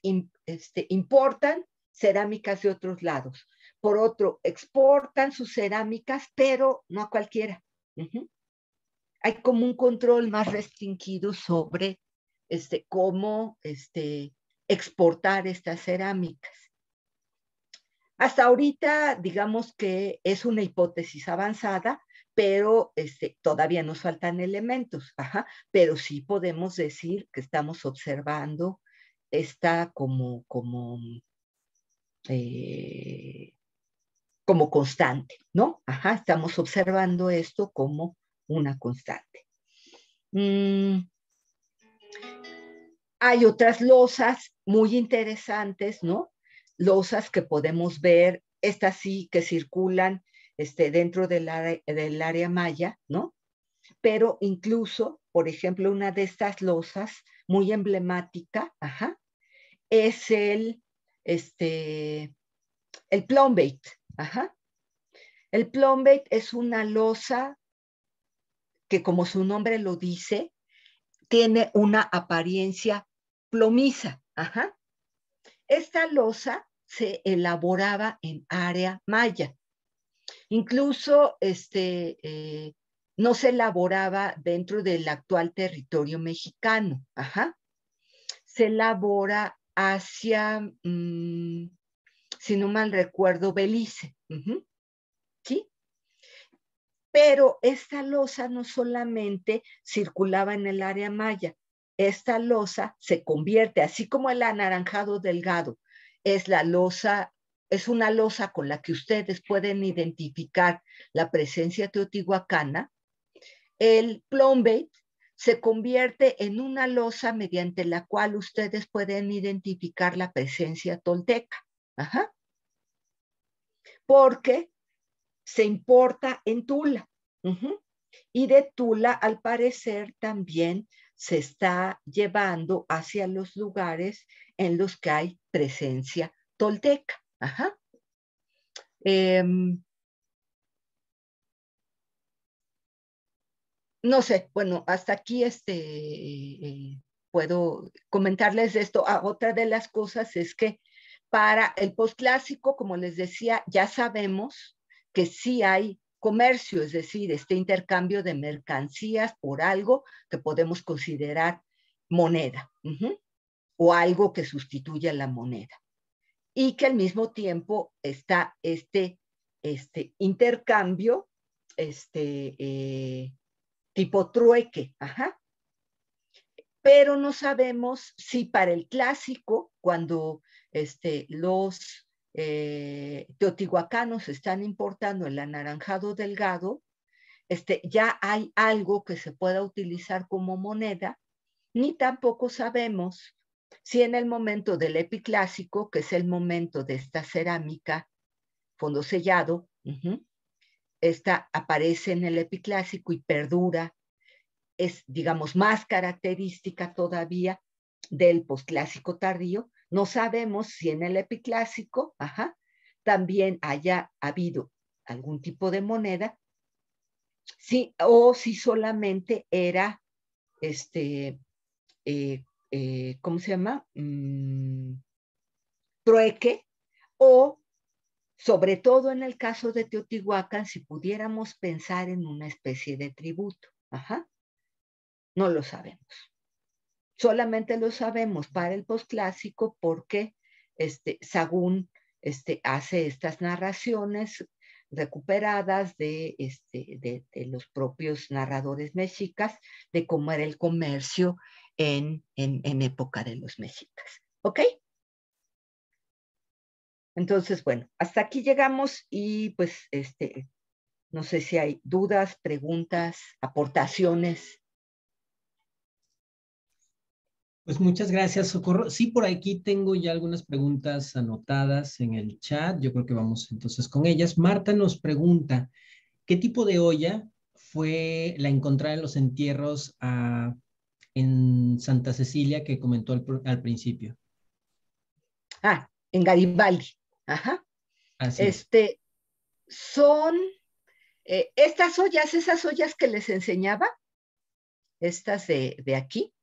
este, importan cerámicas de otros lados. Por otro, exportan sus cerámicas, pero no a cualquiera. Hay como un control más restringido sobre este, cómo este, exportar estas cerámicas. Hasta ahorita, digamos que es una hipótesis avanzada, pero este, todavía nos faltan elementos, ajá, pero sí podemos decir que estamos observando esta como, como, eh, como constante, ¿no? Ajá, estamos observando esto como una constante. Mm. Hay otras losas muy interesantes, ¿no? losas que podemos ver, estas sí que circulan este, dentro del área, del área maya, ¿no? Pero incluso, por ejemplo, una de estas losas muy emblemática, ajá, es el, este, el ajá. El plumbate es una losa que, como su nombre lo dice, tiene una apariencia plomiza, ajá. Esta losa se elaboraba en área maya. Incluso este, eh, no se elaboraba dentro del actual territorio mexicano. Ajá. Se elabora hacia, mm, si no mal recuerdo, Belice. ¿Sí? Pero esta losa no solamente circulaba en el área maya, esta losa se convierte, así como el anaranjado delgado es la losa, es una losa con la que ustedes pueden identificar la presencia teotihuacana. El plombate se convierte en una losa mediante la cual ustedes pueden identificar la presencia tolteca. Porque se importa en Tula. Y de Tula, al parecer, también se está llevando hacia los lugares en los que hay presencia tolteca. Ajá. Em, no sé, bueno, hasta aquí este, puedo comentarles esto. Ah, otra de las cosas es que para el postclásico, como les decía, ya sabemos que sí hay comercio, es decir, este intercambio de mercancías por algo que podemos considerar moneda o algo que sustituya la moneda. Y que al mismo tiempo está este, este intercambio, este eh, tipo trueque, ajá. Pero no sabemos si para el clásico, cuando este, los eh, teotihuacanos están importando el anaranjado delgado, este, ya hay algo que se pueda utilizar como moneda, ni tampoco sabemos si en el momento del epiclásico, que es el momento de esta cerámica, fondo sellado, esta aparece en el epiclásico y perdura, es, digamos, más característica todavía del posclásico tardío. No sabemos si en el epiclásico también haya habido algún tipo de moneda, si, o si solamente era este, eh, eh, ¿cómo se llama? Mm, trueque o sobre todo en el caso de Teotihuacán, si pudiéramos pensar en una especie de tributo. No lo sabemos. Solamente lo sabemos para el posclásico porque este, Sagún este, hace estas narraciones recuperadas de, este, de, los propios narradores mexicas de cómo era el comercio en, en, época de los mexicas, ¿Ok? Entonces, bueno, hasta aquí llegamos y pues este, no sé si hay dudas, preguntas, aportaciones. Pues muchas gracias, Socorro. Sí, por aquí tengo ya algunas preguntas anotadas en el chat. Yo creo que vamos entonces con ellas. Marta nos pregunta, ¿qué tipo de olla fue la encontrada en los entierros a en Santa Cecilia que comentó al, principio. Ah, en Garibaldi. Ajá. Así este, son eh, estas ollas, esas ollas que les enseñaba, estas de, de aquí,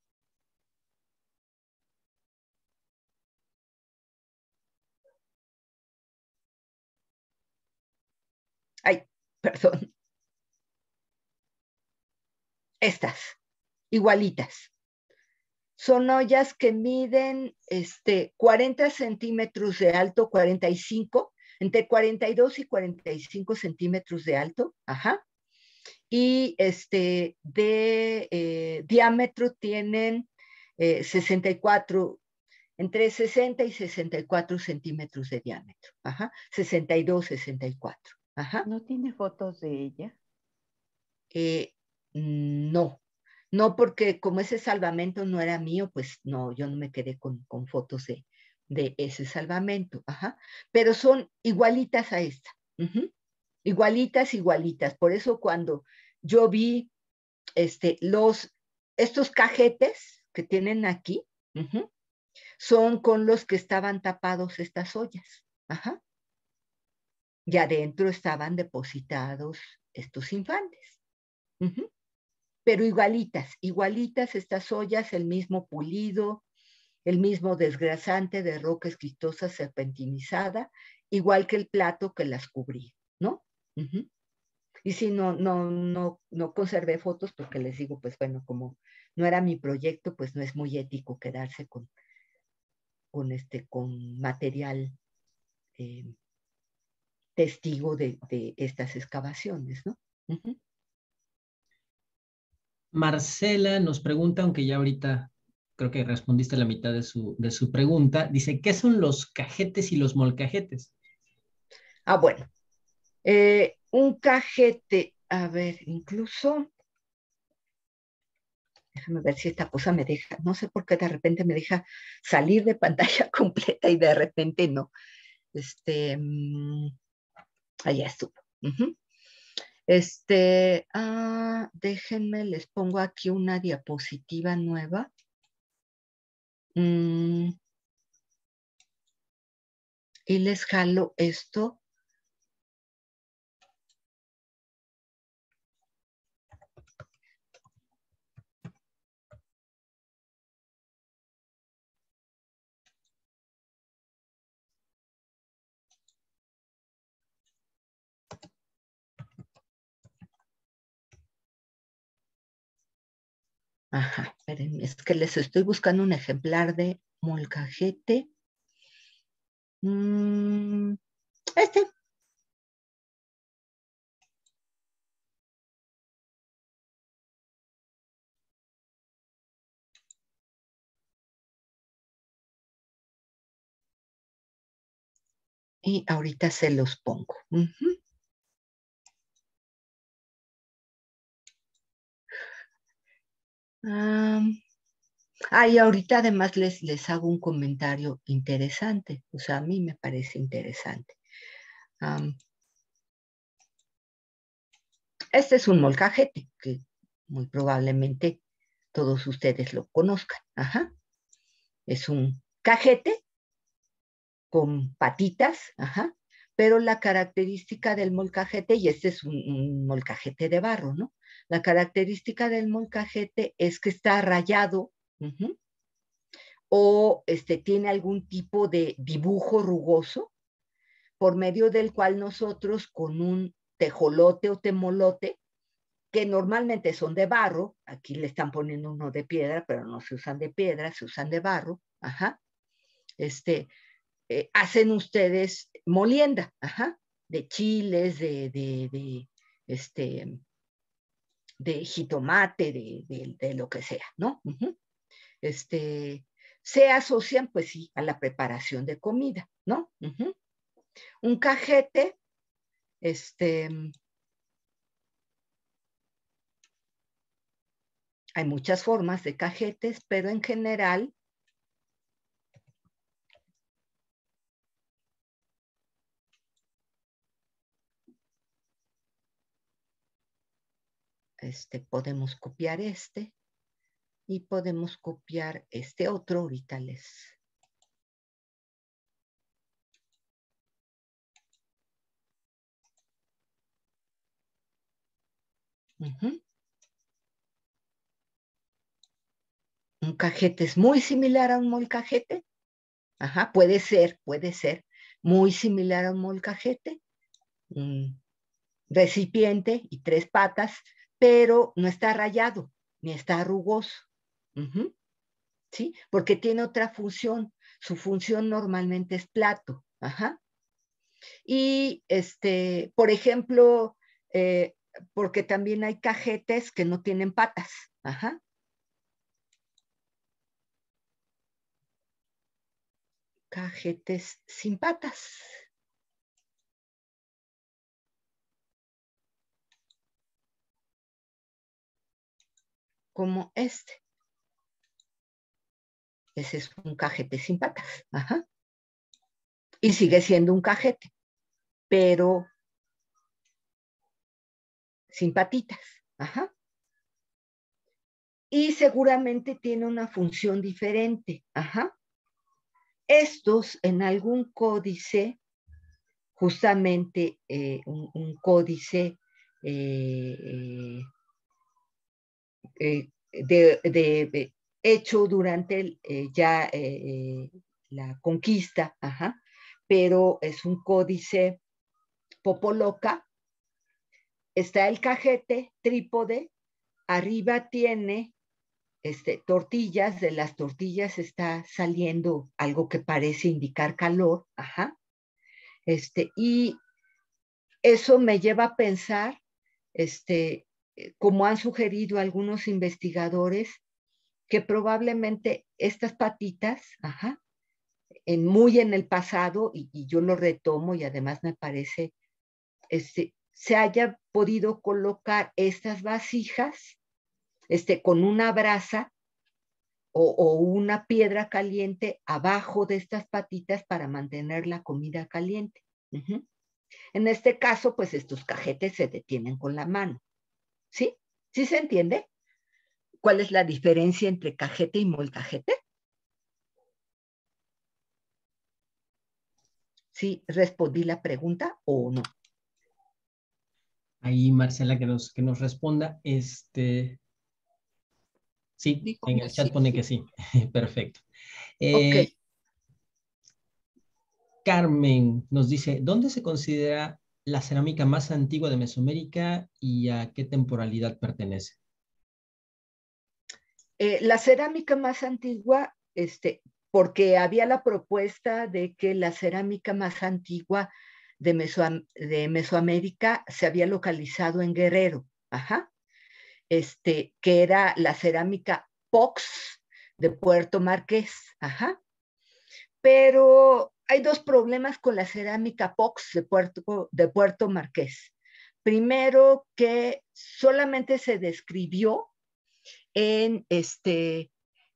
ay, perdón. Estas igualitas. Son ollas que miden este, 40 centímetros de alto, 45, entre 42 y 45 centímetros de alto, ajá. Y este, de eh, diámetro tienen 64, eh, entre 60 y 64 centímetros de diámetro, ajá. 62, 64, ajá. ¿No tiene fotos de ella? Eh, no, no porque como ese salvamento no era mío, pues no, yo no me quedé con, fotos de, ese salvamento. Ajá. Pero son igualitas a esta. Igualitas, igualitas. Por eso cuando yo vi este, los, estos cajetes que tienen aquí, son con los que estaban tapados estas ollas. Ajá. Y adentro estaban depositados estos infantes pero igualitas, igualitas estas ollas, el mismo pulido, el mismo desgrasante de roca escritosa serpentinizada, igual que el plato que las cubría, ¿no? Y si no, no, no, no conservé fotos porque les digo, pues bueno, como no era mi proyecto, pues no es muy ético quedarse con, con, este, con material eh, testigo de, estas excavaciones, ¿no? Marcela nos pregunta, aunque ya ahorita creo que respondiste la mitad de su, pregunta, dice, ¿qué son los cajetes y los molcajetes? Ah, bueno. Eh, un cajete, a ver, incluso, déjame ver si esta cosa me deja, no sé por qué de repente me deja salir de pantalla completa y de repente no. Este, mm, allá estuvo. Este, ah, déjenme, les pongo aquí una diapositiva nueva. Mm. y les jalo esto Ajá, espérenme, es que les estoy buscando un ejemplar de molcajete. Mm, este. Y ahorita se los pongo. Ah, y ahorita además les, les hago un comentario interesante, o sea, a mí me parece interesante. este es un molcajete, que muy probablemente todos ustedes lo conozcan. Ajá. Es un cajete con patitas, ajá, pero la característica del molcajete, y este es un, molcajete de barro, ¿no? La característica del molcajete es que está rayado o este, tiene algún tipo de dibujo rugoso por medio del cual nosotros con un tejolote o temolote, que normalmente son de barro, aquí le están poniendo uno de piedra, pero no se usan de piedra, se usan de barro, ajá, este, eh, hacen ustedes molienda, ajá, de chiles, de, de, de, este, de jitomate, de, de, lo que sea, ¿no? Este, se asocian, pues sí, a la preparación de comida, ¿no? Un cajete, este, hay muchas formas de cajetes, pero en general Este, podemos copiar este y podemos copiar este otro, vitales Un cajete es muy similar a un molcajete. Ajá, puede ser, puede ser. Muy similar a un molcajete. Un recipiente y tres patas pero no está rayado ni está rugoso. ¿Sí? Porque tiene otra función. Su función normalmente es plato. Y, este, por ejemplo, eh, porque también hay cajetes que no tienen patas. Cajetes sin patas. como este. Ese es un cajete sin patas. Ajá. Y sigue siendo un cajete, pero sin patitas. Ajá. Y seguramente tiene una función diferente. Ajá. Estos en algún códice, justamente eh, un, un, códice eh, eh, eh, de, hecho durante eh, ya eh, la conquista, pero es un códice popoloca. Está el cajete trípode, arriba tiene este, tortillas, de las tortillas está saliendo algo que parece indicar calor, Este, y eso me lleva a pensar este, eh, como han sugerido algunos investigadores, que probablemente estas patitas, en, muy en el pasado, y, yo lo retomo y además me parece, este, se haya podido colocar estas vasijas este, con una brasa o, una piedra caliente abajo de estas patitas para mantener la comida caliente. En este caso, pues estos cajetes se detienen con la mano. ¿Sí? ¿Sí se entiende? ¿Cuál es la diferencia entre cajete y molcajete? ¿Sí respondí la pregunta o no? Ahí Marcela que nos, que nos responda. Este... Sí, en el chat pone que sí. Perfecto. Eh, Carmen nos dice, ¿dónde se considera la cerámica más antigua de Mesoamérica y a qué temporalidad pertenece? Eh, la cerámica más antigua, este, porque había la propuesta de que la cerámica más antigua de, Mesoamérica se había localizado en Guerrero, Ajá. Este, que era la cerámica POX de Puerto Marqués, Ajá. pero hay dos problemas con la cerámica POX de Puerto, de Puerto Marqués. Primero, que solamente se describió en, este,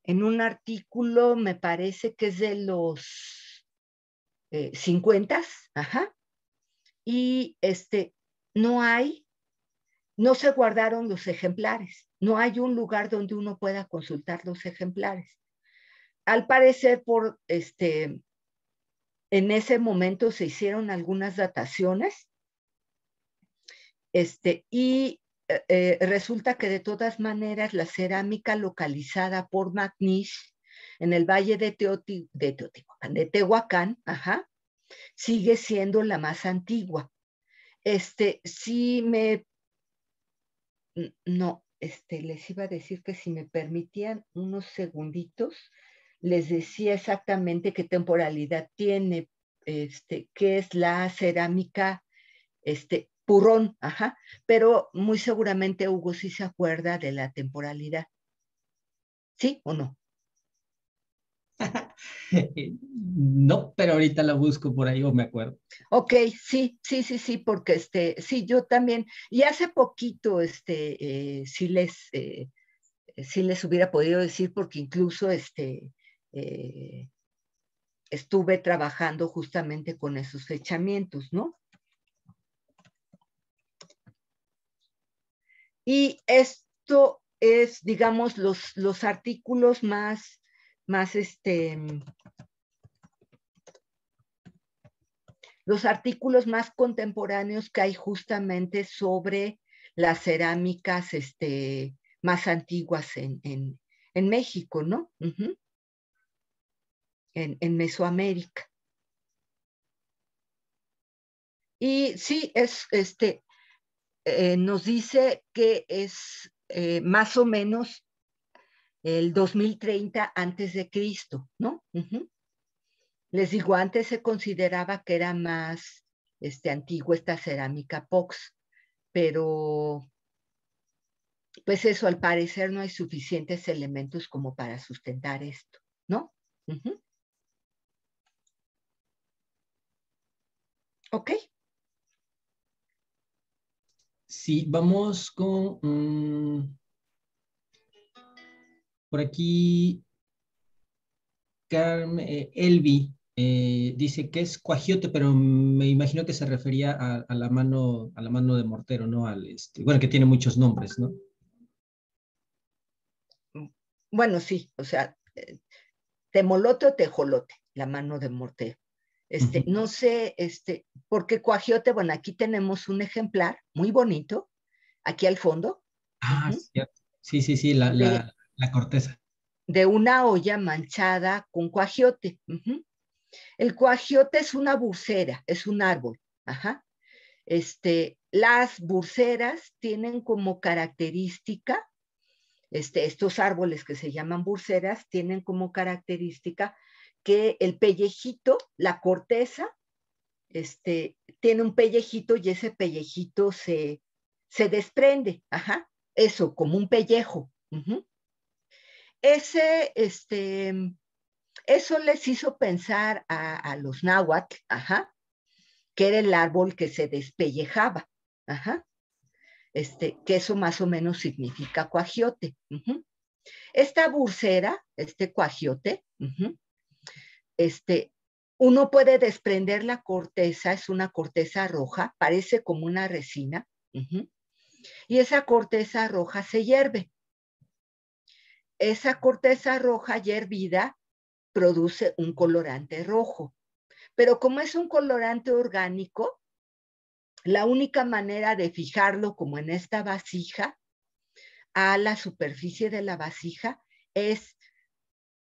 en un artículo, me parece que es de los eh, 50, ajá, y este, no hay, no se guardaron los ejemplares, no hay un lugar donde uno pueda consultar los ejemplares. Al parecer, por este, en ese momento se hicieron algunas dataciones este, y eh, resulta que de todas maneras la cerámica localizada por MacNish en el valle de, Teotihuacán, de Tehuacán ajá, sigue siendo la más antigua. Este, si me... No, este, les iba a decir que si me permitían unos segunditos, les decía exactamente qué temporalidad tiene, este, qué es la cerámica este, purrón, ajá, pero muy seguramente Hugo sí se acuerda de la temporalidad. ¿Sí o no? no, pero ahorita la busco por ahí o me acuerdo. Ok, sí, sí, sí, sí, porque este, sí, yo también, y hace poquito, este, eh, les, eh, sí les hubiera podido decir, porque incluso este, eh, estuve trabajando justamente con esos fechamientos, ¿no? Y esto es, digamos, los, los artículos más, más este, los artículos más contemporáneos que hay justamente sobre las cerámicas este, más antiguas en, en, México, ¿no? en, Mesoamérica. Y sí, es, este, eh, nos dice que es eh, más o menos el 2030 antes de Cristo, ¿no? Les digo, antes se consideraba que era más este, antigua esta cerámica POX, pero pues eso, al parecer no hay suficientes elementos como para sustentar esto, ¿no? Ok. Sí, vamos con... Mm, por aquí, Carmen, eh, Elvi eh, dice que es cuajiote, pero me imagino que se refería a, la, mano, a la mano de mortero, ¿no? Al, este, bueno, que tiene muchos nombres, ¿no? Bueno, sí, o sea, eh, temolote o tejolote, la mano de mortero. Este, No sé, este, porque Coagiote, bueno, aquí tenemos un ejemplar muy bonito, aquí al fondo. Ah, sí, sí, sí, la, la, corteza. De una olla manchada con coagiote. El coagiote es una bursera, es un árbol. Este, las burseras tienen como característica, este, estos árboles que se llaman burseras tienen como característica que el pellejito, la corteza, este, tiene un pellejito y ese pellejito se, se desprende, ajá, eso, como un pellejo. Ese, este, eso les hizo pensar a, los náhuatl, ajá, que era el árbol que se despellejaba, ajá, este, que eso más o menos significa cuajiote. Esta bursera, este cuajiote, ajá, este, uno puede desprender la corteza, es una corteza roja, parece como una resina, y esa corteza roja se hierve. Esa corteza roja hiervida hervida produce un colorante rojo, pero como es un colorante orgánico, la única manera de fijarlo como en esta vasija, a la superficie de la vasija, es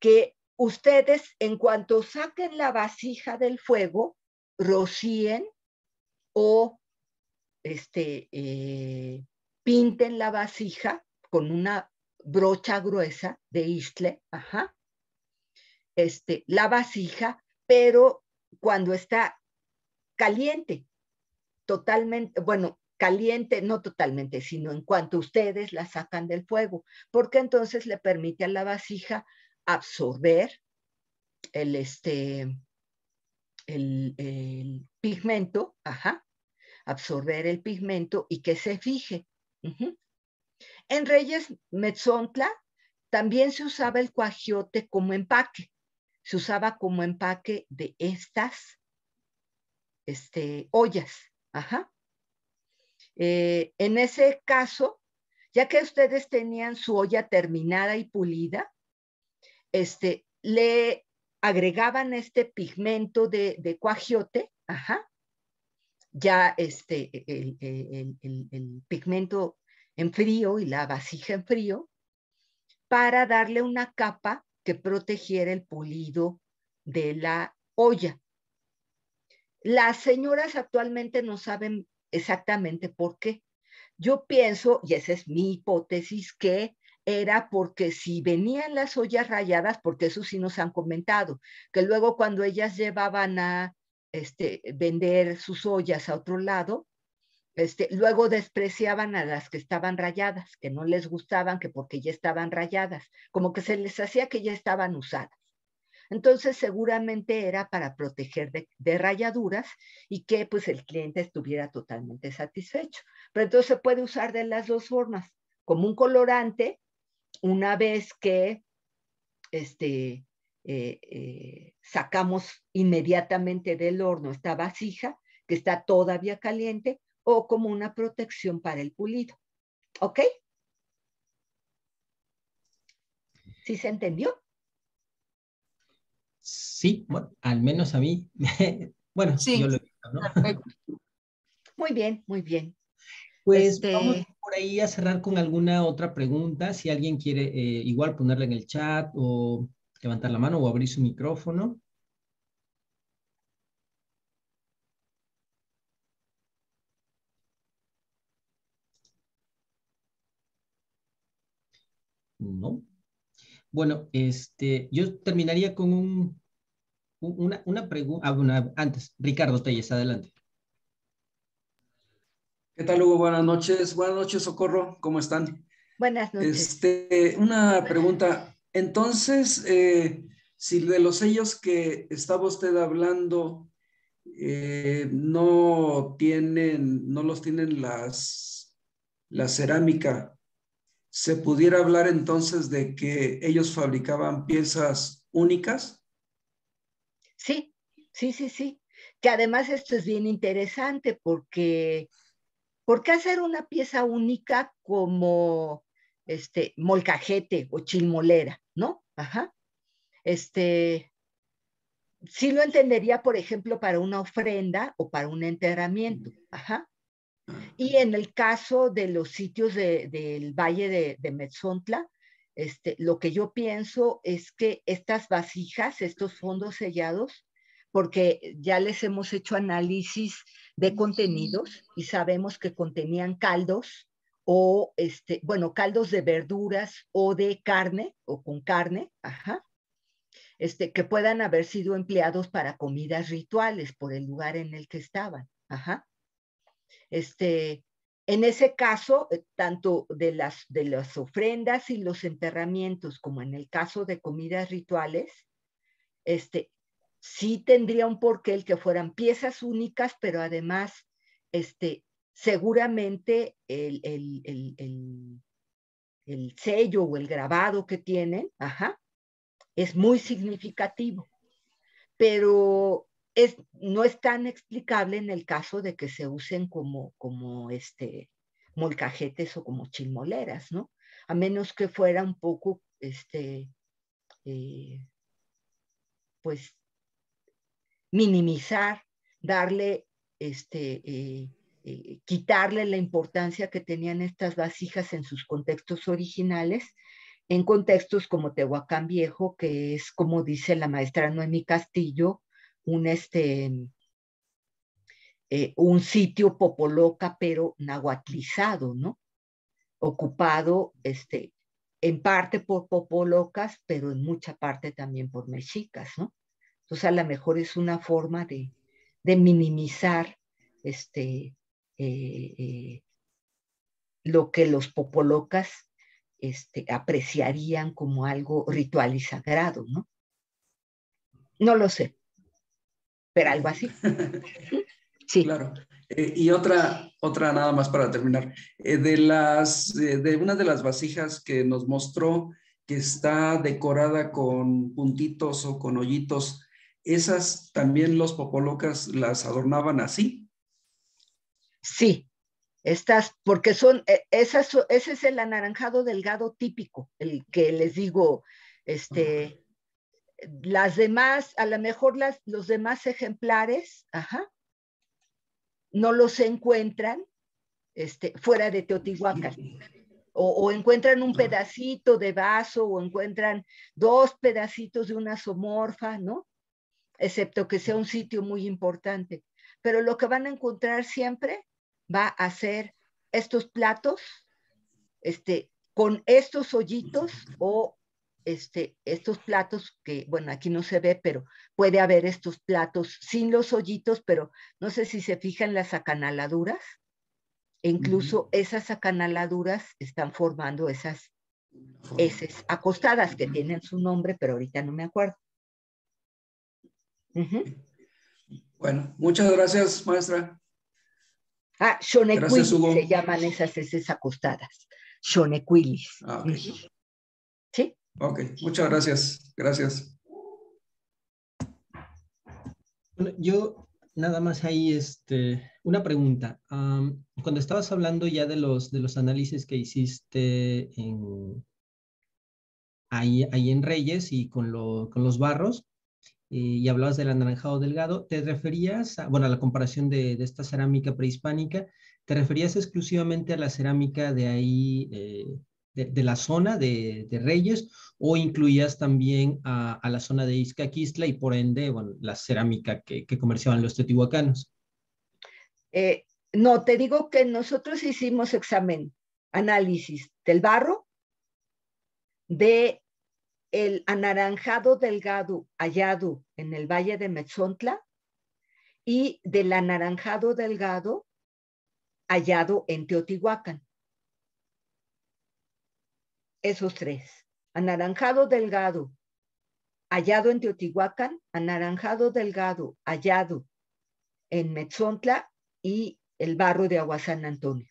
que ustedes en cuanto saquen la vasija del fuego, rocíen o este, eh, pinten la vasija con una brocha gruesa de isle, ajá, este, la vasija, pero cuando está caliente, totalmente, bueno, caliente, no totalmente, sino en cuanto ustedes la sacan del fuego, porque entonces le permite a la vasija absorber el, este, el, pigmento, ajá, absorber el pigmento y que se fije. En Reyes Metzontla también se usaba el cuajiote como empaque. Se usaba como empaque de estas este, ollas. Ajá. Eh, en ese caso, ya que ustedes tenían su olla terminada y pulida, este, le agregaban este pigmento de, de ajá, ya este, e, el, el, pigmento en frío y la vasija en frío, para darle una capa que protegiera el pulido de la olla. Las señoras actualmente no saben exactamente por qué. Yo pienso, y esa es mi hipótesis, que era porque si venían las ollas rayadas, porque eso sí nos han comentado, que luego cuando ellas llevaban a este, vender sus ollas a otro lado, este, luego despreciaban a las que estaban rayadas, que no les gustaban, que porque ya estaban rayadas, como que se les hacía que ya estaban usadas. Entonces seguramente era para proteger de, rayaduras y que pues el cliente estuviera totalmente satisfecho. Pero entonces se puede usar de las dos formas, como un colorante una vez que este, eh, eh, sacamos inmediatamente del horno esta vasija que está todavía caliente o como una protección para el pulido. ¿Ok? ¿Sí se entendió? Sí, al menos a mí. bueno, sí, yo Muy bien, muy bien. Pues vamos este por ahí a cerrar con alguna otra pregunta. Si alguien quiere eh, igual ponerla en el chat o levantar la mano o abrir su micrófono. No. Bueno, este, yo terminaría con un, una, pregunta. Ah, antes, Ricardo Telles, adelante. ¿Qué tal, Hugo? Buenas noches. Buenas noches, Socorro. ¿Cómo están? Buenas noches. Este, una pregunta. Entonces, eh, si de los sellos que estaba usted hablando eh, no tienen, no los tienen las, la cerámica, ¿se pudiera hablar entonces de que ellos fabricaban piezas únicas? Sí, sí, sí, sí. Que además esto es bien interesante porque ¿Por qué hacer una pieza única como este molcajete o chilmolera, ¿no? Ajá. Este sí lo entendería, por ejemplo, para una ofrenda o para un enterramiento. Y en el caso de los sitios del Valle de, de Metzontla, este, lo que yo pienso es que estas vasijas, estos fondos sellados, porque ya les hemos hecho análisis de contenidos y sabemos que contenían caldos o, este, bueno, caldos de verduras o de carne o con carne, ajá, este, que puedan haber sido empleados para comidas rituales por el lugar en el que estaban, ajá. Este, en ese caso, eh, tanto de las, de las ofrendas y los enterramientos como en el caso de comidas rituales, este, sí tendría un porqué el que fueran piezas únicas, pero además, este, seguramente el, el, el, el sello o el grabado que tienen, ajá, es muy significativo, pero es, no es tan explicable en el caso de que se usen como, como este, molcajetes o como chilmoleras, ¿no? A menos que fuera un poco, este, eh, pues, minimizar, darle, este, eh, eh, quitarle la importancia que tenían estas vasijas en sus contextos originales, en contextos como Tehuacán Viejo, que es, como dice la maestra Noemi Castillo, un, este, eh, un sitio popoloca, pero nahuatlizado, ¿no? Ocupado este, en parte por popolocas, pero en mucha parte también por mexicas, ¿no? Entonces, a lo mejor es una forma de, minimizar este, eh, eh, lo que los popolocas este, apreciarían como algo ritual y sagrado, ¿no? No lo sé, pero algo así. Sí. Claro. Eh, y otra, otra nada más para terminar. de las, de una de las vasijas que nos mostró que está decorada con puntitos o con hoyitos, esas también los popolocas las adornaban así. Sí, estas, porque son, e, esas, ese es el anaranjado delgado típico, el que les digo, este, las demás, a lo mejor las, los demás ejemplares, ajá, no los encuentran este, fuera de Teotihuacán. O, o, encuentran un pedacito de vaso, o encuentran dos pedacitos de una somorfa, ¿no? excepto que sea un sitio muy importante. Pero lo que van a encontrar siempre va a ser estos platos, este, con estos hoyitos o este, estos platos que, bueno, aquí no se ve, pero puede haber estos platos sin los hoyitos, pero no sé si se fijan las acanaladuras. incluso esas acanaladuras están formando esas esas acostadas que tienen su nombre, pero ahorita no me acuerdo. Bueno, muchas gracias, maestra. Ah, se llaman esas heces acostadas. Shonequilis. Ah, ¿Sí? Ok, muchas gracias. Gracias. yo nada más ahí este, una pregunta. cuando estabas hablando ya de los, de los análisis que hiciste en, ahí, en Reyes y con, con los barros, eh, y hablabas del anaranjado delgado, te referías, a, bueno, a la comparación de, esta cerámica prehispánica, te referías exclusivamente a la cerámica de ahí, eh, de, la zona de, Reyes, o incluías también a, la zona de Izcaquistla y por ende, bueno, la cerámica que, comerciaban los teotihuacanos. Eh, no, te digo que nosotros hicimos examen, análisis del barro, de el anaranjado delgado hallado en el valle de Metzontla y del anaranjado delgado hallado en Teotihuacán. Esos tres. Anaranjado delgado hallado en Teotihuacán, anaranjado delgado hallado en Metzontla y el barro de San Antonio.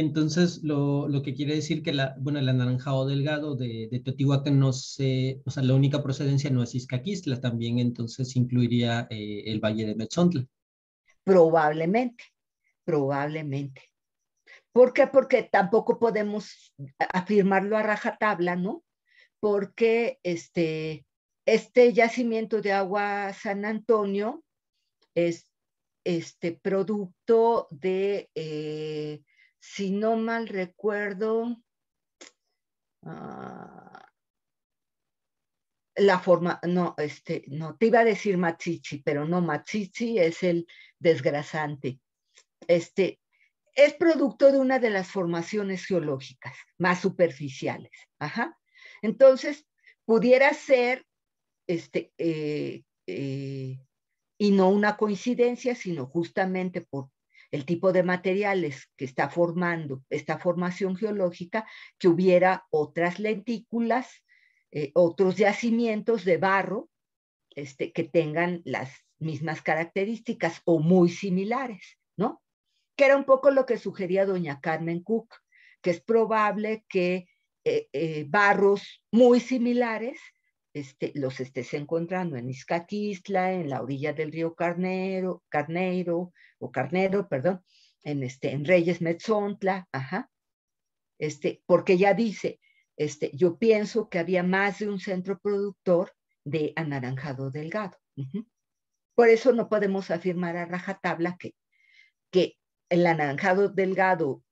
Entonces, lo, que quiere decir que la, bueno, el anaranjado delgado de, Teotihuacán no se, o sea, la única procedencia no es Iscaquistla, también entonces incluiría eh, el Valle de Metzontla. Probablemente, probablemente. ¿Por qué? Porque tampoco podemos afirmarlo a rajatabla, ¿no? Porque este, este yacimiento de agua San Antonio es este producto de... Eh, si no mal recuerdo, ah, la forma, no, este, no, te iba a decir machichi, pero no, machichi es el desgrasante. Este, es producto de una de las formaciones geológicas más superficiales. Ajá. Entonces, pudiera ser, este, eh, eh, y no una coincidencia, sino justamente por el tipo de materiales que está formando esta formación geológica, que hubiera otras lentículas, eh, otros yacimientos de barro este, que tengan las mismas características o muy similares, ¿no? Que era un poco lo que sugería doña Carmen Cook, que es probable que eh, eh, barros muy similares este, los estés encontrando en Izcaquistla, en la orilla del río Carnero, Carneiro, o Carnero, perdón, en, este, en Reyes Metzontla, ajá, este, porque ya dice, este, yo pienso que había más de un centro productor de anaranjado delgado. Por eso no podemos afirmar a rajatabla que, que el anaranjado delgado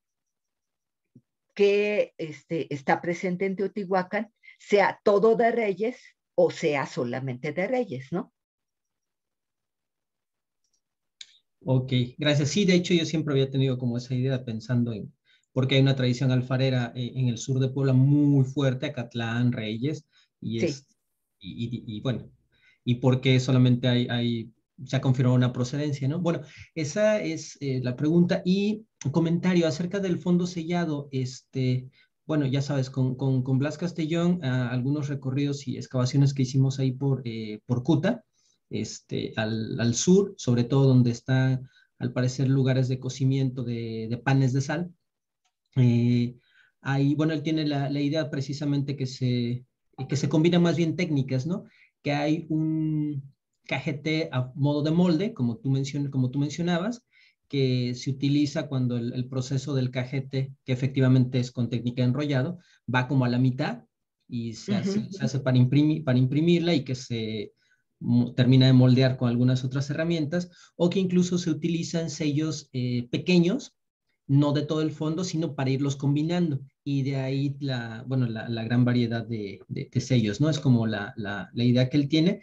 que este, está presente en Teotihuacán sea todo de reyes o sea solamente de reyes, ¿no? Ok, gracias. Sí, de hecho yo siempre había tenido como esa idea pensando en, porque hay una tradición alfarera eh, en el sur de Puebla muy fuerte, Acatlán, Reyes, y, es, y, bueno, y porque solamente hay, hay, se ha confirmado una procedencia, ¿no? Bueno, esa es eh, la pregunta y comentario acerca del fondo sellado, este, bueno, ya sabes, con, Blas Castellón, ah, algunos recorridos y excavaciones que hicimos ahí por, eh, por Cuta, este, al, sur, sobre todo donde está, al parecer, lugares de cocimiento de, de panes de sal. Eh, ahí, bueno, él tiene la, idea precisamente que se, que se combinan más bien técnicas, ¿no? Que hay un cajete a modo de molde, como tú, mencion, como tú mencionabas, que se utiliza cuando el, proceso del cajete, que efectivamente es con técnica enrollado, va como a la mitad y se, hace, para, imprimir, para imprimirla y que se termina de moldear con algunas otras herramientas, o que incluso se utilizan sellos eh, pequeños, no de todo el fondo, sino para irlos combinando. Y de ahí la, bueno, la, gran variedad de, sellos, ¿no? Es como la, idea que él tiene.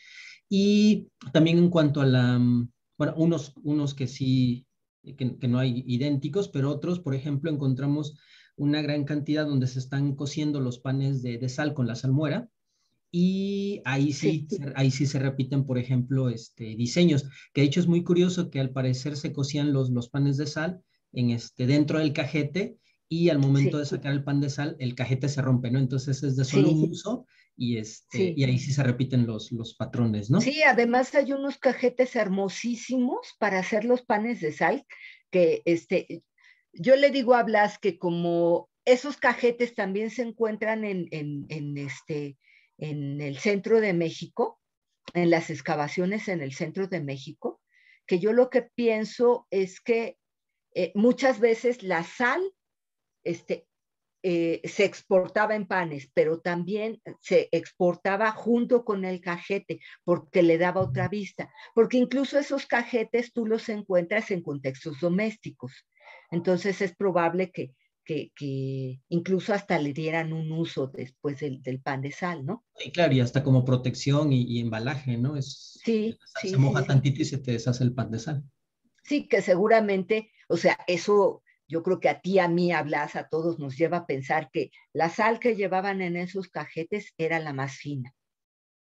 Y también en cuanto a la, mm, bueno, unos, unos que sí eh, que, no hay idénticos, pero otros, por ejemplo, encontramos una gran cantidad donde se están cociendo los panes de, sal con la salmuera, y ahí sí, ahí sí se repiten, por ejemplo, este, diseños, que de hecho es muy curioso que al parecer se cocían los, los panes de sal en este, dentro del cajete y al momento de sacar el pan de sal, el cajete se rompe, ¿no? Entonces es de solo uso y, este, y ahí sí se repiten los, los patrones, ¿no? Sí, además hay unos cajetes hermosísimos para hacer los panes de sal, que este, yo le digo a Blas que como esos cajetes también se encuentran en, este, en el centro de México, en las excavaciones en el centro de México, que yo lo que pienso es que eh, muchas veces la sal este, eh, se exportaba en panes, pero también se exportaba junto con el cajete, porque le daba otra vista, porque incluso esos cajetes tú los encuentras en contextos domésticos. Entonces es probable que, que, incluso hasta le dieran un uso después del, del, pan de sal, ¿no? Sí, claro, y hasta como protección y, embalaje, ¿no? Es, sí, se, moja tantito y se te deshace el pan de sal. Sí, que seguramente, o sea, eso yo creo que a ti, a mí, hablas a todos nos lleva a pensar que la sal que llevaban en esos cajetes era la más fina.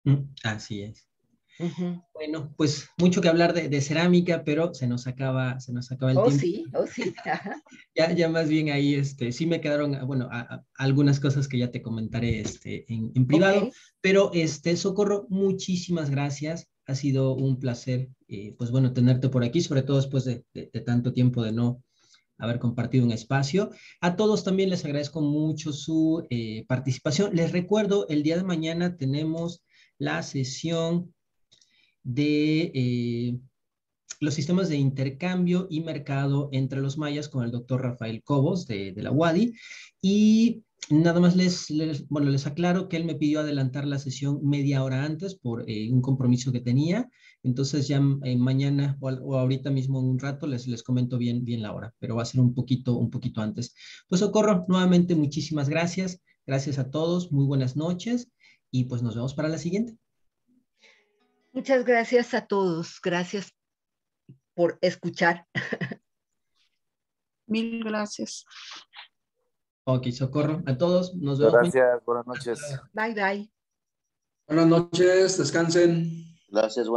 Mm, así es. Bueno, pues mucho que hablar de, cerámica, pero se nos acaba, se nos acaba el oh, sí, oh sí. ya, ya más bien ahí, este, sí me quedaron, ah, bueno, algunas cosas que ya te comentaré, este, en, privado. Pero, este, Socorro, muchísimas gracias. Ha sido un placer, eh, pues bueno, tenerte por aquí, sobre todo después de tanto tiempo de no, haber compartido un espacio. A todos también les agradezco mucho su eh, participación. Les recuerdo, el día de mañana tenemos la sesión de eh, los sistemas de intercambio y mercado entre los mayas con el doctor Rafael Cobos de, la UADI. Y Nada más les, bueno, les aclaro que él me pidió adelantar la sesión media hora antes por eh, un compromiso que tenía. Entonces ya eh, mañana o, ahorita mismo en un rato les, les comento bien, bien la hora, pero va a ser un poquito, un poquito antes. Pues Socorro, nuevamente muchísimas gracias. Gracias a todos, muy buenas noches y pues nos vemos para la siguiente. Muchas gracias a todos. Gracias por escuchar. Mil gracias. Ok, socorro a todos. Nos vemos. Gracias, buenas noches. Bye, bye. Buenas noches, descansen. Gracias.